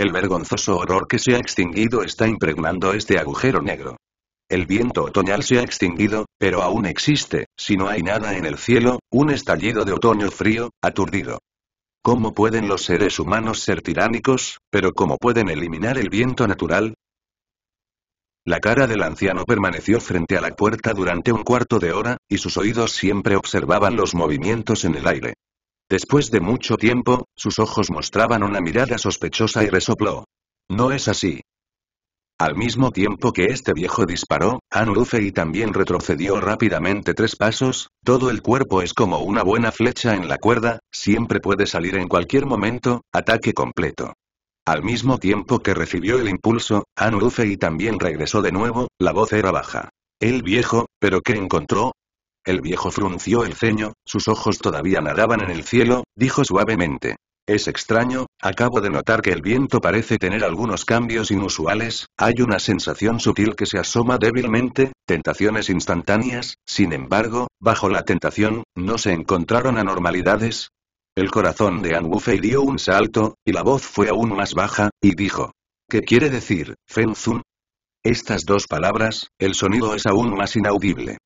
El vergonzoso horror que se ha extinguido está impregnando este agujero negro. El viento otoñal se ha extinguido, pero aún existe, si no hay nada en el cielo, un estallido de otoño frío, aturdido. ¿Cómo pueden los seres humanos ser tiránicos, pero cómo pueden eliminar el viento natural? La cara del anciano permaneció frente a la puerta durante un cuarto de hora, y sus oídos siempre observaban los movimientos en el aire. Después de mucho tiempo, sus ojos mostraban una mirada sospechosa y resopló. No es así. Al mismo tiempo que este viejo disparó, y también retrocedió rápidamente tres pasos, todo el cuerpo es como una buena flecha en la cuerda, siempre puede salir en cualquier momento, ataque completo. Al mismo tiempo que recibió el impulso, y también regresó de nuevo, la voz era baja. El viejo, ¿pero qué encontró? El viejo frunció el ceño, sus ojos todavía nadaban en el cielo, dijo suavemente. Es extraño, acabo de notar que el viento parece tener algunos cambios inusuales, hay una sensación sutil que se asoma débilmente, tentaciones instantáneas, sin embargo, bajo la tentación, no se encontraron anormalidades. El corazón de Fei dio un salto, y la voz fue aún más baja, y dijo. ¿Qué quiere decir, Zun? Estas dos palabras, el sonido es aún más inaudible.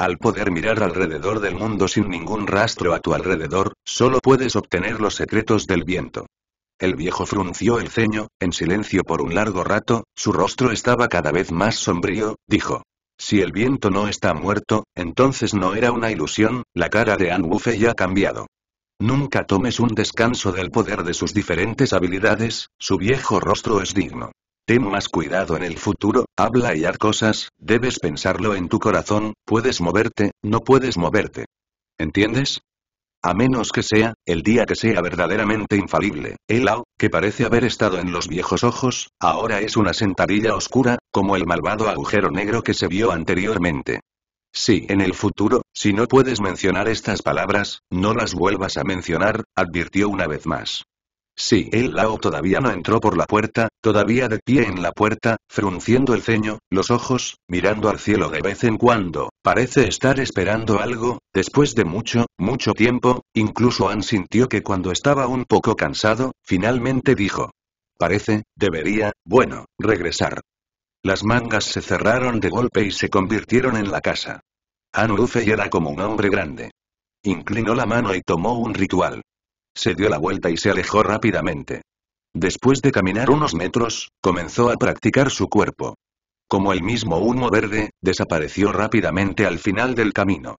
Al poder mirar alrededor del mundo sin ningún rastro a tu alrededor, solo puedes obtener los secretos del viento. El viejo frunció el ceño, en silencio por un largo rato, su rostro estaba cada vez más sombrío, dijo. Si el viento no está muerto, entonces no era una ilusión, la cara de Anwufe ya ha cambiado. Nunca tomes un descanso del poder de sus diferentes habilidades, su viejo rostro es digno. Ten más cuidado en el futuro, habla y haz cosas, debes pensarlo en tu corazón, puedes moverte, no puedes moverte. ¿Entiendes? A menos que sea, el día que sea verdaderamente infalible, el Ao, que parece haber estado en los viejos ojos, ahora es una sentadilla oscura, como el malvado agujero negro que se vio anteriormente. Si en el futuro, si no puedes mencionar estas palabras, no las vuelvas a mencionar, advirtió una vez más. Si el Lao todavía no entró por la puerta, Todavía de pie en la puerta, frunciendo el ceño, los ojos, mirando al cielo de vez en cuando, parece estar esperando algo, después de mucho, mucho tiempo, incluso Ann sintió que cuando estaba un poco cansado, finalmente dijo. Parece, debería, bueno, regresar. Las mangas se cerraron de golpe y se convirtieron en la casa. Ann Luffy era como un hombre grande. Inclinó la mano y tomó un ritual. Se dio la vuelta y se alejó rápidamente. Después de caminar unos metros, comenzó a practicar su cuerpo. Como el mismo humo verde, desapareció rápidamente al final del camino.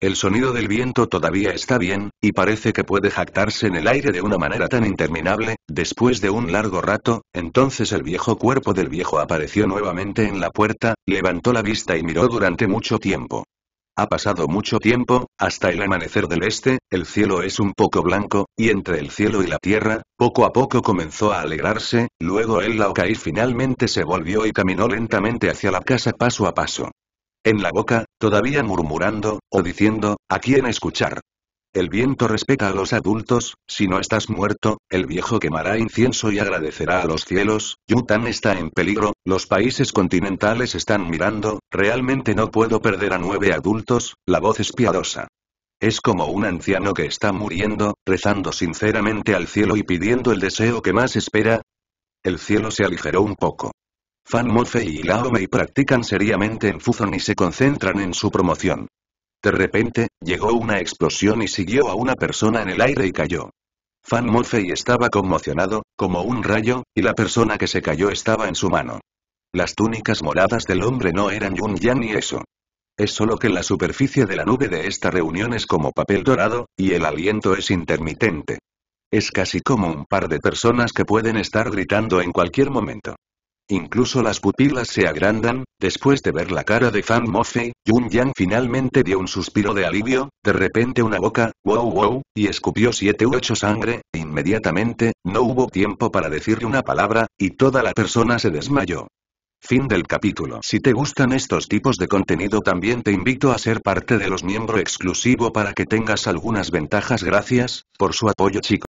El sonido del viento todavía está bien, y parece que puede jactarse en el aire de una manera tan interminable, después de un largo rato, entonces el viejo cuerpo del viejo apareció nuevamente en la puerta, levantó la vista y miró durante mucho tiempo. Ha pasado mucho tiempo, hasta el amanecer del este, el cielo es un poco blanco, y entre el cielo y la tierra, poco a poco comenzó a alegrarse, luego el y finalmente se volvió y caminó lentamente hacia la casa paso a paso. En la boca, todavía murmurando, o diciendo, a quién escuchar. El viento respeta a los adultos, si no estás muerto, el viejo quemará incienso y agradecerá a los cielos, Yutan está en peligro, los países continentales están mirando, realmente no puedo perder a nueve adultos, la voz es piadosa. Es como un anciano que está muriendo, rezando sinceramente al cielo y pidiendo el deseo que más espera. El cielo se aligeró un poco. Fan Mofei y Laomei practican seriamente en Fuzon y se concentran en su promoción. De repente, llegó una explosión y siguió a una persona en el aire y cayó. Fan Murphy estaba conmocionado, como un rayo, y la persona que se cayó estaba en su mano. Las túnicas moradas del hombre no eran Yun Yan ni eso. Es solo que la superficie de la nube de esta reunión es como papel dorado, y el aliento es intermitente. Es casi como un par de personas que pueden estar gritando en cualquier momento. Incluso las pupilas se agrandan, después de ver la cara de Fan Mofe, Yun Yang finalmente dio un suspiro de alivio, de repente una boca, wow wow, y escupió siete u ocho sangre, inmediatamente, no hubo tiempo para decirle una palabra, y toda la persona se desmayó. Fin del capítulo. Si te gustan estos tipos de contenido también te invito a ser parte de los miembros exclusivo para que tengas algunas ventajas gracias, por su apoyo chicos.